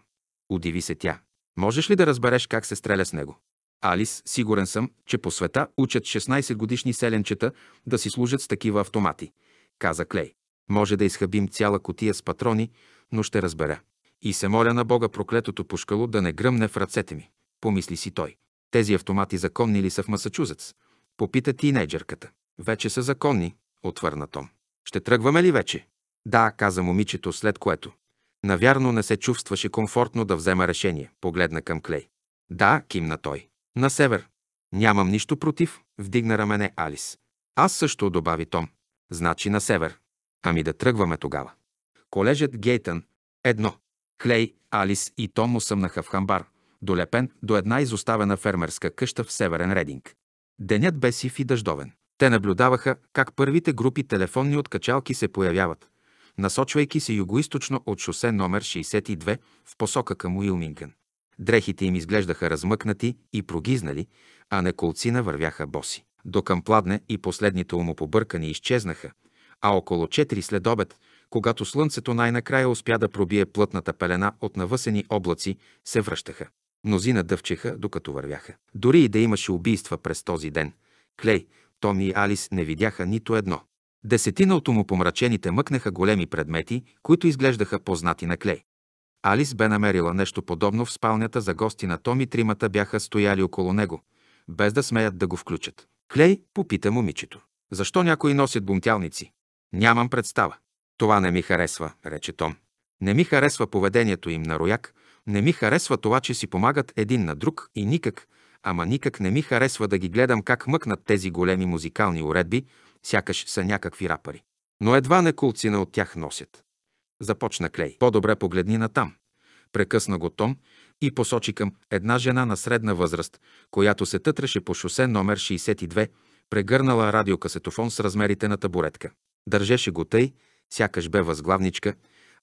Удиви се тя. Можеш ли да разбереш как се стреля с него? Алис, сигурен съм, че по света учат 16-годишни селенчета да си служат с такива автомати, каза Клей. Може да изхабим цяла котия с патрони, но ще разбера. И се моля на Бога проклетото пушкало да не гръмне в ръцете ми, помисли си той. Тези автомати законни ли са в Масачузетс? Попита тинейджерката. Вече са законни, отвърна Том. Ще тръгваме ли вече? Да, каза момичето, след което. Навярно не се чувстваше комфортно да взема решение. Погледна към Клей. Да, кимна той. На север. Нямам нищо против, вдигна рамене Алис. Аз също, добави Том. Значи на север. Ами да тръгваме тогава. Колежът Гейтън. Едно. Клей, Алис и Том съмнаха в хамбар, долепен до една изоставена фермерска къща в Северен Рединг. Денят бе сив и дъждовен. Те наблюдаваха как първите групи телефонни откачалки се появяват, насочвайки се югоисточно от шосе номер 62 в посока към Уилмингън. Дрехите им изглеждаха размъкнати и прогизнали, а неколцина вървяха боси. До към пладне и последните умопобъркани изчезнаха, а около 4 след обед, когато слънцето най-накрая успя да пробие плътната пелена от навъсени облаци, се връщаха. Мнозина дъвчеха, докато вървяха. Дори и да имаше убийства през този ден, Клей, Томи и Алис не видяха нито едно. Десетина от умопомрачените мъкнаха големи предмети, които изглеждаха познати на Клей. Алис бе намерила нещо подобно в спалнята за гости на Томи, тримата бяха стояли около него, без да смеят да го включат. Клей попита момичето. Защо някои носят бунтялници? Нямам представа. Това не ми харесва, рече Том. Не ми харесва поведението им на рояк, не ми харесва това, че си помагат един на друг и никак, ама никак не ми харесва да ги гледам как мъкнат тези големи музикални уредби, сякаш са някакви рапари. Но едва не кулцина от тях носят. Започна Клей. По-добре погледни на там. Прекъсна го Том и посочи към една жена на средна възраст, която се тътреше по шосе номер 62, прегърнала радиокасетофон с размерите на табуретка. Държеше го тъй, сякаш бе възглавничка,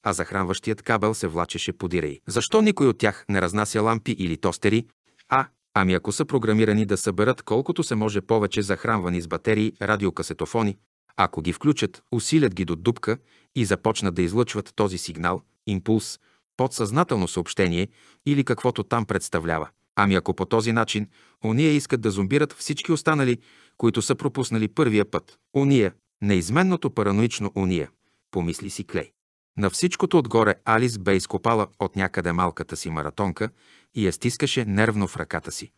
а захранващият кабел се влачеше подирей. Защо никой от тях не разнася лампи или тостери? А, ами ако са програмирани да съберат колкото се може повече захранвани с батерии радиокасетофони, ако ги включат, усилят ги до дупка и започнат да излъчват този сигнал, импулс, подсъзнателно съобщение или каквото там представлява. Ами ако по този начин, ония искат да зомбират всички останали, които са пропуснали първия път. Ония, Неизменното параноично уния, помисли си Клей. На всичкото отгоре Алис бе изкопала от някъде малката си маратонка и я стискаше нервно в ръката си.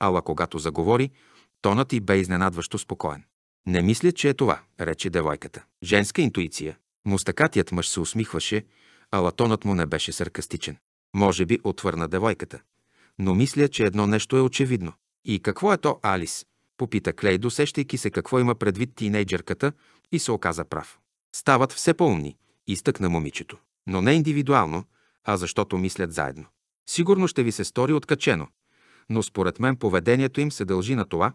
Ала когато заговори, тонът й бе изненадващо спокоен. Не мисля, че е това, рече девойката. Женска интуиция. Мустакатият мъж се усмихваше, ала тонът му не беше саркастичен. Може би отвърна девойката. Но мисля, че едно нещо е очевидно. И какво е то, Алис? Попита Клей, досещайки се какво има предвид тинейджерката и се оказа прав. Стават все по-умни, изтъкна момичето. Но не индивидуално, а защото мислят заедно. Сигурно ще ви се стори откачено, но според мен поведението им се дължи на това,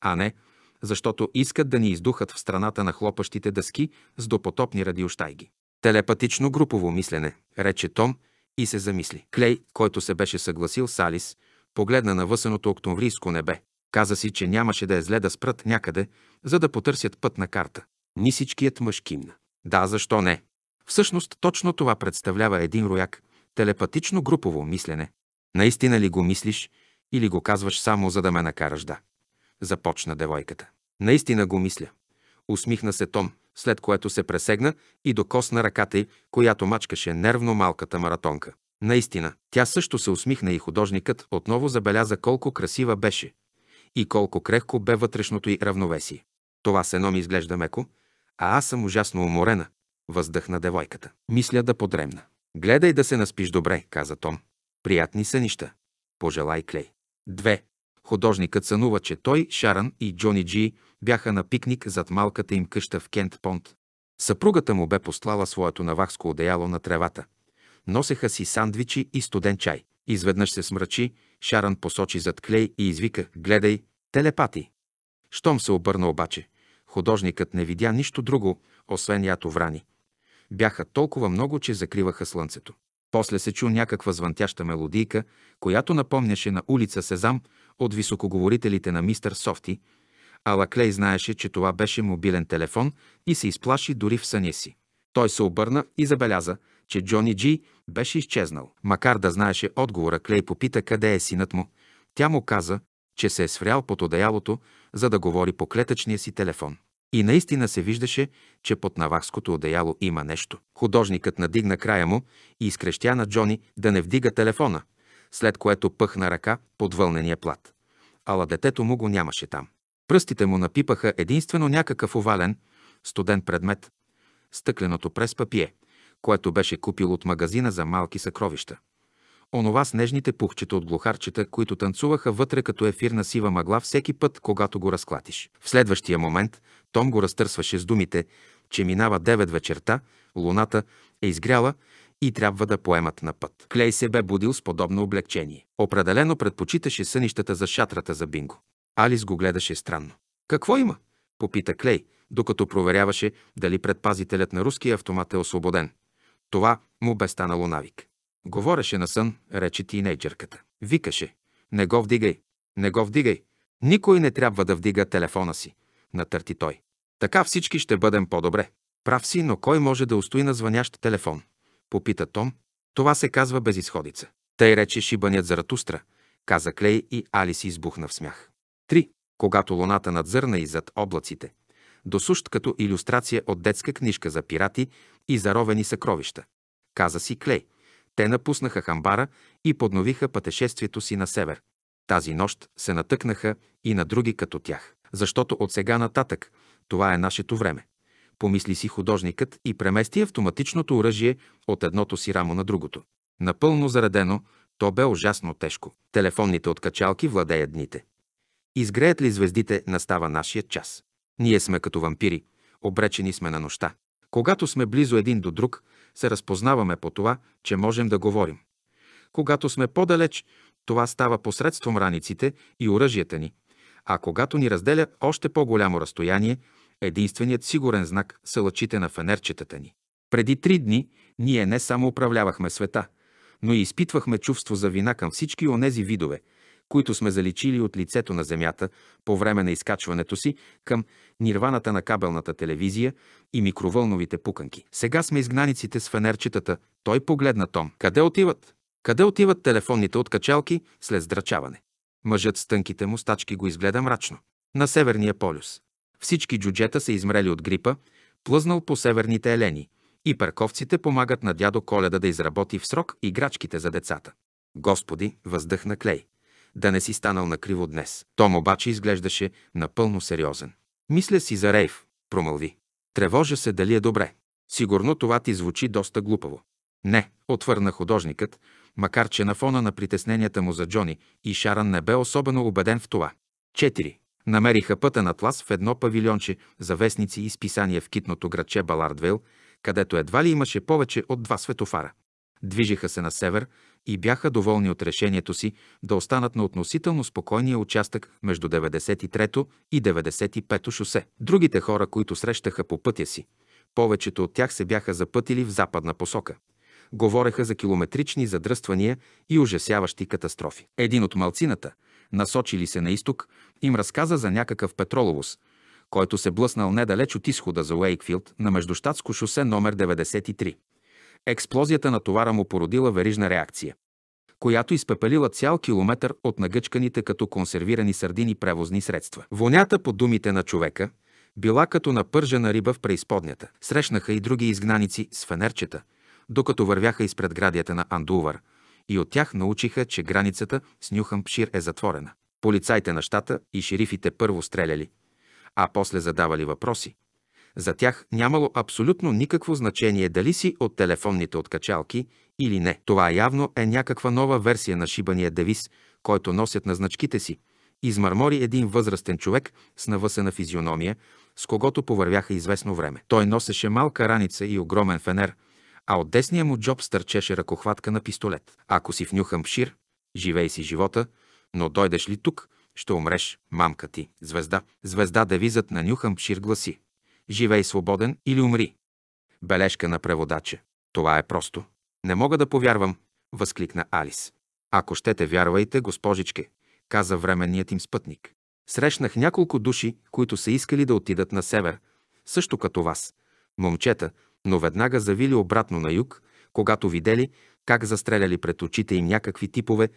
а не, защото искат да ни издухат в страната на хлопащите дъски с допотопни радиощайги. Телепатично групово мислене, рече Том и се замисли. Клей, който се беше съгласил с Алис, погледна на въсеното октомврийско небе. Каза си, че нямаше да е зле да спрат някъде, за да потърсят път на карта. Нисичкият мъж кимна. Да, защо не? Всъщност точно това представлява един рояк – телепатично групово мислене. Наистина ли го мислиш или го казваш само за да ме накараш да? Започна девойката. Наистина го мисля. Усмихна се Том, след което се пресегна и докосна ръката й, която мачкаше нервно малката маратонка. Наистина, тя също се усмихна и художникът отново забеляза колко красива беше – и колко крехко бе вътрешното й равновесие. Това сено ми изглежда меко, а аз съм ужасно уморена, въздъхна девойката. Мисля да подремна. Гледай да се наспиш добре, каза Том. Приятни сънища. Пожелай Клей. Две. Художникът сънува, че той, Шаран и Джони Джи бяха на пикник зад малката им къща в Кент Понт. Съпругата му бе послала своето навахско одеяло на тревата. Носеха си сандвичи и студен чай. Изведнъж се смрачи Шаран посочи зад клей и извика «Гледай, телепати!» Штом се обърна обаче, художникът не видя нищо друго, освен ято врани. Бяха толкова много, че закриваха слънцето. После се чу някаква звънтяща мелодийка, която напомняше на улица Сезам от високоговорителите на мистер Софти, а Лаклей знаеше, че това беше мобилен телефон и се изплаши дори в съня си. Той се обърна и забеляза, че Джони Джи беше изчезнал. Макар да знаеше отговора, Клей попита къде е синът му. Тя му каза, че се е сврял под одеялото, за да говори по клетъчния си телефон. И наистина се виждаше, че под навахското одеяло има нещо. Художникът надигна края му и изкрещя на Джони да не вдига телефона, след което пъхна ръка под вълнения плат. Ала детето му го нямаше там. Пръстите му напипаха единствено някакъв овален, студен предмет – стъкленото през папие – което беше купил от магазина за малки съкровища. Онова с нежните пухчета от глухарчета, които танцуваха вътре като ефирна сива мъгла всеки път, когато го разклатиш. В следващия момент Том го разтърсваше с думите, че минава 9 вечерта, луната е изгряла и трябва да поемат на път. Клей се бе будил с подобно облегчение. Определено предпочиташе сънищата за шатрата за бинго. Алис го гледаше странно. Какво има? попита Клей, докато проверяваше дали предпазителят на руския автомат е освободен. Това му бе станало навик. Говореше на сън, рече тинейджерката. Викаше, не го вдигай, не го вдигай. Никой не трябва да вдига телефона си, натърти той. Така всички ще бъдем по-добре. Прав си, но кой може да устои на звънящ телефон? Попита Том. Това се казва безисходица. Тъй рече шибанят Заратустра, каза Клей и Алис избухна в смях. Три, Когато луната надзърна и зад облаците, досущ като иллюстрация от детска книжка за пирати и заровени съкровища. Каза си Клей. Те напуснаха хамбара и подновиха пътешествието си на север. Тази нощ се натъкнаха и на други като тях, защото от сега нататък това е нашето време. Помисли си художникът и премести автоматичното оръжие от едното си рамо на другото. Напълно заредено, то бе ужасно тежко. Телефонните откачалки владеят дните. Изгреят ли звездите, настава нашия час. Ние сме като вампири, обречени сме на нощта. Когато сме близо един до друг, се разпознаваме по това, че можем да говорим. Когато сме по-далеч, това става посредством раниците и оръжията ни, а когато ни разделя още по-голямо разстояние, единственият сигурен знак са лъчите на фенерчетата ни. Преди три дни ние не само управлявахме света, но и изпитвахме чувство за вина към всички онези видове – които сме заличили от лицето на Земята по време на изкачването си към нирваната на кабелната телевизия и микровълновите пуканки. Сега сме изгнаниците с фенерчетата. Той погледна Том. Къде отиват? Къде отиват телефонните откачалки след здрачаване? Мъжът с тънките му стачки го изгледа мрачно. На Северния полюс. Всички джуджета са измрели от грипа, плъзнал по северните елени и парковците помагат на дядо Коледа да изработи в срок играчките за децата. Господи, въздъхна Клей да не си станал накриво днес. Том обаче изглеждаше напълно сериозен. Мисля си за Рейв, промълви. Тревожа се дали е добре. Сигурно това ти звучи доста глупаво. Не, отвърна художникът, макар че на фона на притесненията му за Джони и Шаран не бе особено убеден в това. 4. Намериха пътен атлас в едно павилионче за вестници и списания в китното градче Балардвейл, където едва ли имаше повече от два светофара. Движиха се на север, и бяха доволни от решението си да останат на относително спокойния участък между 93-то и 95-то шосе. Другите хора, които срещаха по пътя си, повечето от тях се бяха запътили в западна посока. Говореха за километрични задръствания и ужасяващи катастрофи. Един от малцината, насочили се на изток, им разказа за някакъв петроловоз, който се блъснал недалеч от изхода за Уейкфилд на междущатско шосе номер 93. Експлозията на товара му породила верижна реакция, която изпепелила цял километър от нагъчканите като консервирани сърдини превозни средства. Вонята, по думите на човека, била като напържена риба в преизподнята. Срещнаха и други изгнаници с фенерчета, докато вървяха из предградията на Андувар и от тях научиха, че границата с Нюхан Пшир е затворена. Полицайите на щата и шерифите първо стреляли, а после задавали въпроси, за тях нямало абсолютно никакво значение дали си от телефонните откачалки или не. Това явно е някаква нова версия на шибания девиз, който носят на значките си. Измърмори един възрастен човек с навъсена физиономия, с когото повървяха известно време. Той носеше малка раница и огромен фенер, а от десния му джоб стърчеше ръкохватка на пистолет. Ако си внюхам шир, живей си живота, но дойдеш ли тук, ще умреш, мамка ти, звезда. Звезда девизът на Нюхам Шир гласи живей свободен или умри. Бележка на преводача. Това е просто. Не мога да повярвам, възкликна Алис. Ако щете, вярвайте, госпожичке, каза временният им спътник. Срещнах няколко души, които са искали да отидат на север, също като вас, момчета, но веднага завили обратно на юг, когато видели как застреляли пред очите им някакви типове,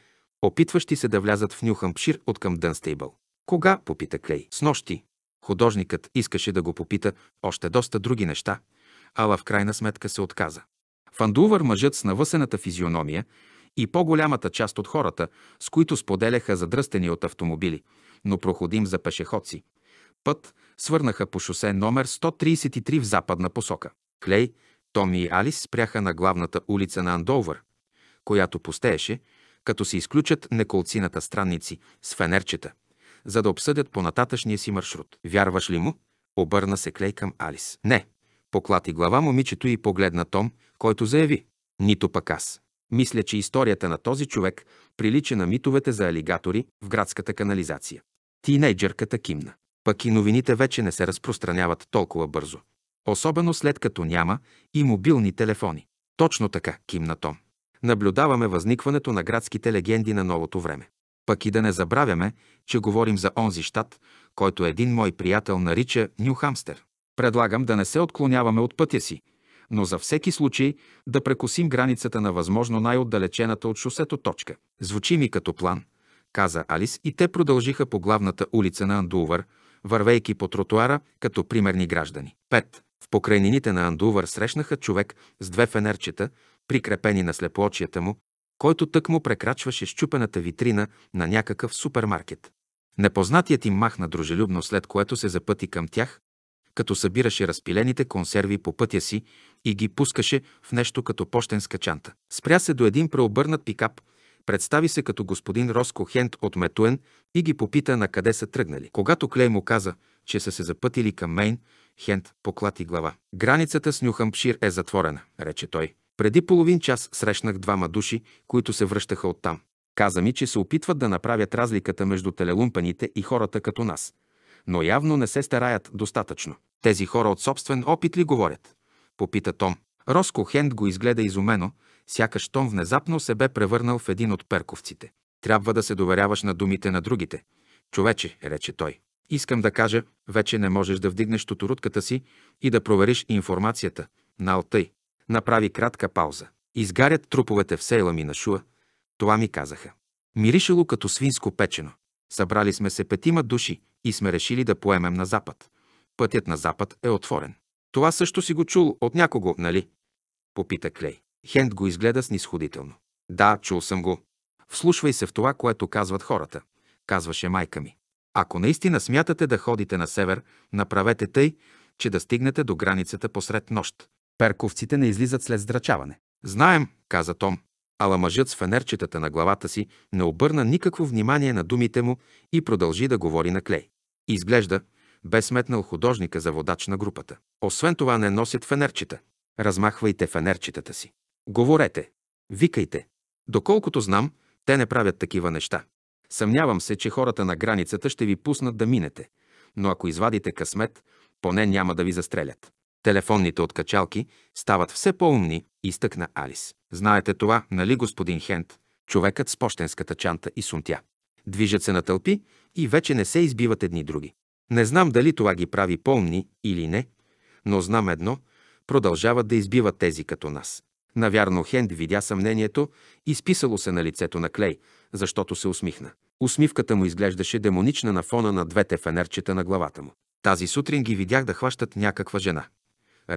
опитващи се да влязат в Нюхампшир от към Дънстейбъл. Кога? попита Клей. С нощи. Художникът искаше да го попита още доста други неща, ала в крайна сметка се отказа. Фандувър мъжът с навъсената физиономия и по-голямата част от хората, с които споделяха задръстени от автомобили, но проходим за пешеходци. Път свърнаха по шосе номер 133 в западна посока. Клей, Томи и Алис спряха на главната улица на Андовър, която постееше, като се изключат неколцината странници с фенерчета за да обсъдят по-нататъчния си маршрут. Вярваш ли му? Обърна се Клей към Алис. Не. Поклати глава момичето и погледна Том, който заяви. Нито пък аз. Мисля, че историята на този човек прилича на митовете за алигатори в градската канализация. Тинейджърката кимна. Пък и новините вече не се разпространяват толкова бързо. Особено след като няма и мобилни телефони. Точно така, кимна Том. Наблюдаваме възникването на градските легенди на новото време. Пък и да не забравяме, че говорим за онзи щат, който един мой приятел нарича Нюхамстер. Предлагам да не се отклоняваме от пътя си, но за всеки случай да прекосим границата на възможно най-отдалечената от шосето точка. Звучи ми като план, каза Алис и те продължиха по главната улица на Андувър, вървейки по тротуара като примерни граждани. 5. В покрайнините на Андувър срещнаха човек с две фенерчета, прикрепени на слепоочията му, който тък му прекрачваше щупената витрина на някакъв супермаркет. Непознатият им махна дружелюбно, след което се запъти към тях, като събираше разпилените консерви по пътя си и ги пускаше в нещо като почтенска чанта. Спря се до един преобърнат пикап, представи се като господин Роско Хент от Метуен и ги попита на къде са тръгнали. Когато Клей му каза, че са се запътили към Мейн, Хент поклати глава. Границата с Нюхампшир е затворена, рече той. Преди половин час срещнах двама души, които се връщаха оттам. Каза ми, че се опитват да направят разликата между телелумпаните и хората като нас, но явно не се стараят достатъчно. Тези хора от собствен опит ли говорят? Попита Том. Роско Хенд го изгледа изумено, сякаш Том внезапно се бе превърнал в един от перковците. Трябва да се доверяваш на думите на другите. Човече, рече той. Искам да кажа, вече не можеш да вдигнеш тоторутката си и да провериш информацията. Наалтай направи кратка пауза. Изгарят труповете в сейла ми на шуа. Това ми казаха. Миришело като свинско печено. Събрали сме се петима души и сме решили да поемем на запад. Пътят на запад е отворен. Това също си го чул от някого, нали? Попита Клей. Хенд го изгледа снисходително. Да, чул съм го. Вслушвай се в това, което казват хората, казваше майка ми. Ако наистина смятате да ходите на север, направете тъй, че да стигнете до границата посред нощ. Перковците не излизат след здрачаване. Знаем, каза Том. Ала мъжът с фенерчетата на главата си не обърна никакво внимание на думите му и продължи да говори на клей. Изглежда, бе сметнал художника за водач на групата. Освен това не носят фенерчета. Размахвайте фенерчетата си. Говорете. Викайте. Доколкото знам, те не правят такива неща. Съмнявам се, че хората на границата ще ви пуснат да минете, но ако извадите късмет, поне няма да ви застрелят. Телефонните откачалки стават все по-умни, изтъкна Алис. Знаете това, нали, господин Хент? Човекът с почтенската чанта и сумтя. Движат се на тълпи и вече не се избиват едни други. Не знам дали това ги прави по-умни или не, но знам едно – продължават да избиват тези като нас. Навярно Хенд видя съмнението и списало се на лицето на Клей, защото се усмихна. Усмивката му изглеждаше демонична на фона на двете фенерчета на главата му. Тази сутрин ги видях да хващат някаква жена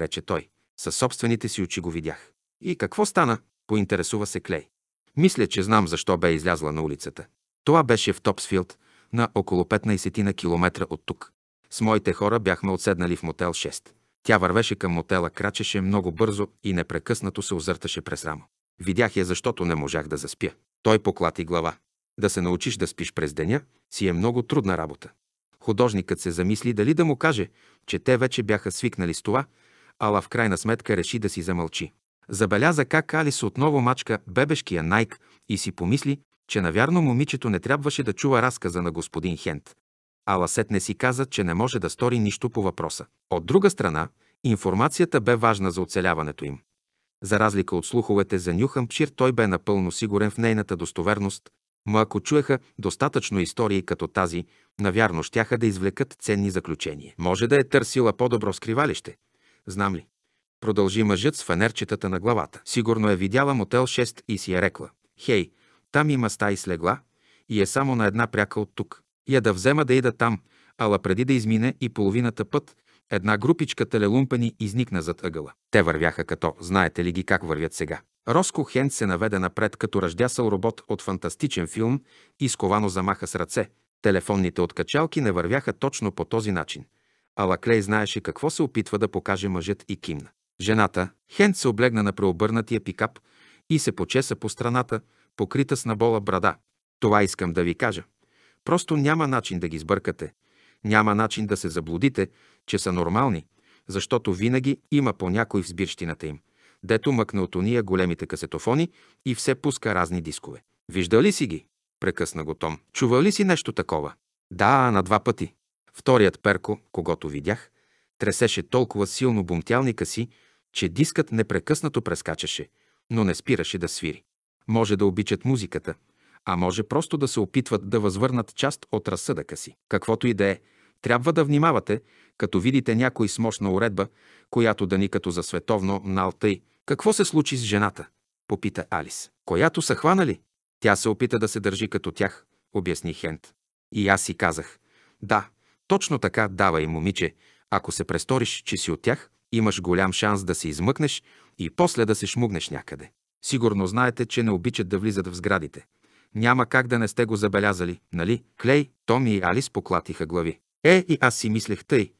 рече той. Със собствените си очи го видях. И какво стана? поинтересува се Клей. Мисля, че знам защо бе излязла на улицата. Това беше в Топсфилд, на около 15 на километра от тук. С моите хора бяхме отседнали в мотел 6. Тя вървеше към мотела, крачеше много бързо и непрекъснато се озърташе през рамо. Видях я, защото не можах да заспя. Той поклати глава. Да се научиш да спиш през деня си е много трудна работа. Художникът се замисли дали да му каже, че те вече бяха свикнали с това ала в крайна сметка реши да си замълчи. Забеляза как Алис отново мачка бебешкия найк и си помисли, че навярно момичето не трябваше да чува разказа на господин Хент. Ала сетне си каза, че не може да стори нищо по въпроса. От друга страна, информацията бе важна за оцеляването им. За разлика от слуховете за Нюхан той бе напълно сигурен в нейната достоверност, но ако чуеха достатъчно истории като тази, навярно щяха да извлекат ценни заключения. Може да е търсила по-добро скривалище – знам ли. Продължи мъжът с фенерчетата на главата. Сигурно е видяла мотел 6 и си е рекла. Хей, там има стаи с легла и е само на една пряка от тук. Я да взема да ида там, ала преди да измине и половината път, една групичка телелумпани изникна зад ъгъла. Те вървяха като, знаете ли ги как вървят сега. Роско Хен се наведе напред като ръждясал робот от фантастичен филм и сковано замаха с ръце. Телефонните откачалки не вървяха точно по този начин. Алаклей знаеше какво се опитва да покаже мъжът и кимна. Жената, Хенд се облегна на преобърнатия пикап и се почеса по страната, покрита с набола брада. Това искам да ви кажа. Просто няма начин да ги сбъркате. Няма начин да се заблудите, че са нормални, защото винаги има по някой в сбирщината им, дето мъкне от уния големите касетофони и все пуска разни дискове. Виждали си ги? Прекъсна го Том. Чувал ли си нещо такова? Да, на два пъти. Вторият перко, когато видях, тресеше толкова силно бумтялника си, че дискът непрекъснато прескачаше, но не спираше да свири. Може да обичат музиката, а може просто да се опитват да възвърнат част от разсъдъка си. Каквото и да е, трябва да внимавате, като видите някой с мощна уредба, която да ни като за световно на Алтай. Какво се случи с жената? Попита Алис. Която са хванали? Тя се опита да се държи като тях, обясни Хент. И аз си казах. Да, точно така дава и момиче. Ако се престориш, че си от тях, имаш голям шанс да се измъкнеш и после да се шмугнеш някъде. Сигурно знаете, че не обичат да влизат в сградите. Няма как да не сте го забелязали, нали? Клей, Томи и Алис поклатиха глави. Е, и аз си мислех тъй.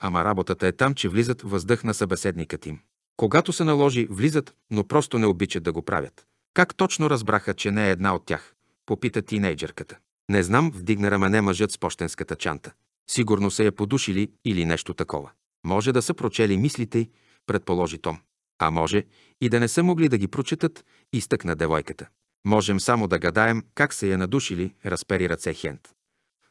Ама работата е там, че влизат въздъх на събеседникът им. Когато се наложи, влизат, но просто не обичат да го правят. Как точно разбраха, че не е една от тях? Попита тинейджерката. Не знам, вдигна рамене мъжът с пощенската чанта. Сигурно са я е подушили или нещо такова. Може да са прочели мислите, й, предположи Том. А може и да не са могли да ги прочетат, изтъкна девойката. Можем само да гадаем как са я надушили, разпери ръце Хент.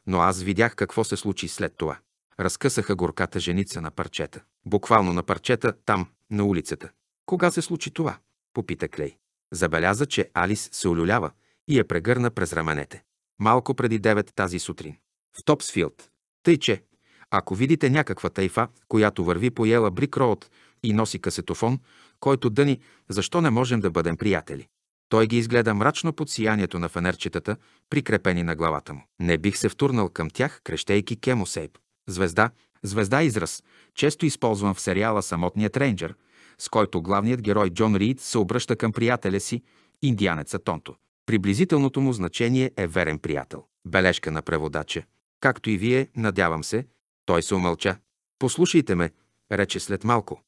Но аз видях какво се случи след това. Разкъсаха горката женица на парчета. Буквално на парчета, там, на улицата. Кога се случи това? Попита Клей. Забеляза, че Алис се олюлява и я прегърна през раменете. Малко преди девет тази сутрин. В Топсфилд, тъй, че, ако видите някаква тайфа, която върви по ела брик роуд и носи касетофон, който дъни, защо не можем да бъдем приятели? Той ги изгледа мрачно под сиянието на фенерчетата, прикрепени на главата му. Не бих се втурнал към тях, крещейки Кемосейп. Звезда, звезда израз, често използван в сериала Самотният рейнджер, с който главният герой Джон Рид се обръща към приятеля си, индианеца Тонто. Приблизителното му значение е верен приятел. Бележка на преводача – Както и вие, надявам се, той се умълча. Послушайте ме, рече след малко.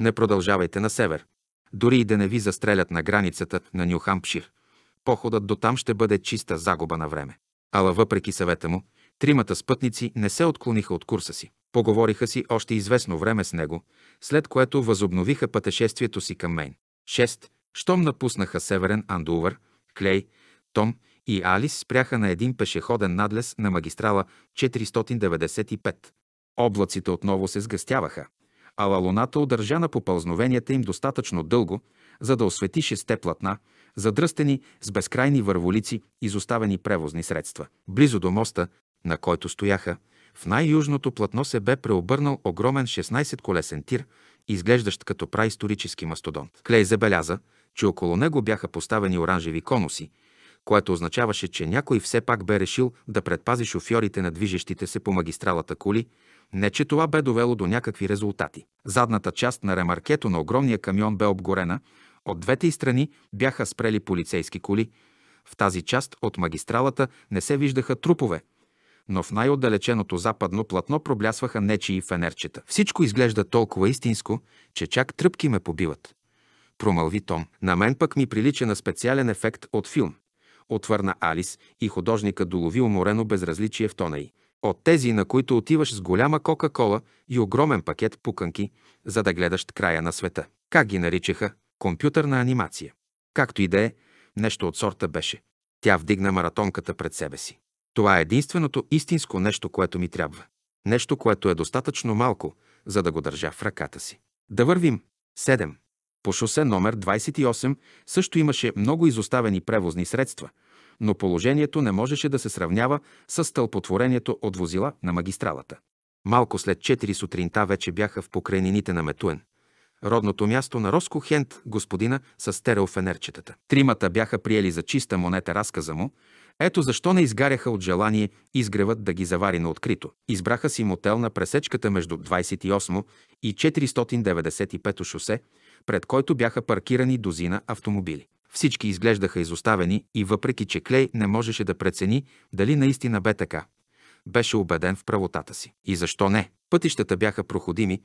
Не продължавайте на север. Дори и да не ви застрелят на границата на Нюхампшир. Походът до там ще бъде чиста загуба на време. Ала въпреки съвета му, тримата спътници не се отклониха от курса си. Поговориха си още известно време с него, след което възобновиха пътешествието си към Мейн. 6. Щом напуснаха Северен Андувър, Клей, Том и Алис спряха на един пешеходен надлез на магистрала 495. Облаците отново се сгъстяваха, а луната удържа на попълзновенията им достатъчно дълго, за да освети шесте платна, задръстени с безкрайни върволици изоставени превозни средства. Близо до моста, на който стояха, в най-южното платно се бе преобърнал огромен 16-колесен тир, изглеждащ като праисторически мастодонт. Клей забеляза, че около него бяха поставени оранжеви конуси – което означаваше, че някой все пак бе решил да предпази шофьорите на движещите се по магистралата коли, не че това бе довело до някакви резултати. Задната част на ремаркето на огромния камион бе обгорена, от двете и страни бяха спрели полицейски коли. В тази част от магистралата не се виждаха трупове, но в най-отдалеченото западно платно проблясваха нечии фенерчета. Всичко изглежда толкова истинско, че чак тръпки ме побиват. Промълви Том. На мен пък ми прилича на специален ефект от филм отвърна Алис и художника долови уморено безразличие в тона й. От тези, на които отиваш с голяма кока-кола и огромен пакет пуканки, за да гледаш края на света. Как ги наричаха? Компютърна анимация. Както и да е, нещо от сорта беше. Тя вдигна маратонката пред себе си. Това е единственото истинско нещо, което ми трябва. Нещо, което е достатъчно малко, за да го държа в ръката си. Да вървим. По шосе номер 28 също имаше много изоставени превозни средства, но положението не можеше да се сравнява с стълпотворението от возила на магистралата. Малко след 4 сутринта вече бяха в покрайнините на Метуен, родното място на Роско Хент, господина с стереофенерчетата. Тримата бяха приели за чиста монета разказа му, ето защо не изгаряха от желание изгревът да ги завари на открито. Избраха си мотел на пресечката между 28 и 495 шосе, пред който бяха паркирани дозина автомобили. Всички изглеждаха изоставени и въпреки, че Клей не можеше да прецени дали наистина бе така, беше убеден в правотата си. И защо не? Пътищата бяха проходими,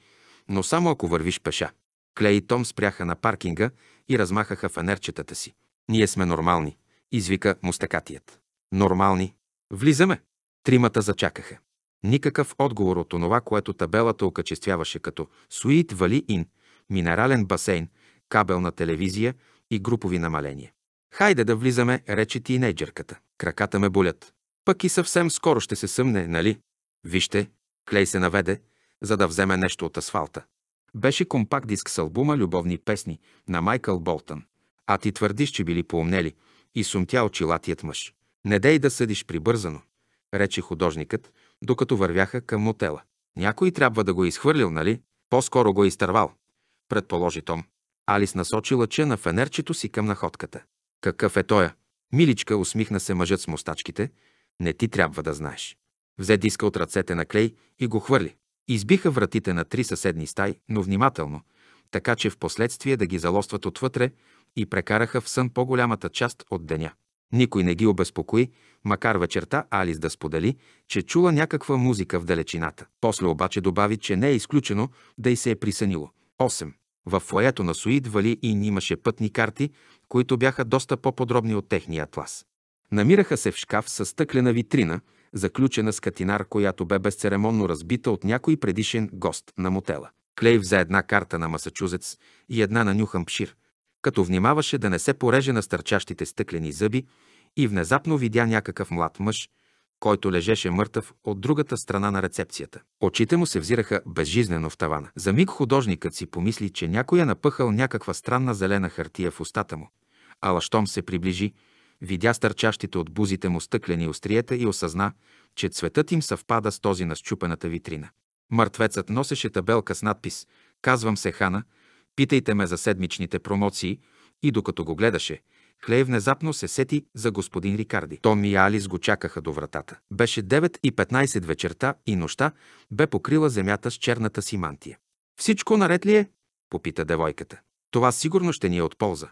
но само ако вървиш пеша. Клей и Том спряха на паркинга и размахаха фенерчетата си. Ние сме нормални, извика мустакатият. Нормални. Влизаме. Тримата зачакаха. Никакъв отговор от онова, което табелата окачествяваше като «Суит Вали Ин», минерален басейн, кабелна телевизия и групови намаления. Хайде да влизаме, рече тинейджерката. Краката ме болят. Пък и съвсем скоро ще се съмне, нали? Вижте, Клей се наведе, за да вземе нещо от асфалта. Беше компакт диск с албума «Любовни песни» на Майкъл Болтън. А ти твърдиш, че били поумнели и сумтя очилатият мъж. Не дей да съдиш прибързано, рече художникът, докато вървяха към мотела. Някой трябва да го изхвърлил, нали? По-скоро го изтървал предположи Том. Алис насочи лъча на фенерчето си към находката. Какъв е тоя? Миличка усмихна се мъжът с мустачките. Не ти трябва да знаеш. Взе диска от ръцете на Клей и го хвърли. Избиха вратите на три съседни стаи, но внимателно, така че в последствие да ги залостват отвътре и прекараха в сън по-голямата част от деня. Никой не ги обезпокои, макар вечерта Алис да сподели, че чула някаква музика в далечината. После обаче добави, че не е изключено да й се е присънило. В фоето на Суид Вали и имаше пътни карти, които бяха доста по-подробни от техния атлас. Намираха се в шкаф с стъклена витрина, заключена с катинар, която бе безцеремонно разбита от някой предишен гост на мотела. Клей взе една карта на Масачузец и една на Нюхан Пшир, като внимаваше да не се пореже на стърчащите стъклени зъби и внезапно видя някакъв млад мъж, който лежеше мъртъв от другата страна на рецепцията. Очите му се взираха безжизнено в тавана. За миг художникът си помисли, че някой е напъхал някаква странна зелена хартия в устата му. Ала щом се приближи, видя стърчащите от бузите му стъклени остриета и осъзна, че цветът им съвпада с този на щупената витрина. Мъртвецът носеше табелка с надпис «Казвам се Хана, питайте ме за седмичните промоции» и докато го гледаше – Клей внезапно се сети за господин Рикарди. Том и Алис го чакаха до вратата. Беше 9 и 15 вечерта и нощта бе покрила земята с черната си мантия. Всичко наред ли е? попита девойката. Това сигурно ще ни е от полза.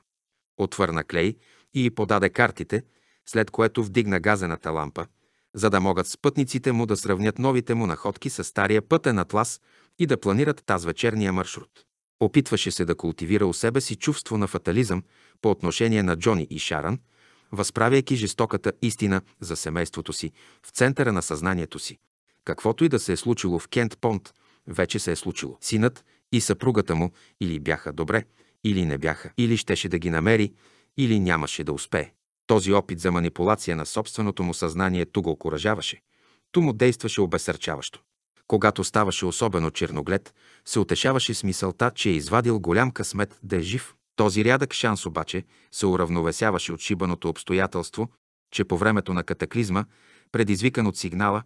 Отвърна Клей и й подаде картите, след което вдигна газената лампа, за да могат спътниците му да сравнят новите му находки с стария пътен атлас и да планират таз вечерния маршрут. Опитваше се да култивира у себе си чувство на фатализъм, по отношение на Джони и Шаран, възправяйки жестоката истина за семейството си в центъра на съзнанието си. Каквото и да се е случило в Кент Понт, вече се е случило. Синът и съпругата му или бяха добре, или не бяха, или щеше да ги намери, или нямаше да успее. Този опит за манипулация на собственото му съзнание ту го окоръжаваше, ту му действаше обесърчаващо. Когато ставаше особено черноглед, се утешаваше с мисълта, че е извадил голям късмет да е жив. Този рядък шанс обаче се уравновесяваше от шибаното обстоятелство, че по времето на катаклизма, предизвикан от сигнала,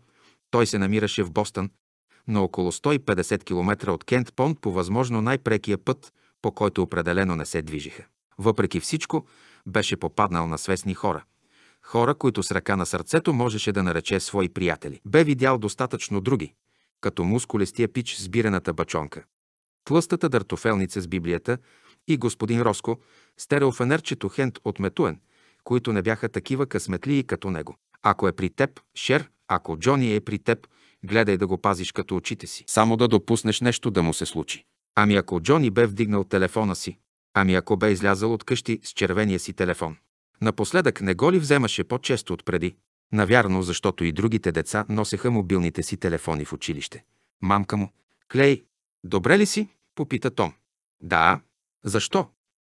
той се намираше в Бостън, на около 150 км от Кент Понт по възможно най-прекия път, по който определено не се движиха. Въпреки всичко, беше попаднал на свестни хора. Хора, които с ръка на сърцето можеше да нарече свои приятели. Бе видял достатъчно други, като мускулестия пич с бирената бачонка, тлъстата дъртофелница с Библията и господин Роско, Стереофенерчето Хент от Метуен, които не бяха такива късметлии като него. Ако е при теб, Шер, ако Джони е при теб, гледай да го пазиш като очите си. Само да допуснеш нещо да му се случи. Ами ако Джони бе вдигнал телефона си, ами ако бе излязал от къщи с червения си телефон. Напоследък не го ли вземаше по-често от преди? Навярно, защото и другите деца носеха мобилните си телефони в училище. Мамка му. Клей, добре ли си? Попита Том. Да, защо?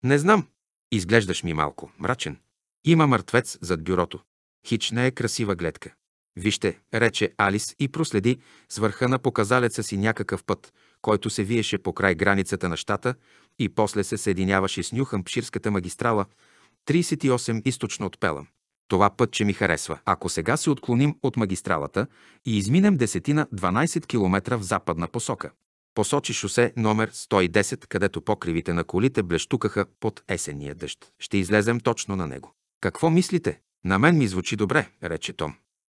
Не знам. Изглеждаш ми малко мрачен. Има мъртвец зад бюрото. Хич не е красива гледка. Вижте, рече Алис и проследи с върха на показалеца си някакъв път, който се виеше по край границата на щата и после се съединяваше с Нюхампширската магистрала 38 източно от Пелъм. Това път, че ми харесва. Ако сега се отклоним от магистралата и изминем десетина 12 км в западна посока, Посочи шосе номер 110, където покривите на колите блещукаха под есенния дъжд. Ще излезем точно на него. Какво мислите? На мен ми звучи добре, рече Том.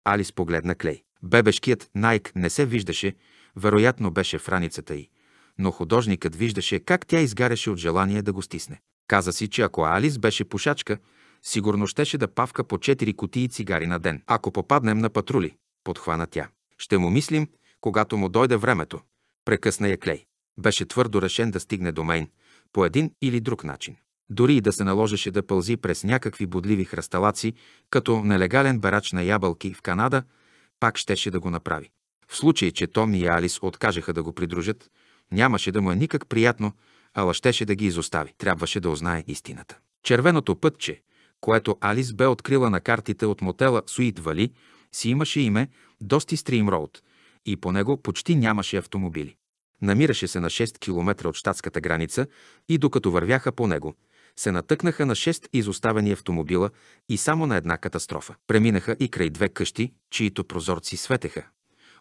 Алис погледна Клей. Бебешкият Найк не се виждаше, вероятно беше в раницата й, но художникът виждаше как тя изгаряше от желание да го стисне. Каза си, че ако Алис беше пушачка, сигурно щеше да павка по 4 кутии цигари на ден. Ако попаднем на патрули, подхвана тя. Ще му мислим, когато му дойде времето. Прекъсна я Клей. Беше твърдо решен да стигне до Мейн по един или друг начин. Дори и да се наложеше да пълзи през някакви бодливи храсталаци като нелегален барач на ябълки в Канада, пак щеше да го направи. В случай, че Том и Алис откажеха да го придружат, нямаше да му е никак приятно, ала щеше да ги изостави. Трябваше да узнае истината. Червеното пътче, което Алис бе открила на картите от мотела Суит Вали, си имаше име Дости Стрим Роуд и по него почти нямаше автомобили. Намираше се на 6 км от щатската граница и докато вървяха по него, се натъкнаха на 6 изоставени автомобила и само на една катастрофа. Преминаха и край две къщи, чието прозорци светеха.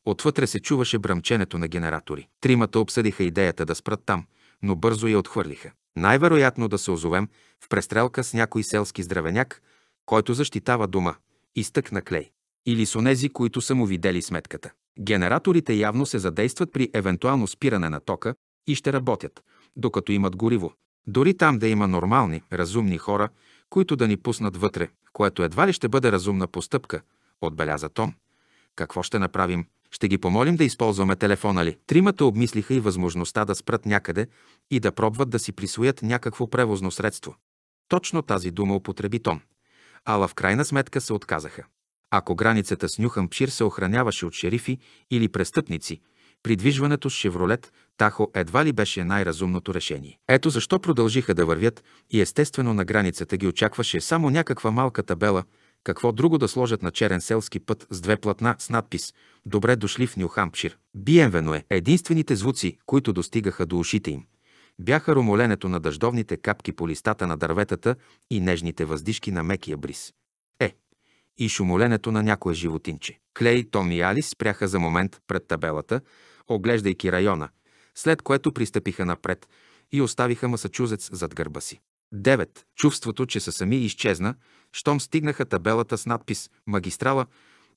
Отвътре се чуваше бръмченето на генератори. Тримата обсъдиха идеята да спрат там, но бързо я отхвърлиха. Най-вероятно да се озовем в престрелка с някой селски здравеняк, който защитава дома, изтъкна клей. Или с онези, които са му видели сметката. Генераторите явно се задействат при евентуално спиране на тока и ще работят, докато имат гориво. Дори там да има нормални, разумни хора, които да ни пуснат вътре, което едва ли ще бъде разумна постъпка, отбеляза Том. Какво ще направим? Ще ги помолим да използваме телефона ли? Тримата обмислиха и възможността да спрат някъде и да пробват да си присвоят някакво превозно средство. Точно тази дума употреби Том. Ала в крайна сметка се отказаха. Ако границата с Нюхампшир се охраняваше от шерифи или престъпници, придвижването с Шевролет Тахо едва ли беше най-разумното решение. Ето защо продължиха да вървят и естествено на границата ги очакваше само някаква малка табела, какво друго да сложат на черен селски път с две платна с надпис «Добре дошли в Нюхампшир». Биенвено е единствените звуци, които достигаха до ушите им. Бяха ромоленето на дъждовните капки по листата на дърветата и нежните въздишки на мекия бриз и шумоленето на някое животинче. Клей, Том и Алис спряха за момент пред табелата, оглеждайки района, след което пристъпиха напред и оставиха масачузец зад гърба си. 9. Чувството, че са сами изчезна, щом стигнаха табелата с надпис «Магистрала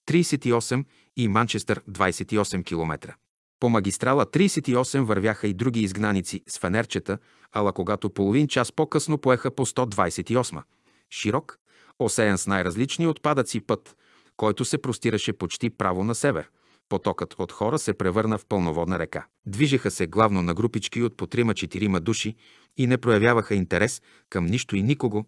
38» и «Манчестър 28 км». По магистрала 38 вървяха и други изгнаници с фенерчета, ала когато половин час по-късно поеха по 128 широк, осеян с най-различни отпадъци път, който се простираше почти право на север. Потокът от хора се превърна в пълноводна река. Движеха се главно на групички от по трима-четирима души и не проявяваха интерес към нищо и никого,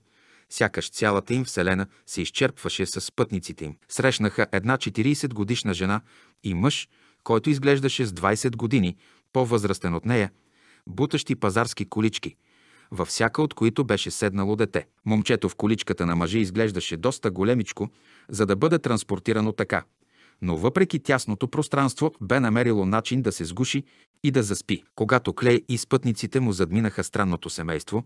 сякаш цялата им вселена се изчерпваше с пътниците им. Срещнаха една 40 годишна жена и мъж, който изглеждаше с 20 години, по-възрастен от нея, бутащи пазарски колички – във всяка от които беше седнало дете. Момчето в количката на мъжа изглеждаше доста големичко, за да бъде транспортирано така, но въпреки тясното пространство бе намерило начин да се сгуши и да заспи. Когато Клей и спътниците му задминаха странното семейство,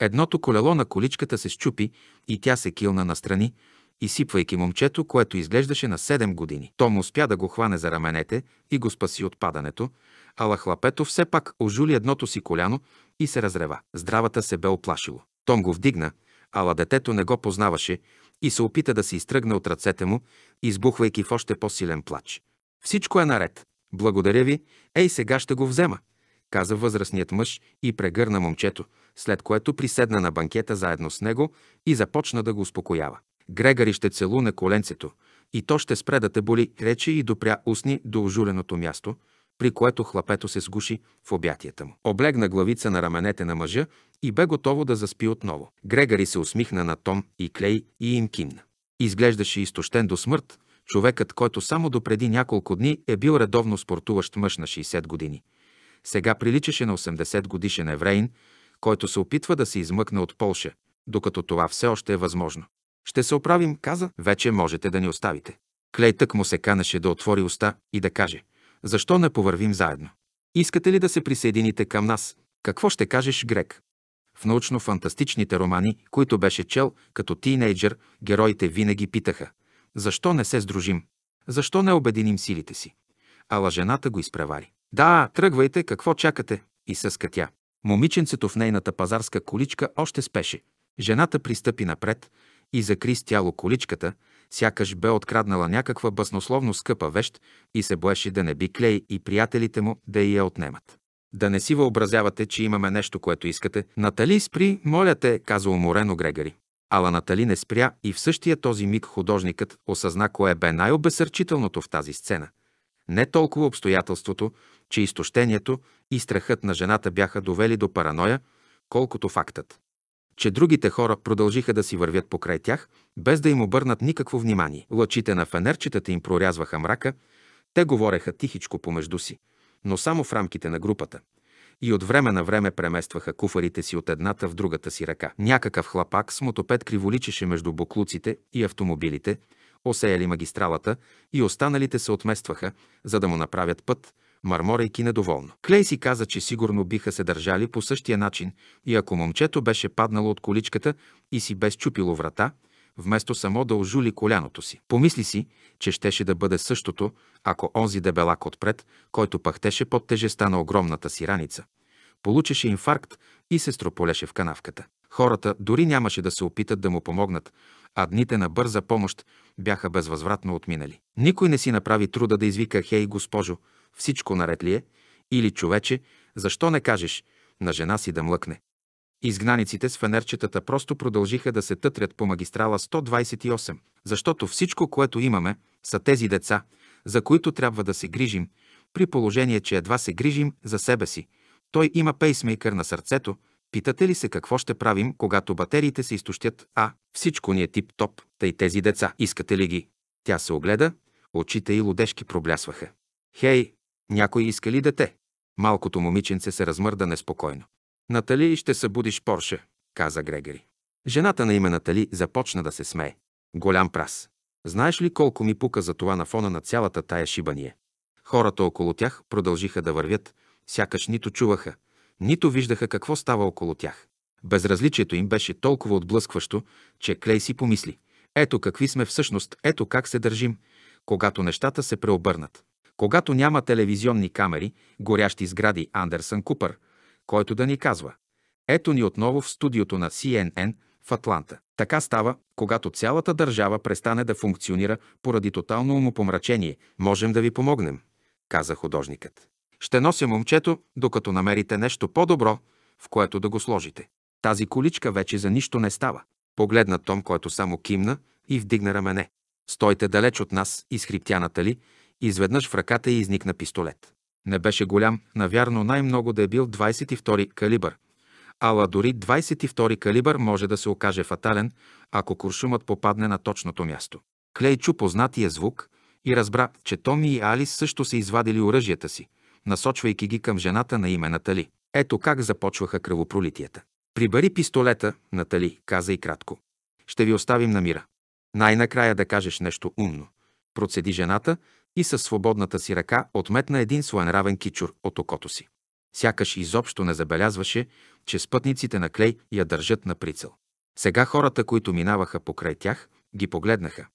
едното колело на количката се щупи и тя се килна настрани, изсипвайки момчето, което изглеждаше на 7 години. Том успя да го хване за раменете и го спаси от падането, Ала хлапето все пак ожули едното си коляно и се разрева. Здравата се бе оплашило. Том го вдигна, ала детето не го познаваше и се опита да се изтръгне от ръцете му, избухвайки в още по-силен плач. Всичко е наред. Благодаря ви. Ей, сега ще го взема, каза възрастният мъж и прегърна момчето, след което приседна на банкета заедно с него и започна да го успокоява. Грегори ще целуне коленцето и то ще спре да те боли, рече и допря устни до ожуленото място – при което хлапето се сгуши в обятията му. Облегна главица на раменете на мъжа и бе готово да заспи отново. Грегари се усмихна на Том и Клей и им кимна. Изглеждаше изтощен до смърт, човекът, който само допреди няколко дни е бил редовно спортуващ мъж на 60 години. Сега приличаше на 80 годишен евреин, който се опитва да се измъкне от Полша, докато това все още е възможно. Ще се оправим, каза, вече можете да ни оставите. Клей тък му се канеше да отвори уста и да каже – защо не повървим заедно? Искате ли да се присъедините към нас? Какво ще кажеш, Грек? В научно-фантастичните романи, които беше чел като тинейджър, героите винаги питаха «Защо не се сдружим? Защо не обединим силите си?» Ала жената го изпревари. «Да, тръгвайте, какво чакате?» и съска тя. Момиченцето в нейната пазарска количка още спеше. Жената пристъпи напред и закри с тяло количката, сякаш бе откраднала някаква баснословно скъпа вещ и се боеше да не би клей и приятелите му да я отнемат. Да не си въобразявате, че имаме нещо, което искате. Натали, спри, моля те, каза уморено Грегари. Ала Натали не спря и в същия този миг художникът осъзна кое бе най-обесърчителното в тази сцена. Не толкова обстоятелството, че изтощението и страхът на жената бяха довели до параноя, колкото фактът че другите хора продължиха да си вървят покрай тях, без да им обърнат никакво внимание. Лъчите на фенерчетата им прорязваха мрака, те говореха тихичко помежду си, но само в рамките на групата. И от време на време преместваха куфарите си от едната в другата си ръка. Някакъв хлапак с мотопед криволичеше между буклуците и автомобилите, осеяли магистралата и останалите се отместваха, за да му направят път – мърморейки недоволно. Клей си каза, че сигурно биха се държали по същия начин и ако момчето беше паднало от количката и си бе счупило врата, вместо само да ожули коляното си. Помисли си, че щеше да бъде същото, ако онзи дебелак отпред, който пахтеше под тежеста на огромната си раница, получеше инфаркт и се строполеше в канавката. Хората дори нямаше да се опитат да му помогнат, а дните на бърза помощ бяха безвъзвратно отминали. Никой не си направи труда да извика «Хей, госпожо!» всичко наред ли е? Или, човече, защо не кажеш на жена си да млъкне? Изгнаниците с фенерчетата просто продължиха да се тътрят по магистрала 128, защото всичко, което имаме, са тези деца, за които трябва да се грижим, при положение, че едва се грижим за себе си. Той има пейсмейкър на сърцето. Питате ли се какво ще правим, когато батериите се изтощят? А, всичко ни е тип-топ, тъй тези деца, искате ли ги? Тя се огледа, очите и лудешки проблясваха. Хей, някой иска ли дете? Малкото момиченце се размърда неспокойно. Натали, ще събудиш Порше, каза Грегори. Жената на име Натали започна да се смее. Голям прас. Знаеш ли колко ми пука за това на фона на цялата тая шибания? Е? Хората около тях продължиха да вървят, сякаш нито чуваха, нито виждаха какво става около тях. Безразличието им беше толкова отблъскващо, че Клей си помисли. Ето какви сме всъщност, ето как се държим, когато нещата се преобърнат. Когато няма телевизионни камери, горящи сгради Андерсън Купър, който да ни казва. Ето ни отново в студиото на CNN в Атланта. Така става, когато цялата държава престане да функционира поради тотално умопомрачение. Можем да ви помогнем, каза художникът. Ще нося момчето, докато намерите нещо по-добро, в което да го сложите. Тази количка вече за нищо не става. Погледна Том, който само кимна и вдигна рамене. Стойте далеч от нас, изхриптяната ли. Изведнъж в ръката й изникна пистолет. Не беше голям, навярно най-много да е бил 22 калибър. Ала дори 22 калибър може да се окаже фатален, ако куршумът попадне на точното място. Клей чу познатия е звук и разбра, че Томи и Алис също са извадили оръжията си, насочвайки ги към жената на име Натали. Ето как започваха кръвопролитията. Прибари пистолета, Натали, каза и кратко. Ще ви оставим на мира. Най-накрая да кажеш нещо умно. Процеди жената и със свободната си ръка отметна един своенравен кичур от окото си. Сякаш изобщо не забелязваше, че спътниците на клей я държат на прицел. Сега хората, които минаваха покрай тях, ги погледнаха.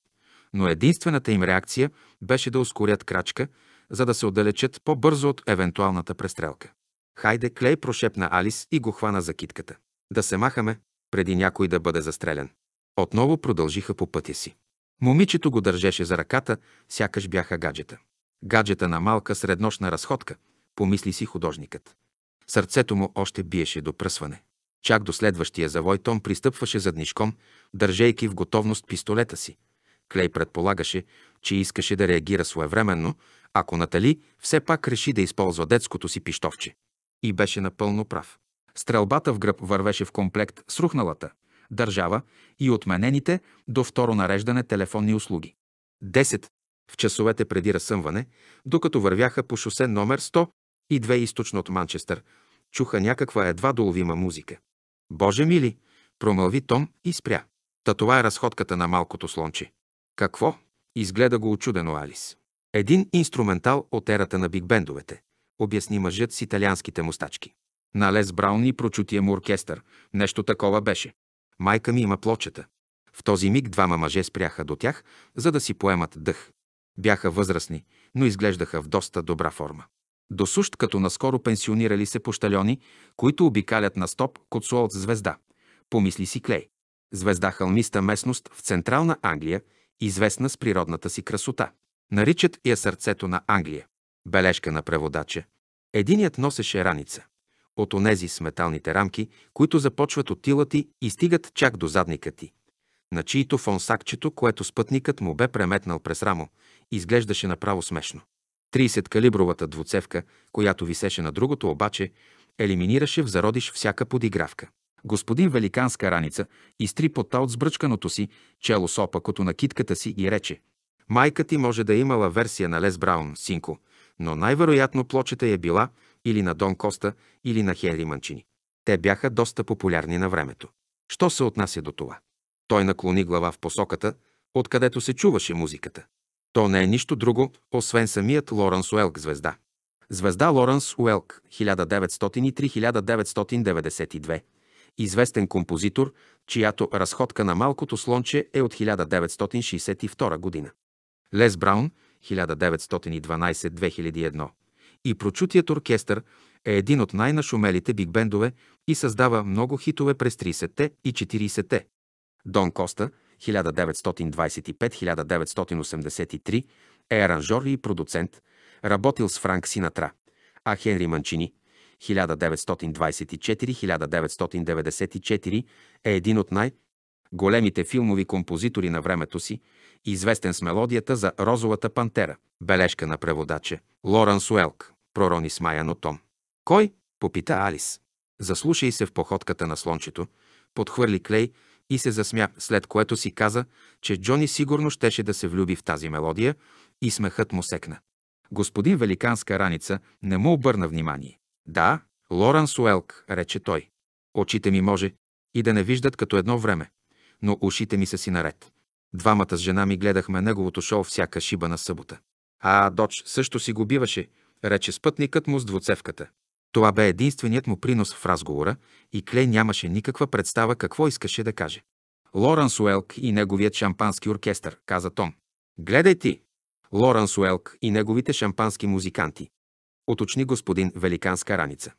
Но единствената им реакция беше да ускорят крачка, за да се отдалечат по-бързо от евентуалната престрелка. Хайде, Клей прошепна Алис и го хвана за китката. Да се махаме, преди някой да бъде застрелян. Отново продължиха по пътя си. Момичето го държеше за ръката, сякаш бяха гаджета. Гаджета на малка среднощна разходка, помисли си художникът. Сърцето му още биеше до пръсване. Чак до следващия завой Том пристъпваше заднишком, държейки в готовност пистолета си. Клей предполагаше, че искаше да реагира своевременно, ако Натали все пак реши да използва детското си пиштовче. И беше напълно прав. Стрелбата в гръб вървеше в комплект с рухналата, държава и отменените до второ нареждане телефонни услуги. 10. В часовете преди разсъмване, докато вървяха по шосе номер 100 и 2 източно от Манчестър, чуха някаква едва доловима музика. Боже мили, промълви Том и спря. Та това е разходката на малкото слонче. Какво? Изгледа го очудено Алис. Един инструментал от ерата на бигбендовете, обясни мъжът с италианските мустачки. На Лес и прочутия му оркестър. Нещо такова беше. Майка ми има плочета. В този миг двама мъже спряха до тях, за да си поемат дъх. Бяха възрастни, но изглеждаха в доста добра форма. До сущ като наскоро пенсионирали се пощальони, които обикалят на стоп коцуо от звезда. Помисли си Клей. Звезда хълмиста местност в Централна Англия, известна с природната си красота. Наричат я сърцето на Англия. Бележка на преводача. Единият носеше раница от онези сметалните рамки, които започват от тила ти и стигат чак до задника ти, на чието фон сакчето, което спътникът му бе преметнал през рамо, изглеждаше направо смешно. 30-калибровата двуцевка, която висеше на другото обаче, елиминираше в зародиш всяка подигравка. Господин Великанска раница, изтри пота от сбръчканото си чело с като на китката си и рече «Майка ти може да е имала версия на Лес Браун, синко, но най-вероятно плочета е била или на Дон Коста, или на Хенри Манчини. Те бяха доста популярни на времето. Що се отнася до това? Той наклони глава в посоката, откъдето се чуваше музиката. То не е нищо друго, освен самият Лоренс Уелк звезда. Звезда Лоренс Уелк 1903-1992, известен композитор, чиято разходка на малкото слонче е от 1962 година. Лес Браун 1912-2001, и прочутият оркестър е един от най-нашумелите бигбендове и създава много хитове през 30-те и 40-те. Дон Коста 1925-1983 е аранжор и продуцент, работил с Франк Синатра, а Хенри Манчини 1924-1994 е един от най- големите филмови композитори на времето си, известен с мелодията за Розовата пантера, бележка на преводача Лоранс Уелк пророни смаяно Том. Кой? попита Алис. Заслушай се в походката на слончето, подхвърли клей и се засмя, след което си каза, че Джони сигурно щеше да се влюби в тази мелодия и смехът му секна. Господин Великанска раница не му обърна внимание. Да, Лоренс Уелк, рече той. Очите ми може и да не виждат като едно време, но ушите ми са си наред. Двамата с жена ми гледахме неговото шоу всяка шиба на събота. А Додж също си го биваше – рече спътникът му с двуцевката. Това бе единственият му принос в разговора и Клей нямаше никаква представа какво искаше да каже. Лоренс Уелк и неговият шампански оркестър, каза Том. Гледай ти! Лоренс Уелк и неговите шампански музиканти. Оточни господин Великанска раница.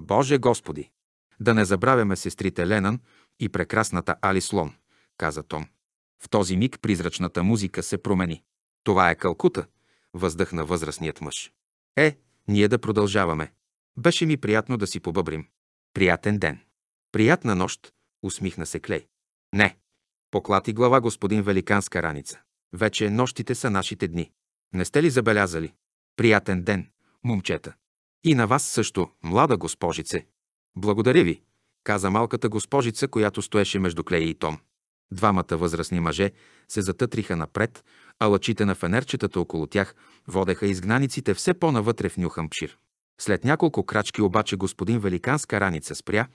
Боже Господи! Да не забравяме сестрите Ленан и прекрасната Али Слон, каза Том. В този миг призрачната музика се промени. Това е Калкута, въздъхна възрастният мъж. Е, ние да продължаваме. Беше ми приятно да си побъбрим. Приятен ден. Приятна нощ, усмихна се Клей. Не. Поклати глава господин Великанска раница. Вече нощите са нашите дни. Не сте ли забелязали? Приятен ден, момчета. И на вас също, млада госпожице. Благодаря ви, каза малката госпожица, която стоеше между Клей и Том. Двамата възрастни мъже се затътриха напред, а лъчите на фенерчетата около тях водеха изгнаниците все по-навътре в Нюхампшир. След няколко крачки обаче господин Великанска раница спря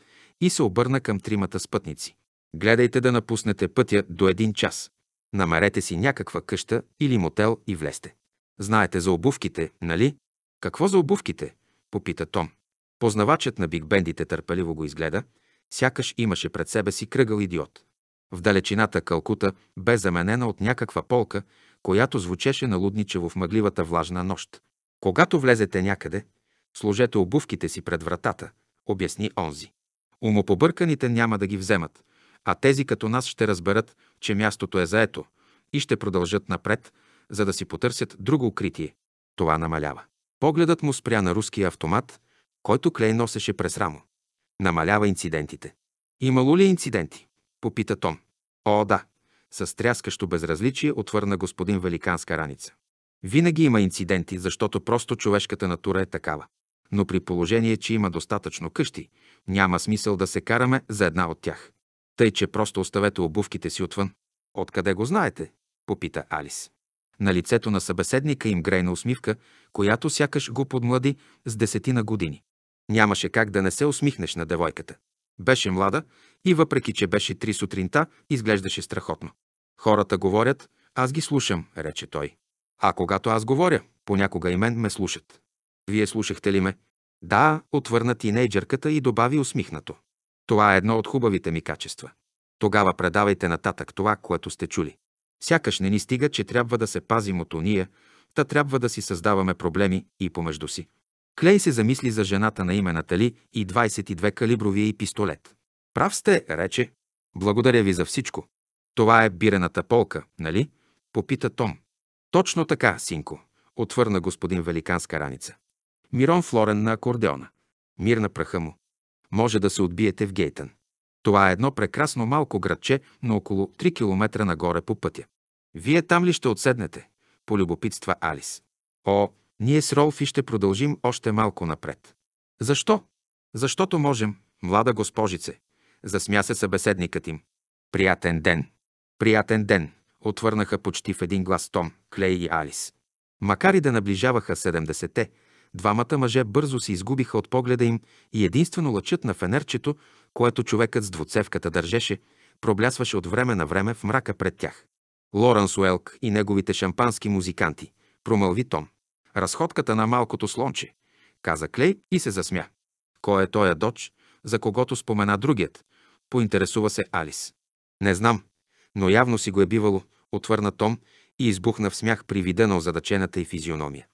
и се обърна към тримата спътници. Гледайте да напуснете пътя до един час. Намерете си някаква къща или мотел и влезте. Знаете за обувките, нали? Какво за обувките? попита Том. Познавачът на бигбендите търпеливо го изгледа, сякаш имаше пред себе си кръгъл идиот. В далечината Калкута бе заменена от някаква полка, която звучеше на лудничево в мъгливата влажна нощ. Когато влезете някъде, сложете обувките си пред вратата, обясни онзи. Умопобърканите няма да ги вземат, а тези като нас ще разберат, че мястото е заето и ще продължат напред, за да си потърсят друго укритие. Това намалява. Погледът му спря на руския автомат, който Клей носеше през рамо. Намалява инцидентите. Имало ли инциденти? Попита Том. О, да с тряскащо безразличие отвърна господин Великанска раница. Винаги има инциденти, защото просто човешката натура е такава. Но при положение, че има достатъчно къщи, няма смисъл да се караме за една от тях. Тъй, че просто оставете обувките си отвън. Откъде го знаете? попита Алис. На лицето на събеседника им грейна усмивка, която сякаш го подмлади с десетина години. Нямаше как да не се усмихнеш на девойката. Беше млада и въпреки, че беше три сутринта, изглеждаше страхотно. Хората говорят, аз ги слушам, рече той. А когато аз говоря, понякога и мен ме слушат. Вие слушахте ли ме? Да, отвърна тинейджърката и добави усмихнато. Това е едно от хубавите ми качества. Тогава предавайте нататък това, което сте чули. Сякаш не ни стига, че трябва да се пазим от уния, та трябва да си създаваме проблеми и помежду си. Клей се замисли за жената на име Натали и 22 калибровия и пистолет. Прав сте, рече. Благодаря ви за всичко. Това е бирената полка, нали? Попита Том. Точно така, синко, отвърна господин Великанска раница. Мирон Флорен на акордеона. Мир на праха му. Може да се отбиете в Гейтън. Това е едно прекрасно малко градче на около 3 км нагоре по пътя. Вие там ли ще отседнете? Полюбопитства Алис. О, ние с Ролфи ще продължим още малко напред. Защо? Защото можем, млада госпожице. Засмя се събеседникът им. Приятен ден! Приятен ден, отвърнаха почти в един глас Том, Клей и Алис. Макар и да наближаваха 70-те, двамата мъже бързо се изгубиха от погледа им и единствено лъчът на фенерчето, което човекът с двуцевката държеше, проблясваше от време на време в мрака пред тях. Лоренс Уелк и неговите шампански музиканти, промълви Том. Разходката на малкото слонче, каза Клей и се засмя. Кой е тоя доч, за когото спомена другият? Поинтересува се Алис. Не знам, но явно си го е бивало, отвърна Том и избухна в смях при вида на озадачената и физиономия.